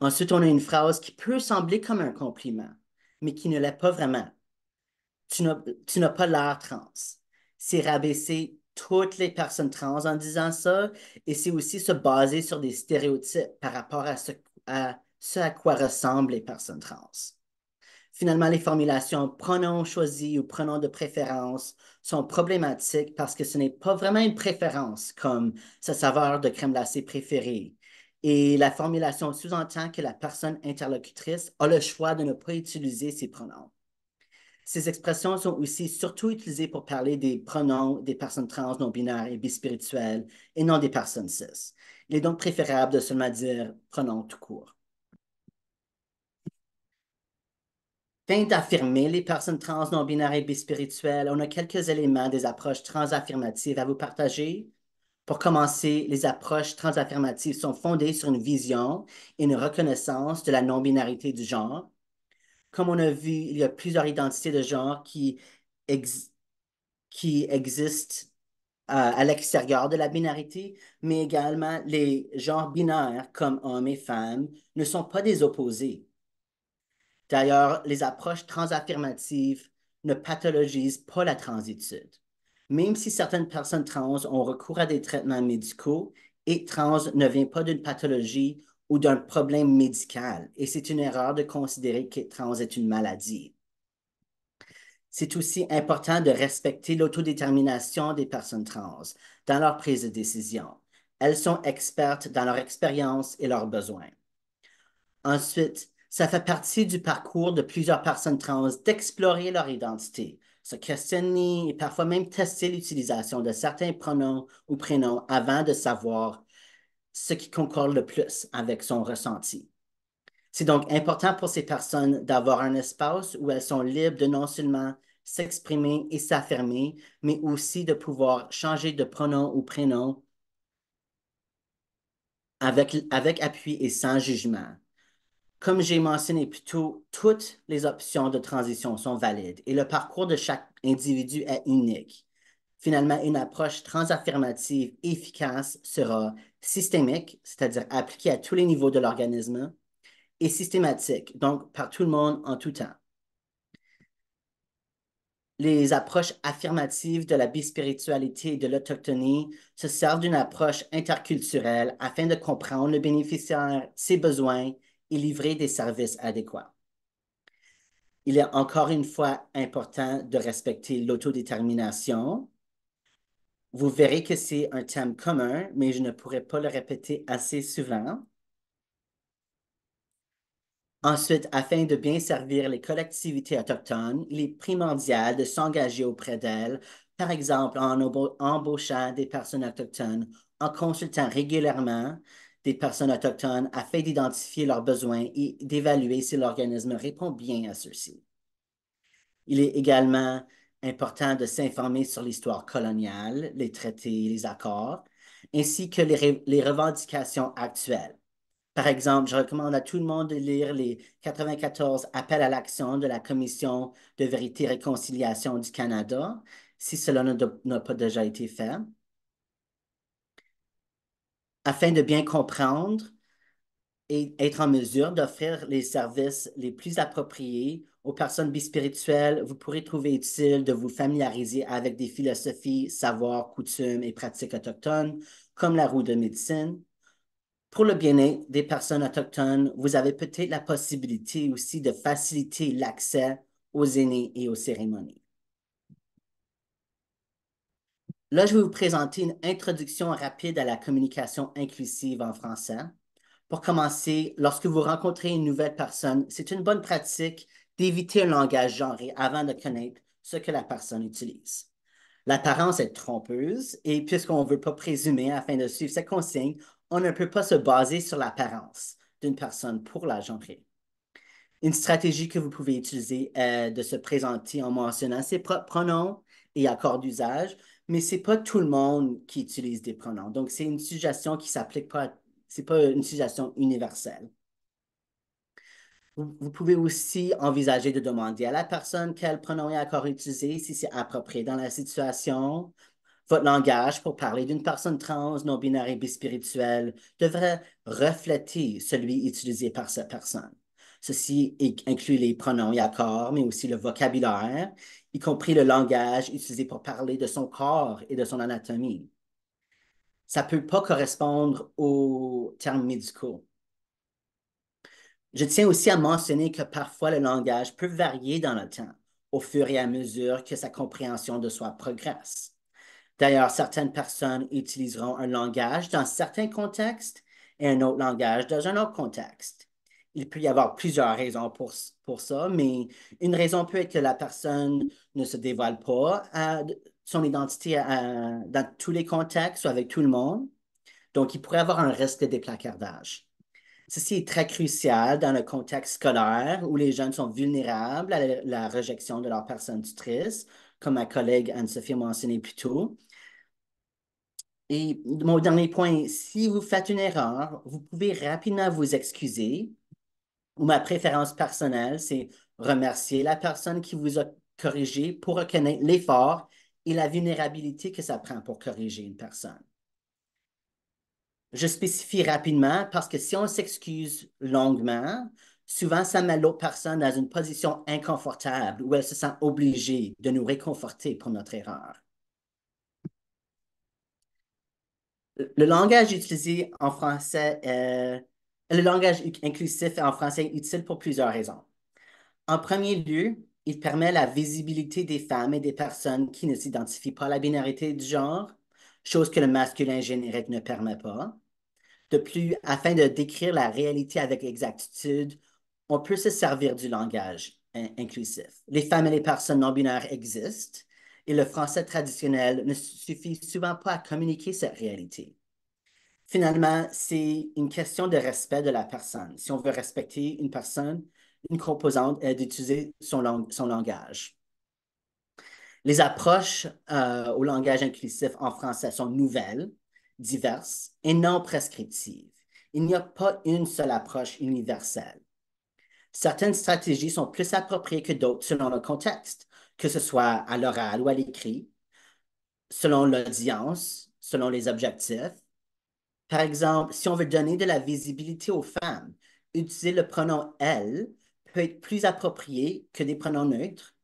Ensuite, on a une phrase qui peut sembler comme un compliment, mais qui ne l'est pas vraiment. Tu n'as pas l'air trans. C'est rabaisser toutes les personnes trans en disant ça, et c'est aussi se baser sur des stéréotypes par rapport à ce à quoi ressemblent les personnes trans. Finalement, les formulations pronoms choisis ou pronoms de préférence sont problématiques parce que ce n'est pas vraiment une préférence comme sa saveur de crème glacée préférée. Et la formulation sous-entend que la personne interlocutrice a le choix de ne pas utiliser ces pronoms. Ces expressions sont aussi surtout utilisées pour parler des pronoms des personnes trans, non-binaires et bispirituelles et non des personnes cis. Il est donc préférable de seulement dire pronoms tout court. Afin d'affirmer les personnes trans, non-binaires et bispirituelles, on a quelques éléments des approches transaffirmatives à vous partager. Pour commencer, les approches transaffirmatives sont fondées sur une vision et une reconnaissance de la non-binarité du genre. Comme on a vu, il y a plusieurs identités de genre qui, qui existent euh, à l'extérieur de la binarité, mais également les genres binaires comme hommes et femmes ne sont pas des opposés D'ailleurs, les approches transaffirmatives ne pathologisent pas la transitude, même si certaines personnes trans ont recours à des traitements médicaux être trans ne vient pas d'une pathologie ou d'un problème médical, et c'est une erreur de considérer que trans est une maladie. C'est aussi important de respecter l'autodétermination des personnes trans dans leur prise de décision. Elles sont expertes dans leur expérience et leurs besoins. Ensuite, ça fait partie du parcours de plusieurs personnes trans d'explorer leur identité, se questionner et parfois même tester l'utilisation de certains pronoms ou prénoms avant de savoir ce qui concorde le plus avec son ressenti. C'est donc important pour ces personnes d'avoir un espace où elles sont libres de non seulement s'exprimer et s'affirmer, mais aussi de pouvoir changer de pronom ou prénom avec, avec appui et sans jugement comme j'ai mentionné plus tôt, toutes les options de transition sont valides et le parcours de chaque individu est unique. Finalement, une approche transaffirmative efficace sera systémique, c'est-à-dire appliquée à tous les niveaux de l'organisme, et systématique, donc par tout le monde en tout temps. Les approches affirmatives de la bispiritualité et de l'autochtonie se servent d'une approche interculturelle afin de comprendre le bénéficiaire, ses besoins et livrer des services adéquats. Il est encore une fois important de respecter l'autodétermination. Vous verrez que c'est un thème commun, mais je ne pourrais pas le répéter assez souvent. Ensuite, afin de bien servir les collectivités autochtones, il est primordial de s'engager auprès d'elles, par exemple en embauchant des personnes autochtones, en consultant régulièrement des personnes autochtones afin d'identifier leurs besoins et d'évaluer si l'organisme répond bien à ceux-ci. Il est également important de s'informer sur l'histoire coloniale, les traités et les accords, ainsi que les, revendications actuelles. Par exemple, je recommande à tout le monde de lire les 94 appels à l'action de la Commission de vérité et réconciliation du Canada, si cela n'a pas déjà été fait afin de bien comprendre et être en mesure d'offrir les services les plus appropriés aux personnes bispirituelles, vous pourrez trouver utile de vous familiariser avec des philosophies, savoirs, coutumes et pratiques autochtones, comme la roue de médecine. Pour le bien-être des personnes autochtones, vous avez peut-être la possibilité aussi de faciliter l'accès aux aînés et aux cérémonies. Là, je vais vous présenter une introduction rapide à la communication inclusive en français. Pour commencer, lorsque vous rencontrez une nouvelle personne, c'est une bonne pratique d'éviter un langage genré avant de connaître ce que la personne utilise. L'apparence est trompeuse et puisqu'on ne veut pas présumer afin de suivre cette consigne, on ne peut pas se baser sur l'apparence d'une personne pour la genrer. Une stratégie que vous pouvez utiliser est de se présenter en mentionnant ses propres pronoms et accords d'usage, mais c'est pas tout le monde qui utilise des pronoms. Donc, c'est une suggestion qui s'applique pas, c'est pas une suggestion universelle. Vous pouvez aussi envisager de demander à la personne quel pronom est encore utilisé, si c'est approprié dans la situation. Votre langage pour parler d'une personne trans, non-binaire et bispirituelle devrait refléter celui utilisé par cette personne. Ceci inclut les pronoms et accords, mais aussi le vocabulaire, y compris le langage utilisé pour parler de son corps et de son anatomie. Ça ne peut pas correspondre aux termes médicaux. Je tiens aussi à mentionner que parfois le langage peut varier dans le temps au fur et à mesure que sa compréhension de soi progresse. D'ailleurs, certaines personnes utiliseront un langage dans certains contextes et un autre langage dans un autre contexte il peut y avoir plusieurs raisons pour, ça, mais une raison peut être que la personne ne se dévoile pas à son identité dans tous les contextes ou avec tout le monde. Donc, il pourrait avoir un risque de déplacardage. Ceci est très crucial dans le contexte scolaire où les jeunes sont vulnérables à la, rejection de leur personne triste, comme ma collègue Anne-Sophie a mentionné plus tôt. Et mon dernier point, si vous faites une erreur, vous pouvez rapidement vous excuser ou ma préférence personnelle, c'est remercier la personne qui vous a corrigé pour reconnaître l'effort et la vulnérabilité que ça prend pour corriger une personne. Je spécifie rapidement parce que si on s'excuse longuement, souvent ça met l'autre personne dans une position inconfortable où elle se sent obligée de nous réconforter pour notre erreur. Le langage utilisé en français est le langage inclusif en français utile pour plusieurs raisons. En premier lieu, il permet la visibilité des femmes et des personnes qui ne s'identifient pas à la binarité du genre, chose que le masculin générique ne permet pas. De plus, afin de décrire la réalité avec exactitude, on peut se servir du langage inclusif. Les femmes et les personnes non binaires existent et le français traditionnel ne suffit souvent pas à communiquer cette réalité. Finalement, c'est une question de respect de la personne. Si on veut respecter une personne, une composante est d'utiliser son, langage. Les approches euh, au langage inclusif en français sont nouvelles, diverses et non prescriptives. Il n'y a pas une seule approche universelle. Certaines stratégies sont plus appropriées que d'autres selon le contexte, que ce soit à l'oral ou à l'écrit, selon l'audience, selon les objectifs par exemple, si on veut donner de la visibilité aux femmes, utiliser le pronom elle peut être plus approprié que des pronoms neutres.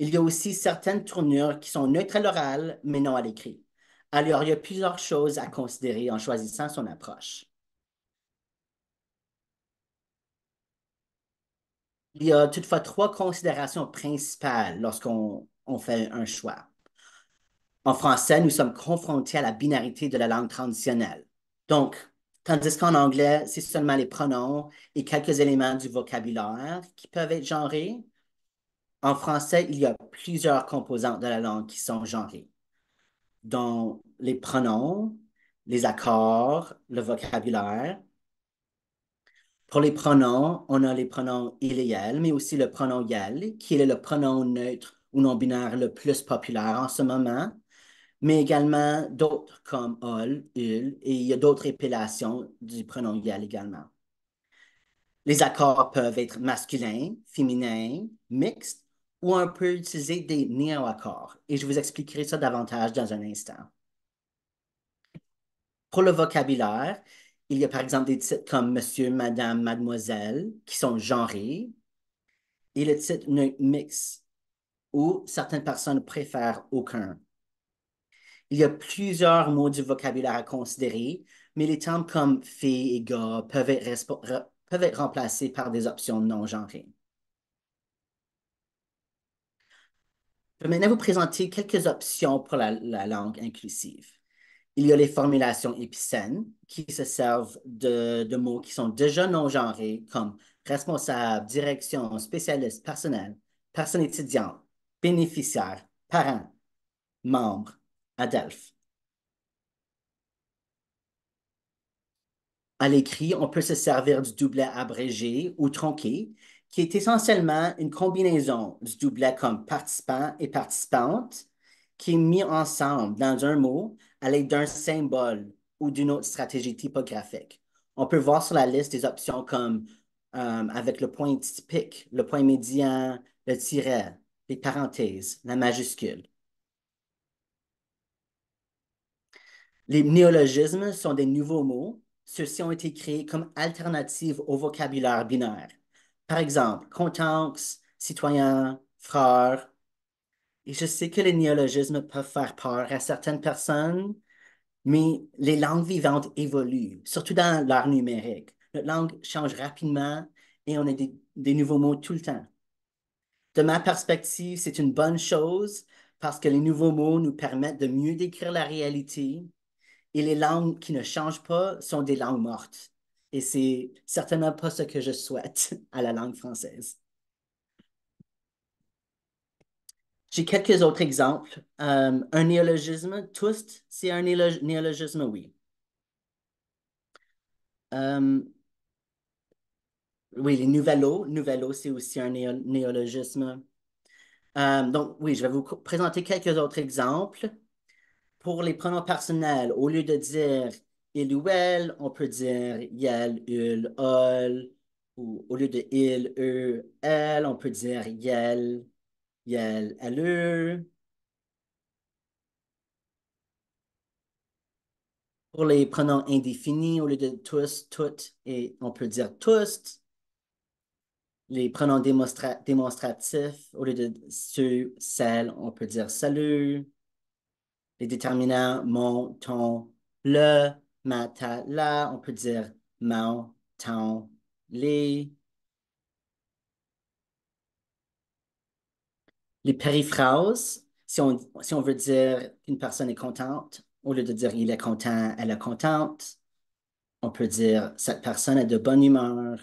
Il y a aussi certaines tournures qui sont neutres à l'oral, mais non à l'écrit. Alors, il y a plusieurs choses à considérer en choisissant son approche. Il y a toutefois trois considérations principales lorsqu'on fait un choix. En français, nous sommes confrontés à la binarité de la langue traditionnelle. Donc, tandis qu'en anglais, c'est seulement les pronoms et quelques éléments du vocabulaire qui peuvent être genrés. En français, il y a plusieurs composantes de la langue qui sont genrées, dont les pronoms, les accords, le vocabulaire. Pour les pronoms, on a les pronoms il et elle, mais aussi le pronom yel, qui est le pronom neutre ou non binaire le plus populaire en ce moment mais également d'autres comme ol, ul, et il y a d'autres épellations du pronom yal également. Les accords peuvent être masculins, féminins, mixtes, ou on peut utiliser des néo-accords, et je vous expliquerai ça davantage dans un instant. Pour le vocabulaire, il y a par exemple des titres comme Monsieur, Madame, Mademoiselle, qui sont genrés, et le titre neutre mix, où certaines personnes préfèrent aucun. Il y a plusieurs mots du vocabulaire à considérer, mais les termes comme fille et gars peuvent être, peuvent remplacés par des options non genrées. Je vais maintenant vous présenter quelques options pour la, langue inclusive. Il y a les formulations épicènes qui se servent de, de mots qui sont déjà non genrés comme responsable, direction, spécialiste, personnel, personne étudiante, bénéficiaire, parent, membre, à À l'écrit, on peut se servir du doublet abrégé ou tronqué, qui est essentiellement une combinaison du doublet comme participant et participante, qui est mis ensemble dans un mot à l'aide d'un symbole ou d'une autre stratégie typographique. On peut voir sur la liste des options comme euh, avec le point typique, le point médian, le tiret, les parenthèses, la majuscule. Les néologismes sont des nouveaux mots. Ceux-ci ont été créés comme alternatives au vocabulaire binaire. Par exemple, «contexte», citoyen, frère. Et je sais que les néologismes peuvent faire peur à certaines personnes, mais les langues vivantes évoluent, surtout dans l'art numérique. Notre langue change rapidement et on a des nouveaux mots tout le temps. De ma perspective, c'est une bonne chose parce que les nouveaux mots nous permettent de mieux décrire la réalité et les langues qui ne changent pas sont des langues mortes. Et c'est certainement pas ce que je souhaite à la langue française. J'ai quelques autres exemples. Euh, un néologisme, twist, c'est un néologisme, oui. Euh, oui, les nouvellos, nouvellos, c'est aussi un néologisme. Euh, donc, oui, je vais vous présenter quelques autres exemples pour les pronoms personnels, au lieu de dire il ou elle, on peut dire yel, ul, ol. Ou au lieu de il, eux, elle, on peut dire yel, yel, elle, Pour les pronoms indéfinis, au lieu de tous, toutes, et on peut dire tous. Les pronoms démonstratifs, au lieu de ceux, celles, on peut dire salut les déterminants mon, ton, le, ma, la. On peut dire mon, ton, les. Les périphrases, si on, si on veut dire une personne est contente, au lieu de dire il est content, elle est contente, on peut dire cette personne est de bonne humeur.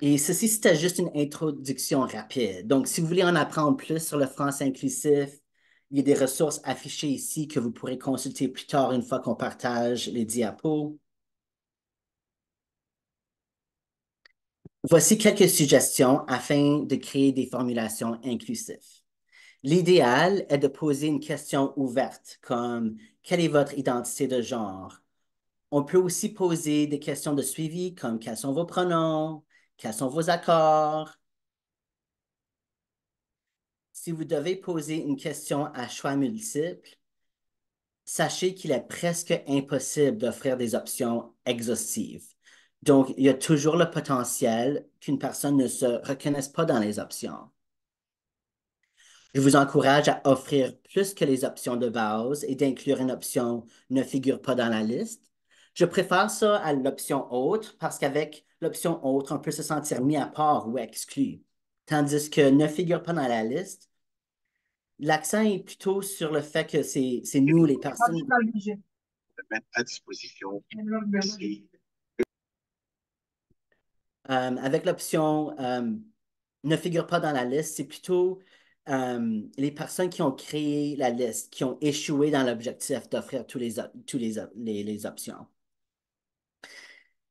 Et ceci, c'était juste une introduction rapide. Donc, si vous voulez en apprendre plus sur le français inclusif, il y a des ressources affichées ici que vous pourrez consulter plus tard une fois qu'on partage les diapos. Voici quelques suggestions afin de créer des formulations inclusives. L'idéal est de poser une question ouverte comme quelle est votre identité de genre? On peut aussi poser des questions de suivi comme quels sont vos pronoms, quels sont vos accords? Si vous devez poser une question à choix multiple, sachez qu'il est presque impossible d'offrir des options exhaustives. Donc, il y a toujours le potentiel qu'une personne ne se reconnaisse pas dans les options. Je vous encourage à offrir plus que les options de base et d'inclure une option ne figure pas dans la liste. Je préfère ça à l'option autre parce qu'avec l'option autre, on peut se sentir mis à part ou exclu. Tandis que ne figure pas dans la liste, l'accent est plutôt sur le fait que c'est nous les personnes. Mettre à disposition euh, avec l'option euh, ne figure pas dans la liste, c'est plutôt euh, les personnes qui ont créé la liste, qui ont échoué dans l'objectif d'offrir tous les, tous les, les options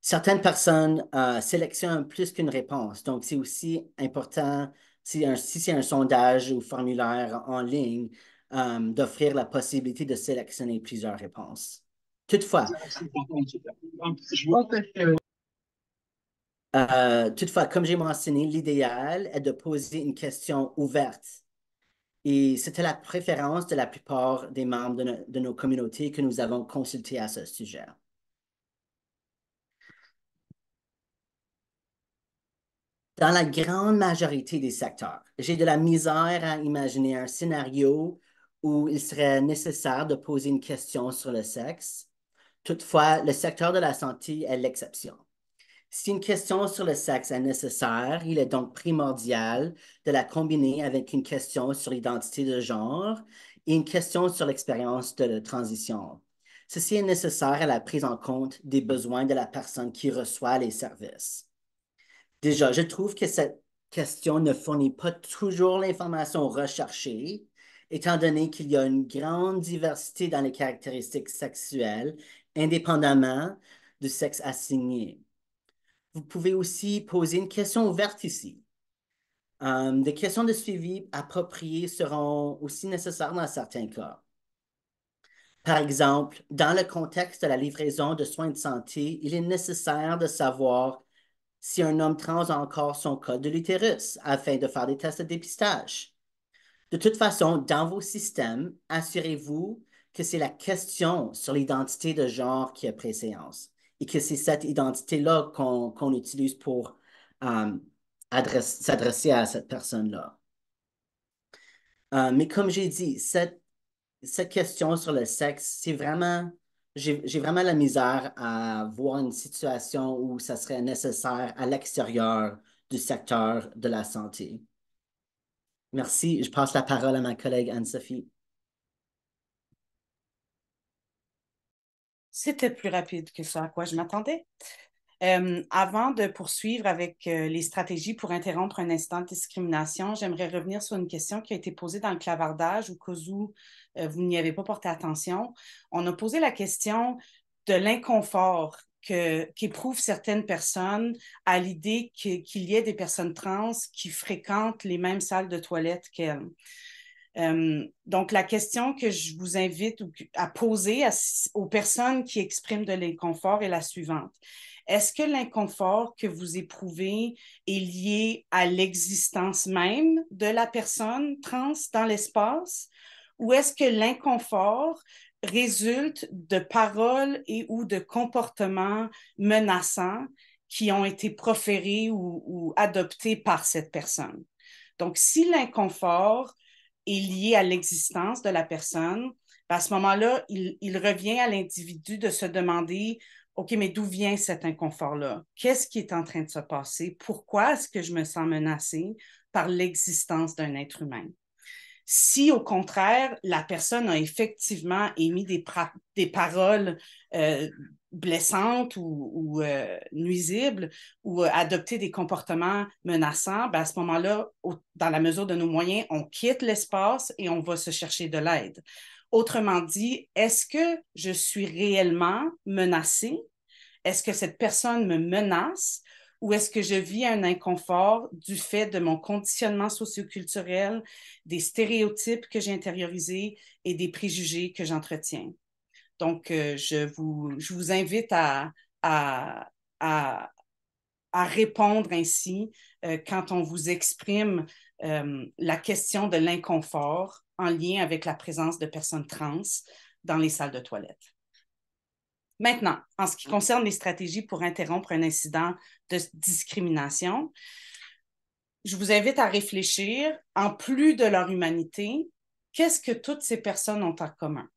certaines personnes euh, sélectionnent plus qu'une réponse. Donc, c'est aussi important, si, c'est un sondage ou formulaire en ligne, euh, d'offrir la possibilité de sélectionner plusieurs réponses. Toutefois, euh, toutefois, comme j'ai mentionné, l'idéal est de poser une question ouverte. Et c'était la préférence de la plupart des membres de, de nos communautés que nous avons consultés à ce sujet. dans la grande majorité des secteurs. J'ai de la misère à imaginer un scénario où il serait nécessaire de poser une question sur le sexe. Toutefois, le secteur de la santé est l'exception. Si une question sur le sexe est nécessaire, il est donc primordial de la combiner avec une question sur l'identité de genre et une question sur l'expérience de la transition. Ceci est nécessaire à la prise en compte des besoins de la personne qui reçoit les services. Déjà, je trouve que cette question ne fournit pas toujours l'information recherchée, étant donné qu'il y a une grande diversité dans les caractéristiques sexuelles, indépendamment du sexe assigné. Vous pouvez aussi poser une question ouverte ici. Euh, des questions de suivi appropriées seront aussi nécessaires dans certains cas. Par exemple, dans le contexte de la livraison de soins de santé, il est nécessaire de savoir si un homme trans a encore son code de l'utérus afin de faire des tests de dépistage. De toute façon, dans vos systèmes, assurez-vous que c'est la question sur l'identité de genre qui a préséance et que c'est cette identité-là qu'on utilise pour euh, s'adresser à cette personne-là. Euh, mais comme j'ai dit, cette, cette question sur le sexe, c'est vraiment j'ai vraiment la misère à voir une situation où ça serait nécessaire à l'extérieur du secteur de la santé. Merci. Je passe la parole à ma collègue Anne-Sophie. C'était plus rapide que ce à quoi je m'attendais. Euh, avant de poursuivre avec euh, les stratégies pour interrompre un instant de discrimination, j'aimerais revenir sur une question qui a été posée dans le clavardage, ou cas euh, vous n'y avez pas porté attention. On a posé la question de l'inconfort qu'éprouvent certaines personnes à l'idée qu'il y ait des personnes trans qui fréquentent les mêmes salles de toilette qu'elles. donc, la question que je vous invite à poser aux personnes qui expriment de l'inconfort est la suivante. Est-ce que l'inconfort que vous éprouvez est lié à l'existence même de la personne trans dans l'espace ou est-ce que l'inconfort résulte de paroles et ou de comportements menaçants qui ont été proférés ou, adoptés par cette personne? Donc, si l'inconfort est lié à l'existence de la personne, ben, à ce moment-là, il revient à l'individu de se demander OK, mais d'où vient cet inconfort-là? Qu'est-ce qui est en train de se passer? Pourquoi est-ce que je me sens menacée par l'existence d'un être humain? Si au contraire, la personne a effectivement émis des, paroles euh, blessantes ou, euh, nuisibles ou adopté des comportements menaçants, ben, à ce moment-là, dans la mesure de nos moyens, on quitte l'espace et on va se chercher de l'aide. Autrement dit, est-ce que je suis réellement menacée? Est-ce que cette personne me menace? Ou est-ce que je vis un inconfort du fait de mon conditionnement socioculturel, des stéréotypes que j'ai intériorisés et des préjugés que j'entretiens? Donc, euh, je, vous, invite à, répondre ainsi euh, quand on vous exprime euh, la question de l'inconfort en lien avec la présence de personnes trans dans les salles de toilette. Maintenant, en ce qui concerne les stratégies pour interrompre un incident de discrimination, je vous invite à réfléchir, en plus de leur humanité, qu'est-ce que toutes ces personnes ont en commun?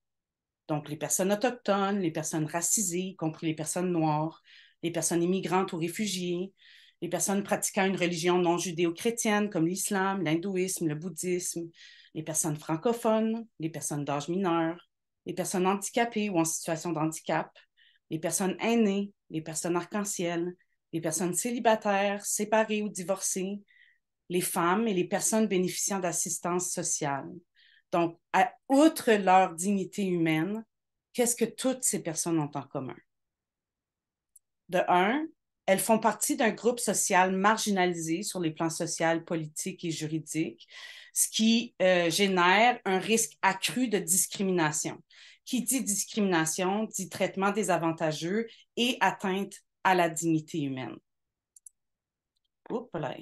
Donc, les personnes autochtones, les personnes racisées, y compris les personnes noires, les personnes immigrantes ou réfugiées, les personnes pratiquant une religion non judéo-chrétienne comme l'islam, l'hindouisme, le bouddhisme, les personnes francophones, les personnes d'âge mineur, les personnes handicapées ou en situation de handicap, les personnes aînées, les personnes arc-en-ciel, les personnes célibataires, séparées ou divorcées, les femmes et les personnes bénéficiant d'assistance sociale. Donc, à, outre leur dignité humaine, qu'est-ce que toutes ces personnes ont en commun? De un, elles font partie d'un groupe social marginalisé sur les plans social, politique et juridique, ce qui euh, génère un risque accru de discrimination. Qui dit discrimination dit traitement désavantageux et atteinte à la dignité humaine. Oups là,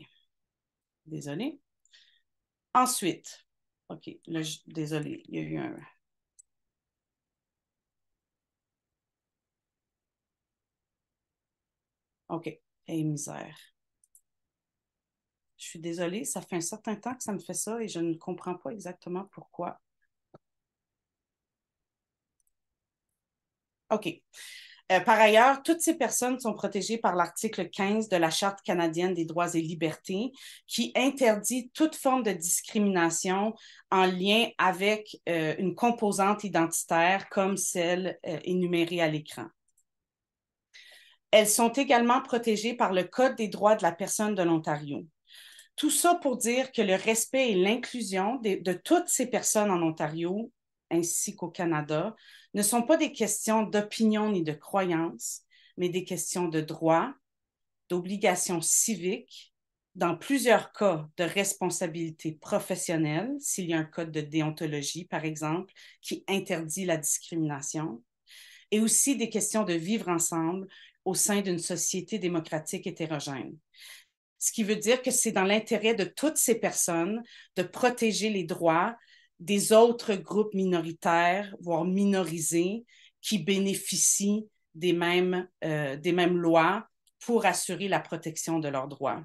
désolé. Ensuite, OK, désolé, il y a eu un, OK. Et misère. Je suis désolée, ça fait un certain temps que ça me fait ça et je ne comprends pas exactement pourquoi. OK. Euh, par ailleurs, toutes ces personnes sont protégées par l'article 15 de la Charte canadienne des droits et libertés qui interdit toute forme de discrimination en lien avec euh, une composante identitaire comme celle euh, énumérée à l'écran. Elles sont également protégées par le Code des droits de la personne de l'Ontario. Tout ça pour dire que le respect et l'inclusion de, toutes ces personnes en Ontario, ainsi qu'au Canada, ne sont pas des questions d'opinion ni de croyance, mais des questions de droit, d'obligation civique, dans plusieurs cas de responsabilité professionnelle, s'il y a un code de déontologie, par exemple, qui interdit la discrimination, et aussi des questions de vivre ensemble au sein d'une société démocratique hétérogène ce qui veut dire que c'est dans l'intérêt de toutes ces personnes de protéger les droits des autres groupes minoritaires, voire minorisés, qui bénéficient des mêmes, euh, des mêmes lois pour assurer la protection de leurs droits.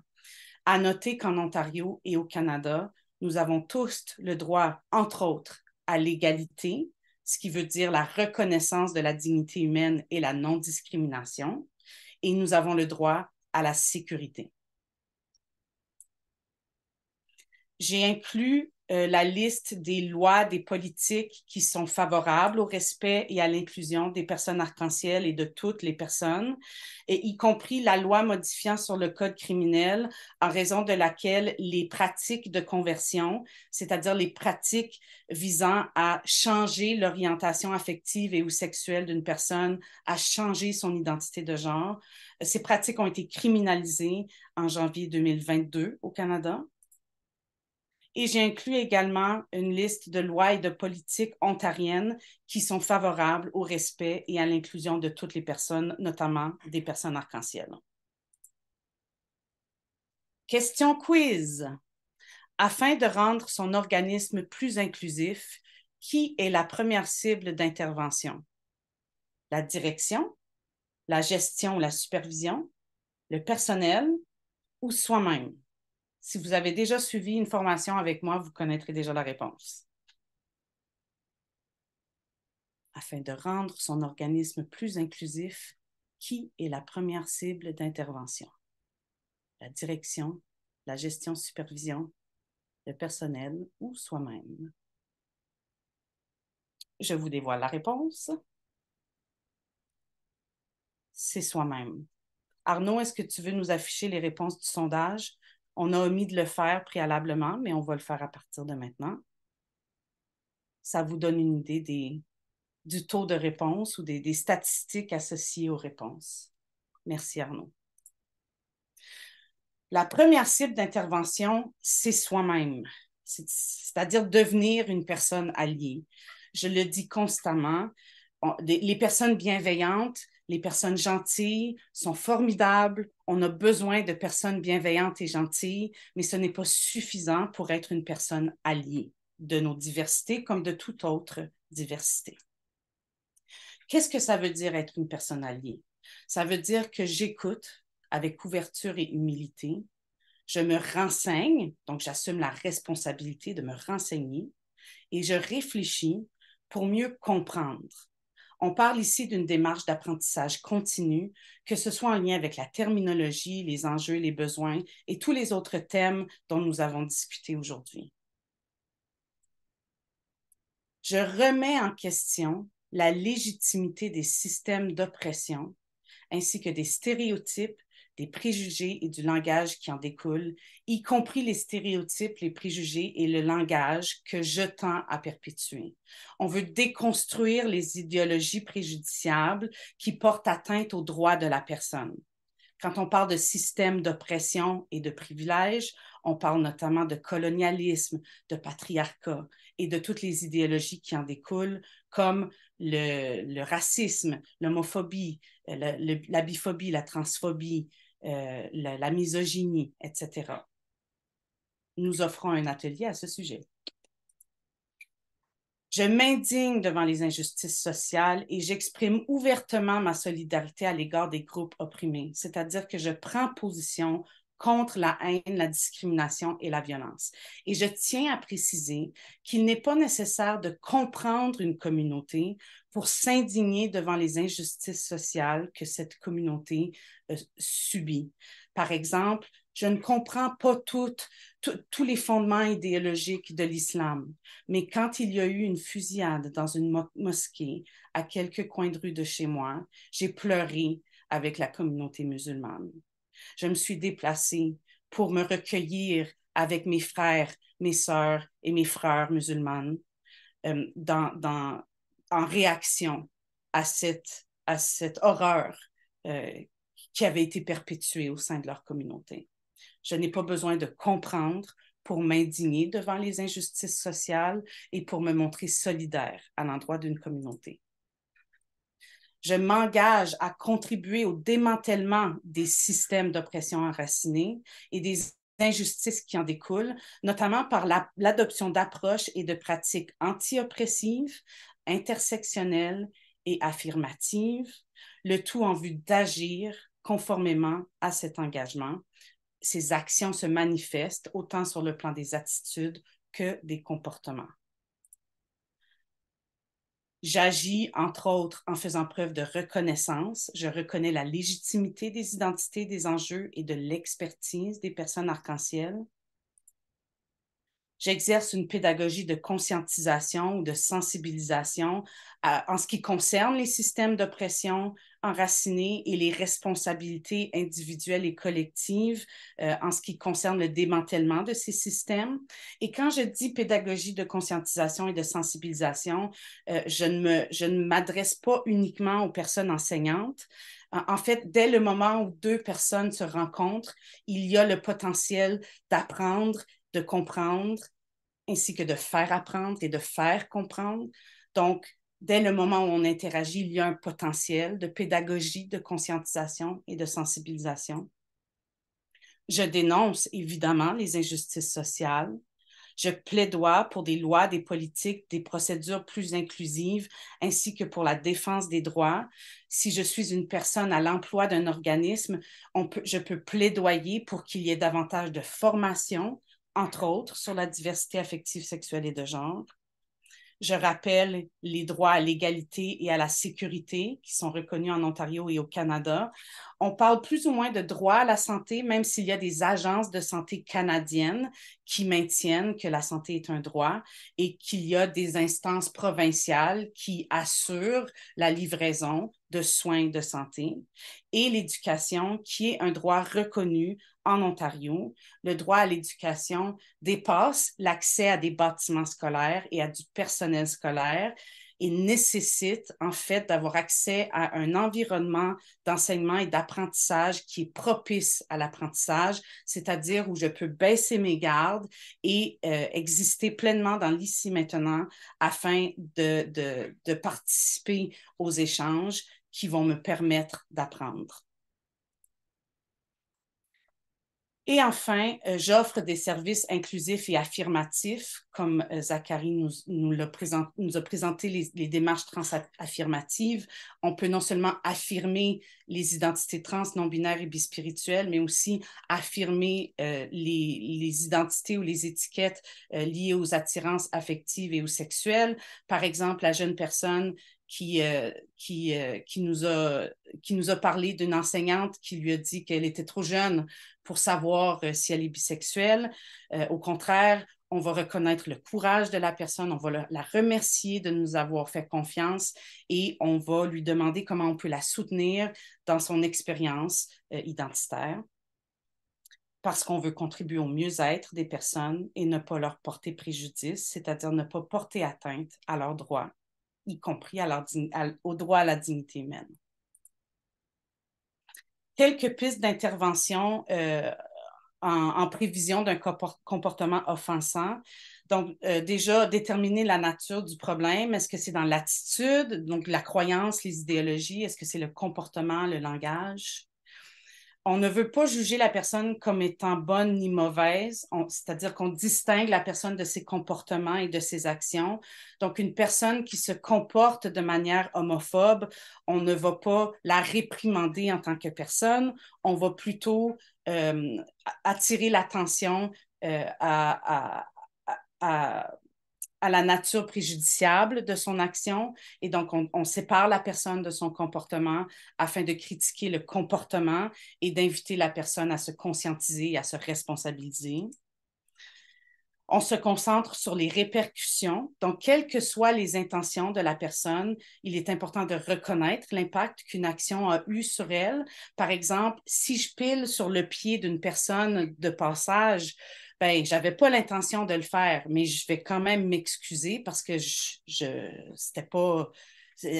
À noter qu'en Ontario et au Canada, nous avons tous le droit, entre autres, à l'égalité, ce qui veut dire la reconnaissance de la dignité humaine et la non-discrimination, et nous avons le droit à la sécurité. j'ai inclus euh, la liste des lois, des politiques qui sont favorables au respect et à l'inclusion des personnes arc-en-ciel et de toutes les personnes, y compris la loi modifiant sur le code criminel en raison de laquelle les pratiques de conversion, c'est-à-dire les pratiques visant à changer l'orientation affective et ou sexuelle d'une personne, à changer son identité de genre, ces pratiques ont été criminalisées en janvier 2022 au Canada. Et j'inclus également une liste de lois et de politiques ontariennes qui sont favorables au respect et à l'inclusion de toutes les personnes, notamment des personnes arc-en-ciel. Question quiz. Afin de rendre son organisme plus inclusif, qui est la première cible d'intervention? La direction, la gestion, la supervision, le personnel ou soi-même? Si vous avez déjà suivi une formation avec moi, vous connaîtrez déjà la réponse. Afin de rendre son organisme plus inclusif, qui est la première cible d'intervention? La direction, la gestion-supervision, le personnel ou soi-même? Je vous dévoile la réponse. C'est soi-même. Arnaud, est-ce que tu veux nous afficher les réponses du sondage? On a omis de le faire préalablement, mais on va le faire à partir de maintenant. Ça vous donne une idée du taux de réponse ou des, statistiques associées aux réponses. Merci Arnaud. La première cible d'intervention, c'est soi-même, c'est-à-dire devenir une personne alliée. Je le dis constamment, les personnes bienveillantes les personnes gentilles sont formidables. On a besoin de personnes bienveillantes et gentilles, mais ce n'est pas suffisant pour être une personne alliée de nos diversités comme de toute autre diversité. Qu'est-ce que ça veut dire être une personne alliée? Ça veut dire que j'écoute avec ouverture et humilité. Je me renseigne, donc j'assume la responsabilité de me renseigner et je réfléchis pour mieux comprendre on parle ici d'une démarche d'apprentissage continu, que ce soit en lien avec la terminologie, les enjeux, les besoins et tous les autres thèmes dont nous avons discuté aujourd'hui. Je remets en question la légitimité des systèmes d'oppression ainsi que des stéréotypes des préjugés et du langage qui en découlent, y compris les stéréotypes, les préjugés et le langage que je tends à perpétuer. On veut déconstruire les idéologies préjudiciables qui portent atteinte aux droits de la personne. Quand on parle de système d'oppression et de privilèges, on parle notamment de colonialisme, de patriarcat et de toutes les idéologies qui en découlent, comme le racisme, l'homophobie, la biphobie, la transphobie, euh, la, la, misogynie, etc. Nous offrons un atelier à ce sujet. Je m'indigne devant les injustices sociales et j'exprime ouvertement ma solidarité à l'égard des groupes opprimés, c'est-à-dire que je prends position contre la haine, la discrimination et la violence. Et je tiens à préciser qu'il n'est pas nécessaire de comprendre une communauté pour s'indigner devant les injustices sociales que cette communauté euh, subit. Par exemple, je ne comprends pas tous les fondements idéologiques de l'islam, mais quand il y a eu une fusillade dans une mosquée à quelques coins de rue de chez moi, j'ai pleuré avec la communauté musulmane je me suis déplacée pour me recueillir avec mes frères, mes sœurs et mes frères musulmanes euh, dans, dans, en réaction à cette, à cette horreur euh, qui avait été perpétuée au sein de leur communauté. Je n'ai pas besoin de comprendre pour m'indigner devant les injustices sociales et pour me montrer solidaire à l'endroit d'une communauté je m'engage à contribuer au démantèlement des systèmes d'oppression enracinés et des injustices qui en découlent, notamment par l'adoption d'approches et de pratiques anti-oppressives, intersectionnelles et affirmatives, le tout en vue d'agir conformément à cet engagement. Ces actions se manifestent autant sur le plan des attitudes que des comportements. J'agis, entre autres, en faisant preuve de reconnaissance. Je reconnais la légitimité des identités, des enjeux et de l'expertise des personnes arc-en-ciel j'exerce une pédagogie de conscientisation ou de sensibilisation euh, en ce qui concerne les systèmes d'oppression enracinés et les responsabilités individuelles et collectives euh, en ce qui concerne le démantèlement de ces systèmes. Et quand je dis pédagogie de conscientisation et de sensibilisation, euh, je ne je ne m'adresse pas uniquement aux personnes enseignantes. En fait, dès le moment où deux personnes se rencontrent, il y a le potentiel d'apprendre de comprendre, ainsi que de faire apprendre et de faire comprendre. Donc, dès le moment où on interagit, il y a un potentiel de pédagogie, de conscientisation et de sensibilisation. Je dénonce évidemment les injustices sociales. Je plaidoie pour des lois, des politiques, des procédures plus inclusives, ainsi que pour la défense des droits. Si je suis une personne à l'emploi d'un organisme, je peux plaidoyer pour qu'il y ait davantage de formation, entre autres, sur la diversité affective, sexuelle et de genre. Je rappelle les droits à l'égalité et à la sécurité qui sont reconnus en Ontario et au Canada. On parle plus ou moins de droit à la santé, même s'il y a des agences de santé canadiennes qui maintiennent que la santé est un droit et qu'il y a des instances provinciales qui assurent la livraison de soins de santé et l'éducation qui est un droit reconnu en Ontario, le droit à l'éducation dépasse l'accès à des bâtiments scolaires et à du personnel scolaire et nécessite en fait d'avoir accès à un environnement d'enseignement et d'apprentissage qui est propice à l'apprentissage, c'est-à-dire où je peux baisser mes gardes et euh, exister pleinement dans l'ici maintenant afin de participer aux échanges qui vont me permettre d'apprendre. Et enfin, euh, j'offre des services inclusifs et affirmatifs, comme euh, Zachary nous, a présenté les, démarches trans affirmatives. On peut non seulement affirmer les identités trans, non-binaires et bispirituelles, mais aussi affirmer euh, les, identités ou les étiquettes liées aux attirances affectives et aux sexuelles. Par exemple, la jeune personne qui nous a parlé d'une enseignante qui lui a dit qu'elle était trop jeune pour savoir euh, si elle est bisexuelle. Euh, au contraire, on va reconnaître le courage de la personne, on va la remercier de nous avoir fait confiance et on va lui demander comment on peut la soutenir dans son expérience euh, identitaire parce qu'on veut contribuer au mieux-être des personnes et ne pas leur porter préjudice, c'est-à-dire ne pas porter atteinte à leurs droits, y compris au droit à la dignité humaine quelques pistes d'intervention euh, en, prévision d'un comportement offensant. Donc, euh, déjà, déterminer la nature du problème. Est-ce que c'est dans l'attitude, donc la croyance, les idéologies? Est-ce que c'est le comportement, le langage? on ne veut pas juger la personne comme étant bonne ni mauvaise, c'est-à-dire qu'on distingue la personne de ses comportements et de ses actions. Donc, une personne qui se comporte de manière homophobe, on ne va pas la réprimander en tant que personne, on va plutôt euh, attirer l'attention euh, à, à la nature préjudiciable de son action et donc on, sépare la personne de son comportement afin de critiquer le comportement et d'inviter la personne à se conscientiser à se responsabiliser. On se concentre sur les répercussions. Donc, quelles que soient les intentions de la personne, il est important de reconnaître l'impact qu'une action a eu sur elle. Par exemple, si je pile sur le pied d'une personne de passage, ben, j'avais pas l'intention de le faire, mais je vais quand même m'excuser parce que je, je pas,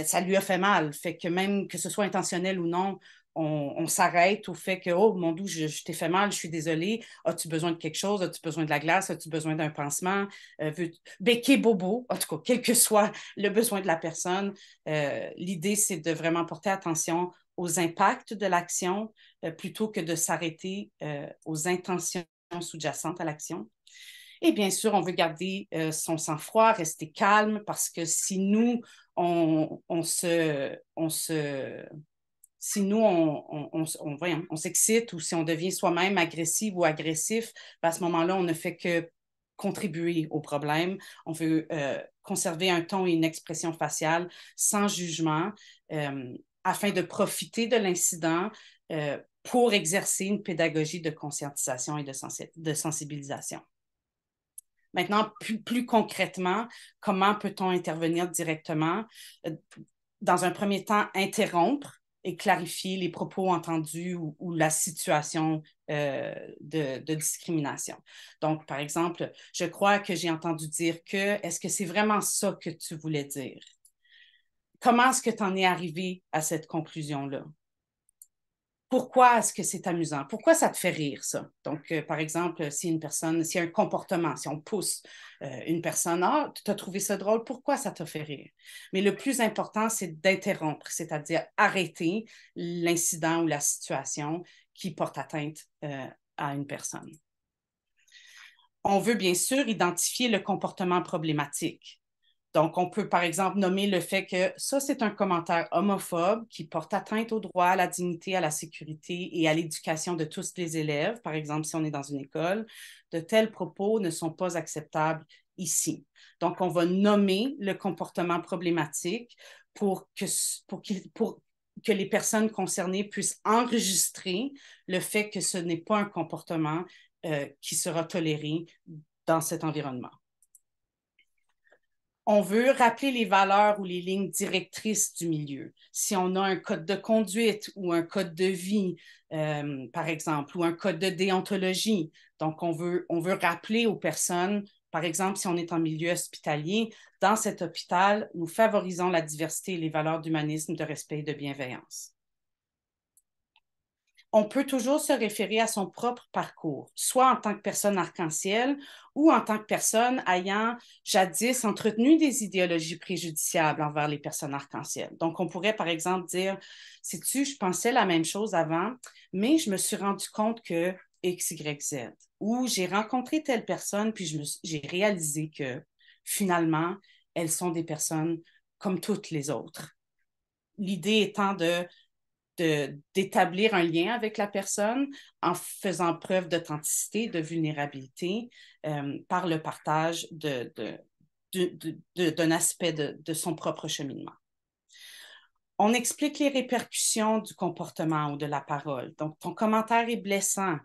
ça lui a fait mal. Fait que même que ce soit intentionnel ou non, on, s'arrête au fait que, oh mon doux, je, t'ai fait mal, je suis désolée. As-tu besoin de quelque chose? As-tu besoin de la glace? As-tu besoin d'un pansement? Euh, ben, bobo, en tout cas, quel que soit le besoin de la personne, euh, l'idée, c'est de vraiment porter attention aux impacts de l'action euh, plutôt que de s'arrêter euh, aux intentions sous-jacente à l'action. Et bien sûr, on veut garder euh, son sang-froid, rester calme, parce que si nous, on, se, on se... Si nous, on, on, on, s'excite ou si on devient soi-même agressif ou agressif, ben, à ce moment-là, on ne fait que contribuer au problème. On veut euh, conserver un ton et une expression faciale sans jugement euh, afin de profiter de l'incident euh, pour exercer une pédagogie de conscientisation et de, sensibilisation. Maintenant, plus, concrètement, comment peut-on intervenir directement? Euh, dans un premier temps, interrompre et clarifier les propos entendus ou, la situation euh, de, de, discrimination. Donc, par exemple, je crois que j'ai entendu dire que, est-ce que c'est vraiment ça que tu voulais dire? Comment est-ce que tu en es arrivé à cette conclusion-là? pourquoi est-ce que c'est amusant? Pourquoi ça te fait rire, ça? Donc, euh, par exemple, si une personne, si un comportement, si on pousse euh, une personne, ah, tu as trouvé ça drôle, pourquoi ça te fait rire? Mais le plus important, c'est d'interrompre, c'est-à-dire arrêter l'incident ou la situation qui porte atteinte euh, à une personne. On veut bien sûr identifier le comportement problématique. Donc, on peut, par exemple, nommer le fait que ça, c'est un commentaire homophobe qui porte atteinte au droit, à la dignité, à la sécurité et à l'éducation de tous les élèves. Par exemple, si on est dans une école, de tels propos ne sont pas acceptables ici. Donc, on va nommer le comportement problématique pour que, pour, que les personnes concernées puissent enregistrer le fait que ce n'est pas un comportement euh, qui sera toléré dans cet environnement on veut rappeler les valeurs ou les lignes directrices du milieu. Si on a un code de conduite ou un code de vie, euh, par exemple, ou un code de déontologie, donc veut, on veut rappeler aux personnes, par exemple, si on est en milieu hospitalier, dans cet hôpital, nous favorisons la diversité et les valeurs d'humanisme, de respect et de bienveillance on peut toujours se référer à son propre parcours, soit en tant que personne arc-en-ciel ou en tant que personne ayant jadis entretenu des idéologies préjudiciables envers les personnes arc-en-ciel. Donc, on pourrait par exemple dire, si tu je pensais la même chose avant, mais je me suis rendu compte que X, Y, Z, ou j'ai rencontré telle personne, puis j'ai réalisé que finalement, elles sont des personnes comme toutes les autres. L'idée étant de d'établir un lien avec la personne en faisant preuve d'authenticité, de vulnérabilité euh, par le partage d'un aspect de, son propre cheminement. On explique les répercussions du comportement ou de la parole. Donc, ton commentaire est blessant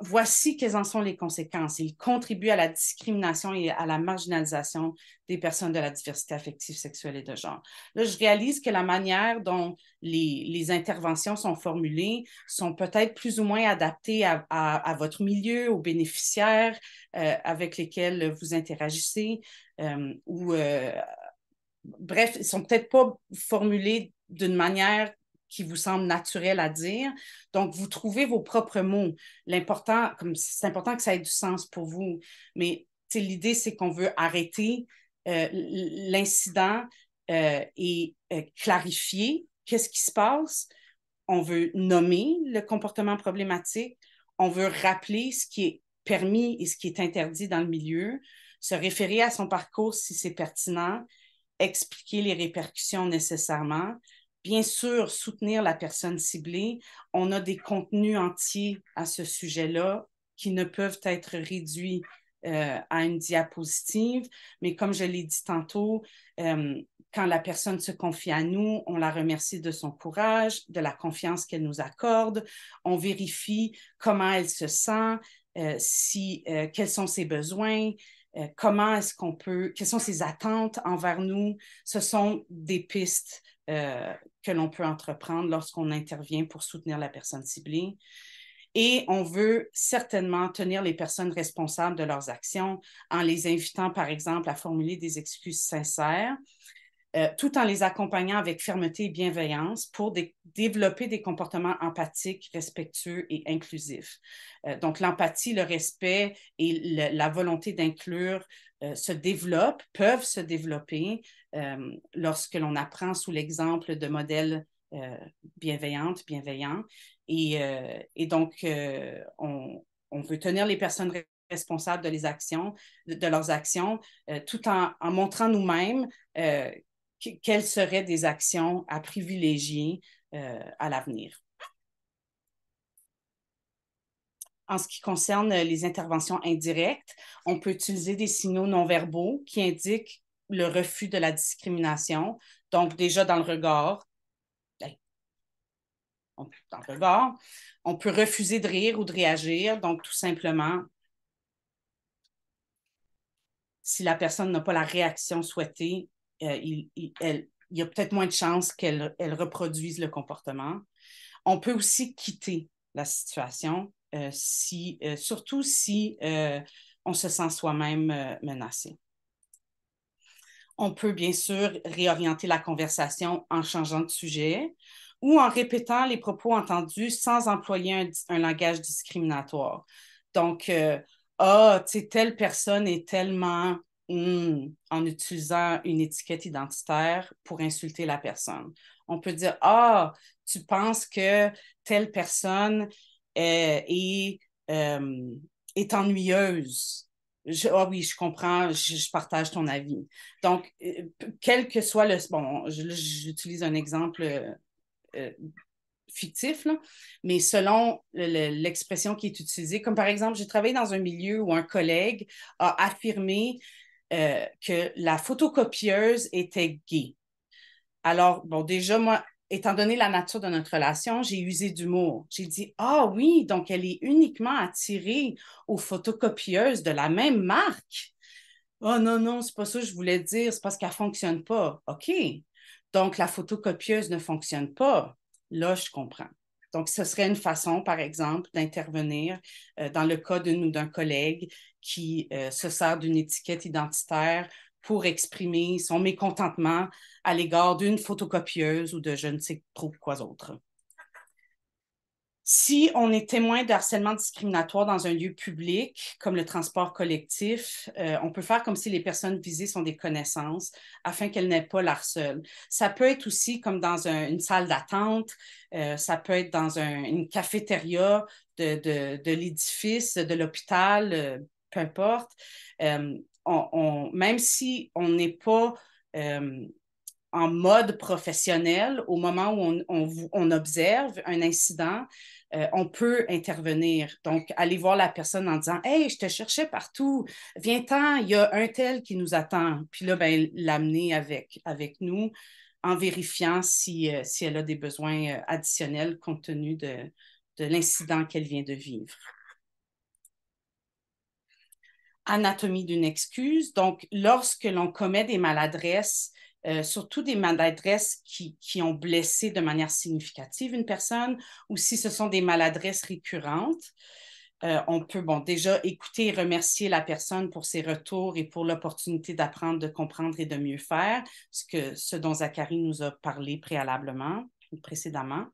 voici quelles en sont les conséquences. Ils contribuent à la discrimination et à la marginalisation des personnes de la diversité affective, sexuelle et de genre. Là, je réalise que la manière dont les, interventions sont formulées sont peut-être plus ou moins adaptées à, votre milieu, aux bénéficiaires euh, avec lesquels vous interagissez euh, ou. Euh, bref, ils sont peut-être pas formulés d'une manière qui vous semble naturel à dire. Donc, vous trouvez vos propres mots. L'important, comme c'est important que ça ait du sens pour vous. Mais l'idée, c'est qu'on veut arrêter euh, l'incident euh, et euh, clarifier qu'est-ce qui se passe. On veut nommer le comportement problématique. On veut rappeler ce qui est permis et ce qui est interdit dans le milieu, se référer à son parcours si c'est pertinent, expliquer les répercussions nécessairement, bien sûr soutenir la personne ciblée. On a des contenus entiers à ce sujet-là qui ne peuvent être réduits euh, à une diapositive, mais comme je l'ai dit tantôt, euh, quand la personne se confie à nous, on la remercie de son courage, de la confiance qu'elle nous accorde, on vérifie comment elle se sent, euh, si, quels sont ses besoins, comment est-ce qu'on peut, quelles sont ses attentes envers nous. Ce sont des pistes euh, que l'on peut entreprendre lorsqu'on intervient pour soutenir la personne ciblée. Et on veut certainement tenir les personnes responsables de leurs actions en les invitant, par exemple, à formuler des excuses sincères, euh, tout en les accompagnant avec fermeté et bienveillance pour développer des comportements empathiques, respectueux et inclusifs. Euh, donc, l'empathie, le respect et la volonté d'inclure se développent, peuvent se développer euh, lorsque l'on apprend sous l'exemple de modèles euh, bienveillantes, bienveillants. Et, euh, donc, on, veut tenir les personnes responsables de, les actions, de, leurs actions, tout en, en montrant nous-mêmes quelles seraient des actions à privilégier à l'avenir. en ce qui concerne les interventions indirectes, on peut utiliser des signaux non verbaux qui indiquent le refus de la discrimination. Donc, déjà dans le regard, ben, on peut, dans le regard, on peut refuser de rire ou de réagir. Donc, tout simplement, si la personne n'a pas la réaction souhaitée, euh, il, y a peut-être moins de chances qu'elle elle reproduise le comportement. On peut aussi quitter la situation, euh, si, euh, surtout si on se sent soi-même menacé. On peut bien sûr réorienter la conversation en changeant de sujet ou en répétant les propos entendus sans employer un, langage discriminatoire. Donc, euh, ah, tu sais, telle personne est tellement hmm, en utilisant une étiquette identitaire pour insulter la personne. On peut dire, ah, tu penses que telle personne euh, euh, est ennuyeuse ah oui, je comprends, je, partage ton avis. Donc, euh, quel que soit le... Bon, j'utilise un exemple euh, euh, fictif, mais selon l'expression qui est utilisée, comme par exemple, j'ai travaillé dans un milieu où un collègue a affirmé que la photocopieuse était gay. Alors, bon, déjà, moi, étant donné la nature de notre relation, j'ai usé d'humour. J'ai dit Ah oui, donc elle est uniquement attirée aux photocopieuses de la même marque. Oh non, non, c'est pas ça que je voulais dire, c'est parce qu'elle ne fonctionne pas. OK. Donc la photocopieuse ne fonctionne pas. Là, je comprends. Donc, ce serait une façon, par exemple, d'intervenir euh, dans le cas d'une ou d'un collègue qui euh, se sert d'une étiquette identitaire pour exprimer son mécontentement à l'égard d'une photocopieuse ou de je ne sais trop quoi d'autre. Si on est témoin de harcèlement discriminatoire dans un lieu public, comme le transport collectif, euh, on peut faire comme si les personnes visées sont des connaissances afin qu'elles n'aient pas l'harcèle. Ça peut être aussi comme dans une salle d'attente, euh, ça peut être dans une cafétéria de, l'édifice, de l'hôpital, euh, peu importe on, même si on n'est pas euh, en mode professionnel, au moment où on, observe un incident, euh, on peut intervenir. Donc, aller voir la personne en disant Hey, je te cherchais partout, viens-t'en, il y a un tel qui nous attend. Puis là, ben, l'amener avec, avec nous en vérifiant si, euh, elle a des besoins additionnels compte tenu de l'incident qu'elle vient de vivre anatomie d'une excuse. Donc, lorsque l'on commet des maladresses, euh, surtout des maladresses qui, qui, ont blessé de manière significative une personne, ou si ce sont des maladresses récurrentes, euh, on peut bon, déjà écouter et remercier la personne pour ses retours et pour l'opportunité d'apprendre, de comprendre et de mieux faire, ce, que, ce dont Zachary nous a parlé préalablement, précédemment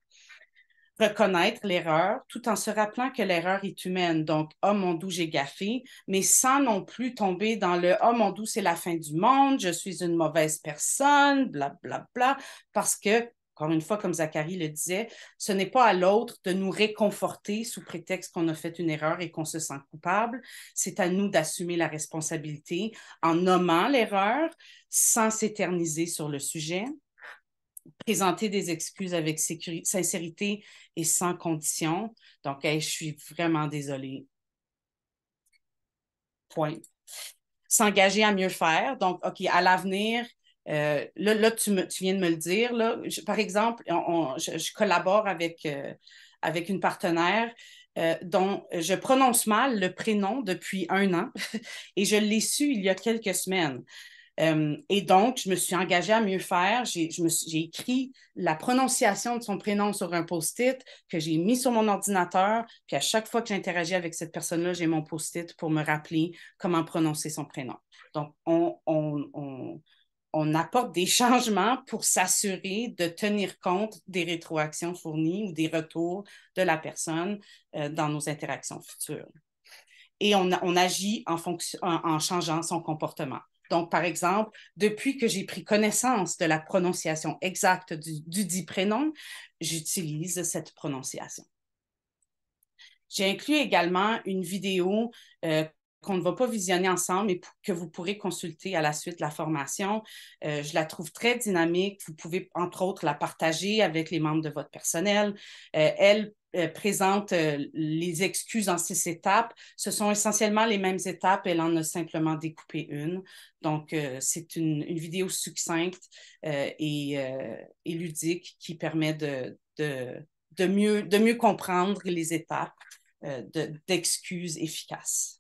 reconnaître l'erreur tout en se rappelant que l'erreur est humaine. Donc, oh mon doux, j'ai gaffé, mais sans non plus tomber dans le oh mon doux, c'est la fin du monde, je suis une mauvaise personne, bla, bla, bla, parce que, encore une fois, comme Zacharie le disait, ce n'est pas à l'autre de nous réconforter sous prétexte qu'on a fait une erreur et qu'on se sent coupable. C'est à nous d'assumer la responsabilité en nommant l'erreur sans s'éterniser sur le sujet présenter des excuses avec sincérité et sans condition. Donc, je suis vraiment désolée. Point. S'engager à mieux faire. Donc, OK, à l'avenir, euh, là, tu, me, tu, viens de me le dire. Là, par exemple, on, je, collabore avec, euh, avec une partenaire euh, dont je prononce mal le prénom depuis un an <laughs> et je l'ai su il y a quelques semaines. Euh, et donc, je me suis engagée à mieux faire. J'ai, écrit la prononciation de son prénom sur un post-it que j'ai mis sur mon ordinateur. Puis à chaque fois que j'interagis avec cette personne-là, j'ai mon post-it pour me rappeler comment prononcer son prénom. Donc, on, apporte des changements pour s'assurer de tenir compte des rétroactions fournies ou des retours de la personne euh, dans nos interactions futures. Et on, agit en changeant son comportement. Donc, par exemple, depuis que j'ai pris connaissance de la prononciation exacte du, dit prénom, j'utilise cette prononciation. J'ai inclus également une vidéo euh, qu'on ne va pas visionner ensemble et que vous pourrez consulter à la suite de la formation. Euh, je la trouve très dynamique. Vous pouvez, entre autres, la partager avec les membres de votre personnel. Euh, elle euh, présente euh, les excuses en six étapes. Ce sont essentiellement les mêmes étapes, elle en a simplement découpé une. Donc, euh, c'est une, vidéo succincte et, ludique qui permet de, mieux, comprendre les étapes d'excuses efficaces.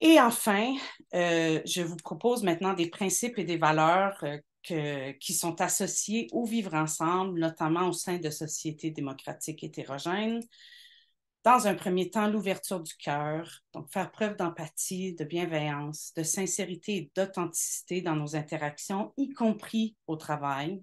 Et enfin, je vous propose maintenant des principes et des valeurs qui sont associés au vivre ensemble, notamment au sein de sociétés démocratiques hétérogènes. Dans un premier temps, l'ouverture du cœur, donc faire preuve d'empathie, de bienveillance, de sincérité et d'authenticité dans nos interactions, y compris au travail.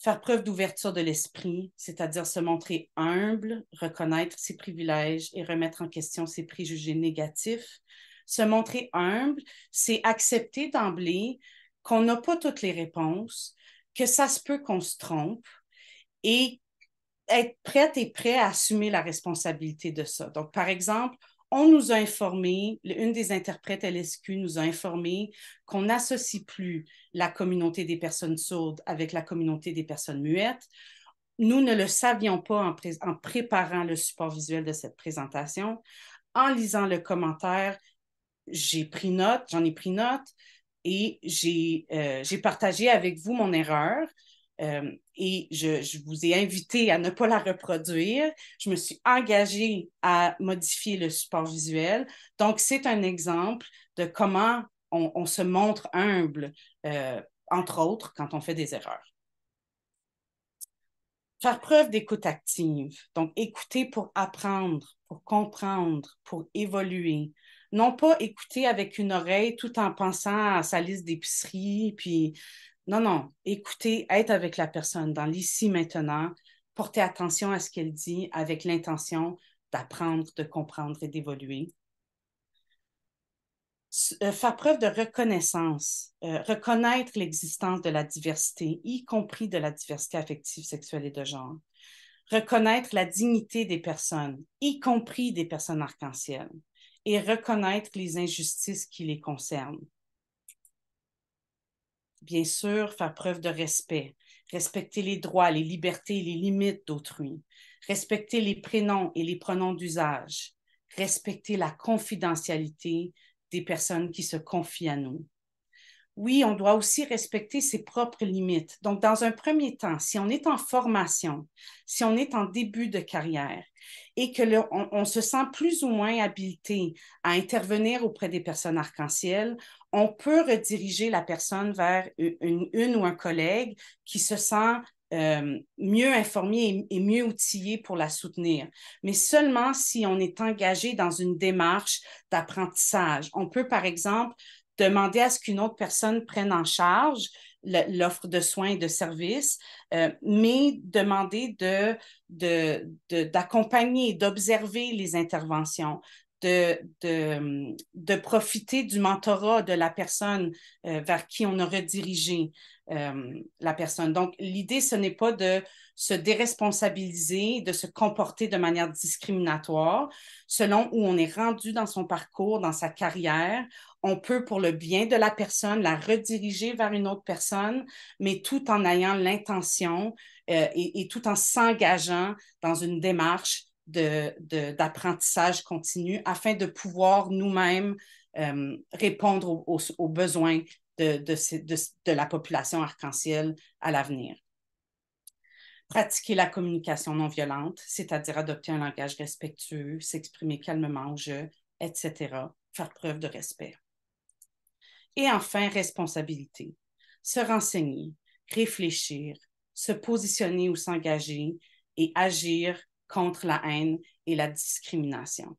Faire preuve d'ouverture de l'esprit, c'est-à-dire se montrer humble, reconnaître ses privilèges et remettre en question ses préjugés négatifs. Se montrer humble, c'est accepter d'emblée qu'on n'a pas toutes les réponses, que ça se peut qu'on se trompe et être prête et prêt à assumer la responsabilité de ça. Donc, par exemple, on nous a informé, une des interprètes LSQ nous a informé qu'on n'associe plus la communauté des personnes sourdes avec la communauté des personnes muettes. Nous ne le savions pas en, en préparant le support visuel de cette présentation. En lisant le commentaire, j'ai pris note, j'en ai pris note et euh, j'ai partagé avec vous mon erreur. Euh, et je, vous ai invité à ne pas la reproduire. Je me suis engagée à modifier le support visuel. Donc, c'est un exemple de comment on, se montre humble, euh, entre autres, quand on fait des erreurs. Faire preuve d'écoute active. Donc, écouter pour apprendre, pour comprendre, pour évoluer, non pas écouter avec une oreille tout en pensant à sa liste d'épicerie, puis non, non, écouter, être avec la personne dans l'ici maintenant, porter attention à ce qu'elle dit avec l'intention d'apprendre, de comprendre et d'évoluer. Euh, faire preuve de reconnaissance, euh, reconnaître l'existence de la diversité, y compris de la diversité affective, sexuelle et de genre. Reconnaître la dignité des personnes, y compris des personnes arc-en-ciel et reconnaître les injustices qui les concernent. Bien sûr, faire preuve de respect, respecter les droits, les libertés et les limites d'autrui, respecter les prénoms et les pronoms d'usage, respecter la confidentialité des personnes qui se confient à nous, oui, on doit aussi respecter ses propres limites. Donc, dans un premier temps, si on est en formation, si on est en début de carrière et que on, se sent plus ou moins habilité à intervenir auprès des personnes arc-en-ciel, on peut rediriger la personne vers une, ou un collègue qui se sent euh, mieux informé et, mieux outillé pour la soutenir, mais seulement si on est engagé dans une démarche d'apprentissage. On peut, par exemple, demander à ce qu'une autre personne prenne en charge l'offre de soins et de services, euh, mais demander d'accompagner, de, d'observer les interventions, de, profiter du mentorat de la personne euh, vers qui on aurait dirigé euh, la personne. Donc, l'idée, ce n'est pas de se déresponsabiliser, de se comporter de manière discriminatoire. Selon où on est rendu dans son parcours, dans sa carrière, on peut, pour le bien de la personne, la rediriger vers une autre personne, mais tout en ayant l'intention euh, et, tout en s'engageant dans une démarche d'apprentissage de, continu afin de pouvoir nous-mêmes euh, répondre aux, besoins de, de, la population arc-en-ciel à l'avenir. Pratiquer la communication non violente, c'est-à-dire adopter un langage respectueux, s'exprimer calmement au jeu, etc. Faire preuve de respect. Et enfin, responsabilité. Se renseigner, réfléchir, se positionner ou s'engager et agir contre la haine et la discrimination.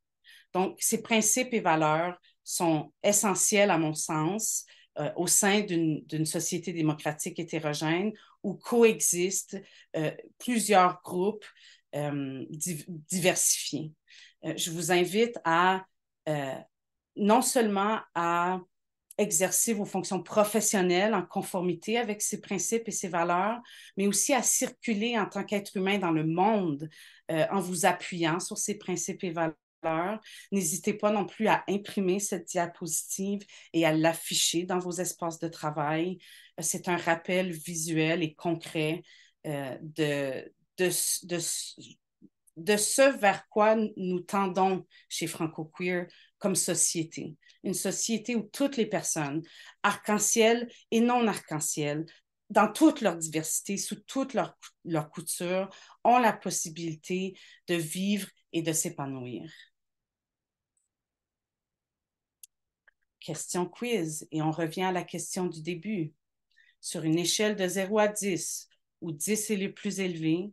Donc, ces principes et valeurs sont essentiels, à mon sens, euh, au sein d'une société démocratique hétérogène où coexistent euh, plusieurs groupes euh, diversifiés. je vous invite à non seulement à exercer vos fonctions professionnelles en conformité avec ces principes et ces valeurs, mais aussi à circuler en tant qu'être humain dans le monde euh, en vous appuyant sur ces principes et valeurs. N'hésitez pas non plus à imprimer cette diapositive et à l'afficher dans vos espaces de travail. Euh, c'est un rappel visuel et concret euh, de, de, de, de ce vers quoi nous tendons chez Franco Queer comme société, une société où toutes les personnes, arc-en-ciel et non arc-en-ciel, dans toute leur diversité, sous toute leur couture, ont la possibilité de vivre et de s'épanouir. Question quiz, et on revient à la question du début. Sur une échelle de 0 à 10, où 10 est le plus élevé,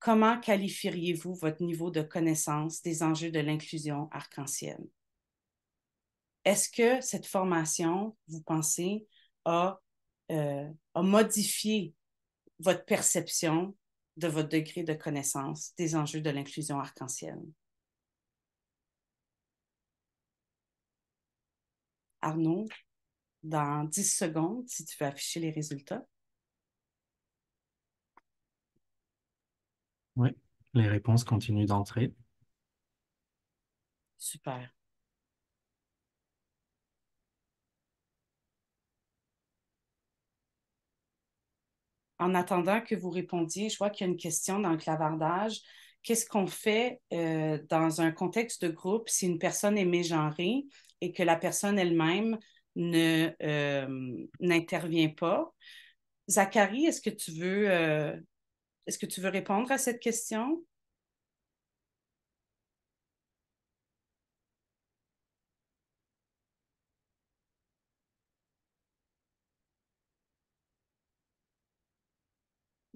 comment qualifieriez-vous votre niveau de connaissance des enjeux de l'inclusion arc-en-ciel? Est-ce que cette formation, vous pensez, euh, a, modifié votre perception de votre degré de connaissance des enjeux de l'inclusion arc-en-ciel? Arnaud, dans 10 secondes, si tu veux afficher les résultats. Oui, les réponses continuent d'entrer. Super. en attendant que vous répondiez, je vois qu'il y a une question dans le clavardage. Qu'est-ce qu'on fait euh, dans un contexte de groupe si une personne est mégenrée et que la personne elle-même ne, euh, n'intervient pas? Zachary, est-ce que tu veux, euh, est-ce que tu veux répondre à cette question?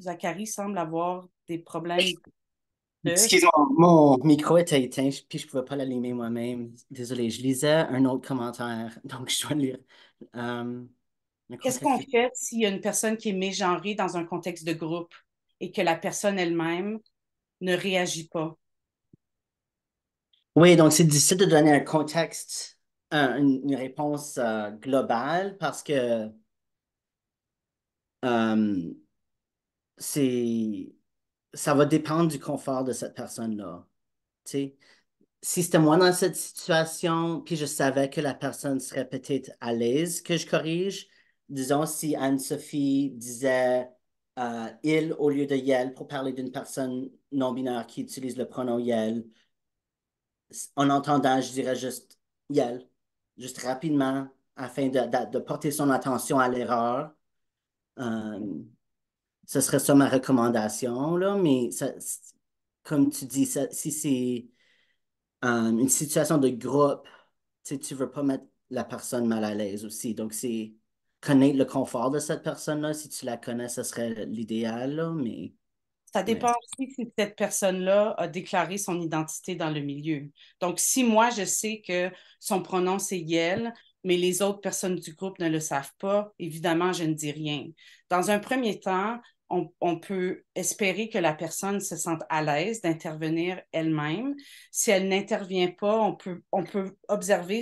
Zachary semble avoir des problèmes. excusez moi mon micro était éteint, puis je ne pouvais pas l'allumer moi-même. Désolé, je lisais un autre commentaire, <laughs> donc je dois lire. Euh, Qu'est-ce qu'on fait s'il y a une personne qui est mégenrée dans un contexte de groupe et que la personne elle-même ne réagit pas? Oui, donc c'est difficile de donner un contexte, euh, une réponse euh, globale parce que c'est ça va dépendre du confort de cette personne-là. Si c'était moi dans cette situation, puis je savais que la personne serait peut-être à l'aise que je corrige, disons si Anne-Sophie disait euh, il au lieu de yel pour parler d'une personne non-binaire qui utilise le pronom yel, en entendant, je dirais juste yel, juste rapidement, afin de, porter son attention à l'erreur. Euh, ce serait ça ma recommandation, là, mais comme tu dis, si c'est euh, une situation de groupe, tu ne veux pas mettre la personne mal à l'aise aussi. Donc, c'est connaître le confort de cette personne-là. Si tu la connais, ce serait l'idéal, mais... Ça dépend aussi si cette personne-là a déclaré son identité dans le milieu. Donc, si moi, je sais que son pronom, c'est Yel, mais les autres personnes du groupe ne le savent pas, évidemment, je ne dis rien. Dans un premier temps, on, peut espérer que la personne se sente à l'aise d'intervenir elle-même. Si elle n'intervient pas, on peut, on peut observer,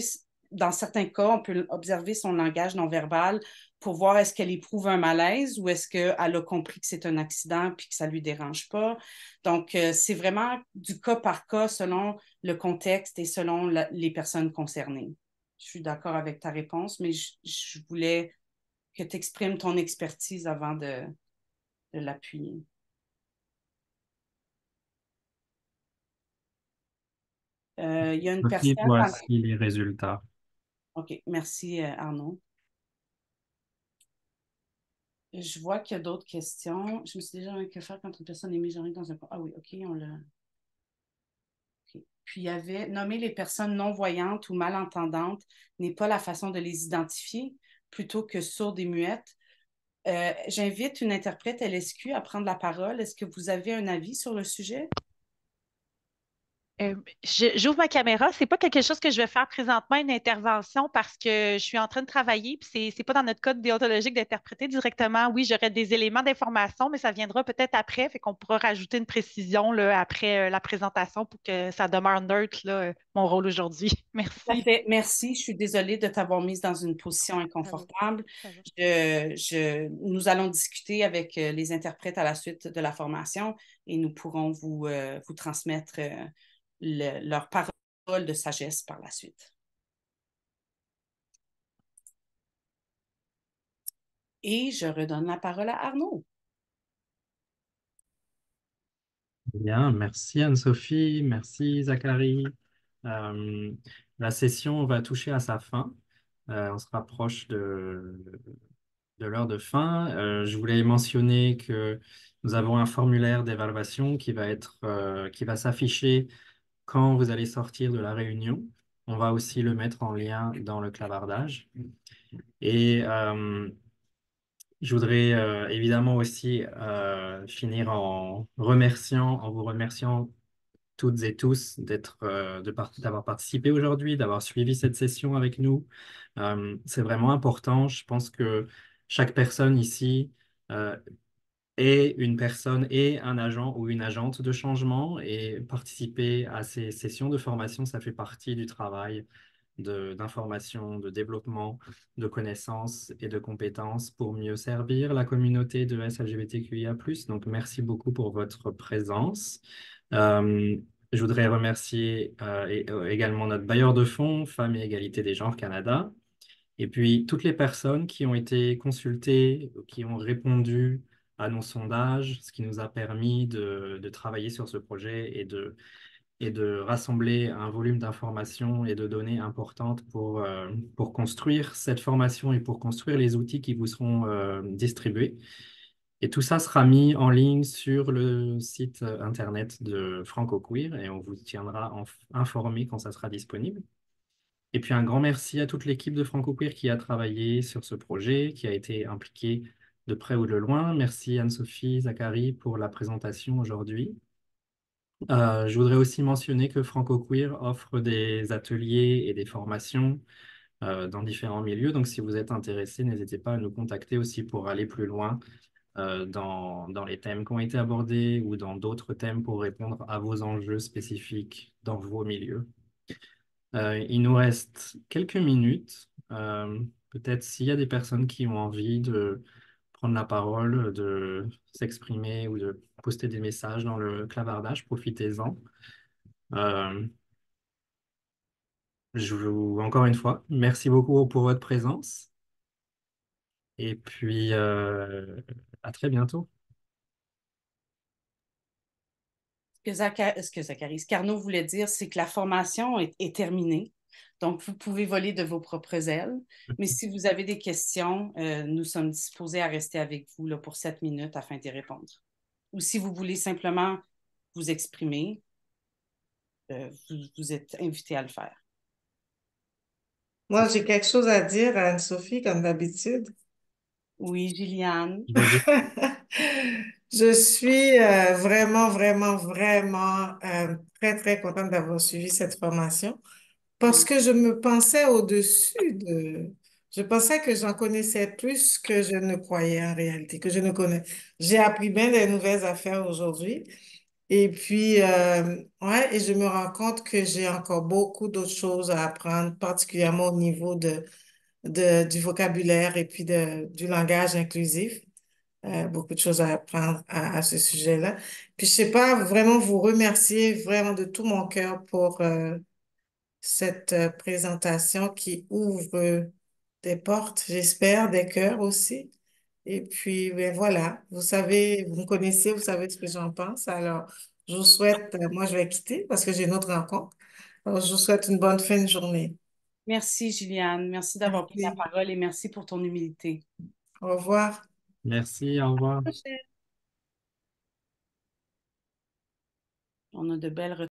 dans certains cas, on peut observer son langage non verbal pour voir est-ce qu'elle éprouve un malaise ou est-ce qu'elle a compris que c'est un accident puis que ça ne lui dérange pas. Donc, euh, c'est vraiment du cas par cas selon le contexte et selon les personnes concernées je suis d'accord avec ta réponse, mais je, voulais que tu exprimes ton expertise avant de, l'appuyer. Euh, il y a une personne. Voici les résultats. OK, merci euh, Arnaud. Je vois qu'il y a d'autres questions. Je me suis déjà que faire quand une personne est mise dans un. Ah oui, OK, on l'a. Puis il y avait nommer les personnes non-voyantes ou malentendantes n'est pas la façon de les identifier, plutôt que sourdes et muettes. Euh, j'invite une interprète LSQ à prendre la parole. Est-ce que vous avez un avis sur le sujet? Euh, j'ouvre ma caméra. Ce n'est pas quelque chose que je vais faire présentement, une intervention, parce que je suis en train de travailler, puis c'est pas dans notre code déontologique d'interpréter directement. Oui, j'aurai des éléments d'information, mais ça viendra peut-être après, fait qu'on pourra rajouter une précision là, après euh, la présentation pour que ça demeure neutre, euh, mon rôle aujourd'hui. <laughs> Merci. Merci. Je suis désolée de t'avoir mise dans une position inconfortable. Je, nous allons discuter avec les interprètes à la suite de la formation et nous pourrons vous transmettre leur parole de sagesse par la suite. Et je redonne la parole à Arnaud. Bien, merci Anne-Sophie, merci Zachary. Euh, la session va toucher à sa fin. Euh, on se rapproche de, de l'heure de fin. Euh, je voulais mentionner que nous avons un formulaire d'évaluation qui va être qui va s'afficher quand vous allez sortir de la réunion, on va aussi le mettre en lien dans le clavardage. Et euh, je voudrais euh, évidemment aussi euh, finir en remerciant, en vous remerciant toutes et tous d'être, d'avoir participé aujourd'hui, d'avoir suivi cette session avec nous. c'est vraiment important. Je pense que chaque personne ici et une personne et un agent ou une agente de changement et participer à ces sessions de formation, ça fait partie du travail d'information, de, développement, de connaissances et de compétences pour mieux servir la communauté de SLGBTQIA+. Donc, merci beaucoup pour votre présence. Euh, je voudrais remercier euh, euh, également notre bailleur de fonds, Femmes et Égalité des Genres Canada, et puis toutes les personnes qui ont été consultées, qui ont répondu à nos sondages, ce qui nous a permis de, travailler sur ce projet et de, et de rassembler un volume d'informations et de données importantes pour, euh, pour construire cette formation et pour construire les outils qui vous seront euh, distribués. Et tout ça sera mis en ligne sur le site internet de Franco Queer et on vous tiendra informé quand ça sera disponible. Et puis un grand merci à toute l'équipe de Franco Queer qui a travaillé sur ce projet, qui a été impliquée de près ou de loin. Merci Anne-Sophie, Zachary pour la présentation aujourd'hui. Euh, je voudrais aussi mentionner que Franco Queer offre des ateliers et des formations euh, dans différents milieux. Donc, si vous êtes intéressé, n'hésitez pas à nous contacter aussi pour aller plus loin euh, dans, dans, les thèmes qui ont été abordés ou dans d'autres thèmes pour répondre à vos enjeux spécifiques dans vos milieux. il nous reste quelques minutes. Peut-être s'il y a des personnes qui ont envie de prendre la parole, euh, de s'exprimer ou de poster des messages dans le clavardage, profitez-en. Euh, je vous, encore une fois, merci beaucoup pour votre présence. Et puis, euh, à très bientôt. Ce que, Zachary, voulait dire, c'est que la formation est terminée. Donc, vous pouvez voler de vos propres ailes. Mais <laughs> si vous avez des questions, euh, nous sommes disposés à rester avec vous là, pour sept minutes afin d'y répondre. Ou si vous voulez simplement vous exprimer, euh, vous, êtes invité à le faire. Moi, j'ai quelque chose à dire à Anne-Sophie, comme d'habitude. Oui, Juliane. <laughs> <laughs> je suis euh, vraiment, vraiment, vraiment très, très contente d'avoir suivi cette formation parce mm. que je me pensais au-dessus de... Je pensais que j'en connaissais plus que je ne croyais en réalité, que je ne connais. J'ai appris bien des nouvelles affaires aujourd'hui. Et puis, euh, ouais, et je me rends compte que j'ai encore beaucoup d'autres choses à apprendre, particulièrement au niveau de, de du vocabulaire et puis de, du langage inclusif. Euh, beaucoup de choses à apprendre à, ce sujet-là. Puis, je sais pas, vraiment vous remercier vraiment de tout mon cœur pour... Euh, cette euh, présentation qui ouvre euh, des portes, j'espère, des cœurs aussi. Et puis, ben, voilà, vous savez, vous me connaissez, vous savez ce que j'en pense. Alors, je vous souhaite, euh, moi je vais quitter parce que j'ai une autre rencontre. Alors, je vous souhaite une bonne fin de journée. Merci, Juliane. Merci d'avoir pris la parole et merci pour ton humilité. Au revoir. Merci, au revoir. On a de belles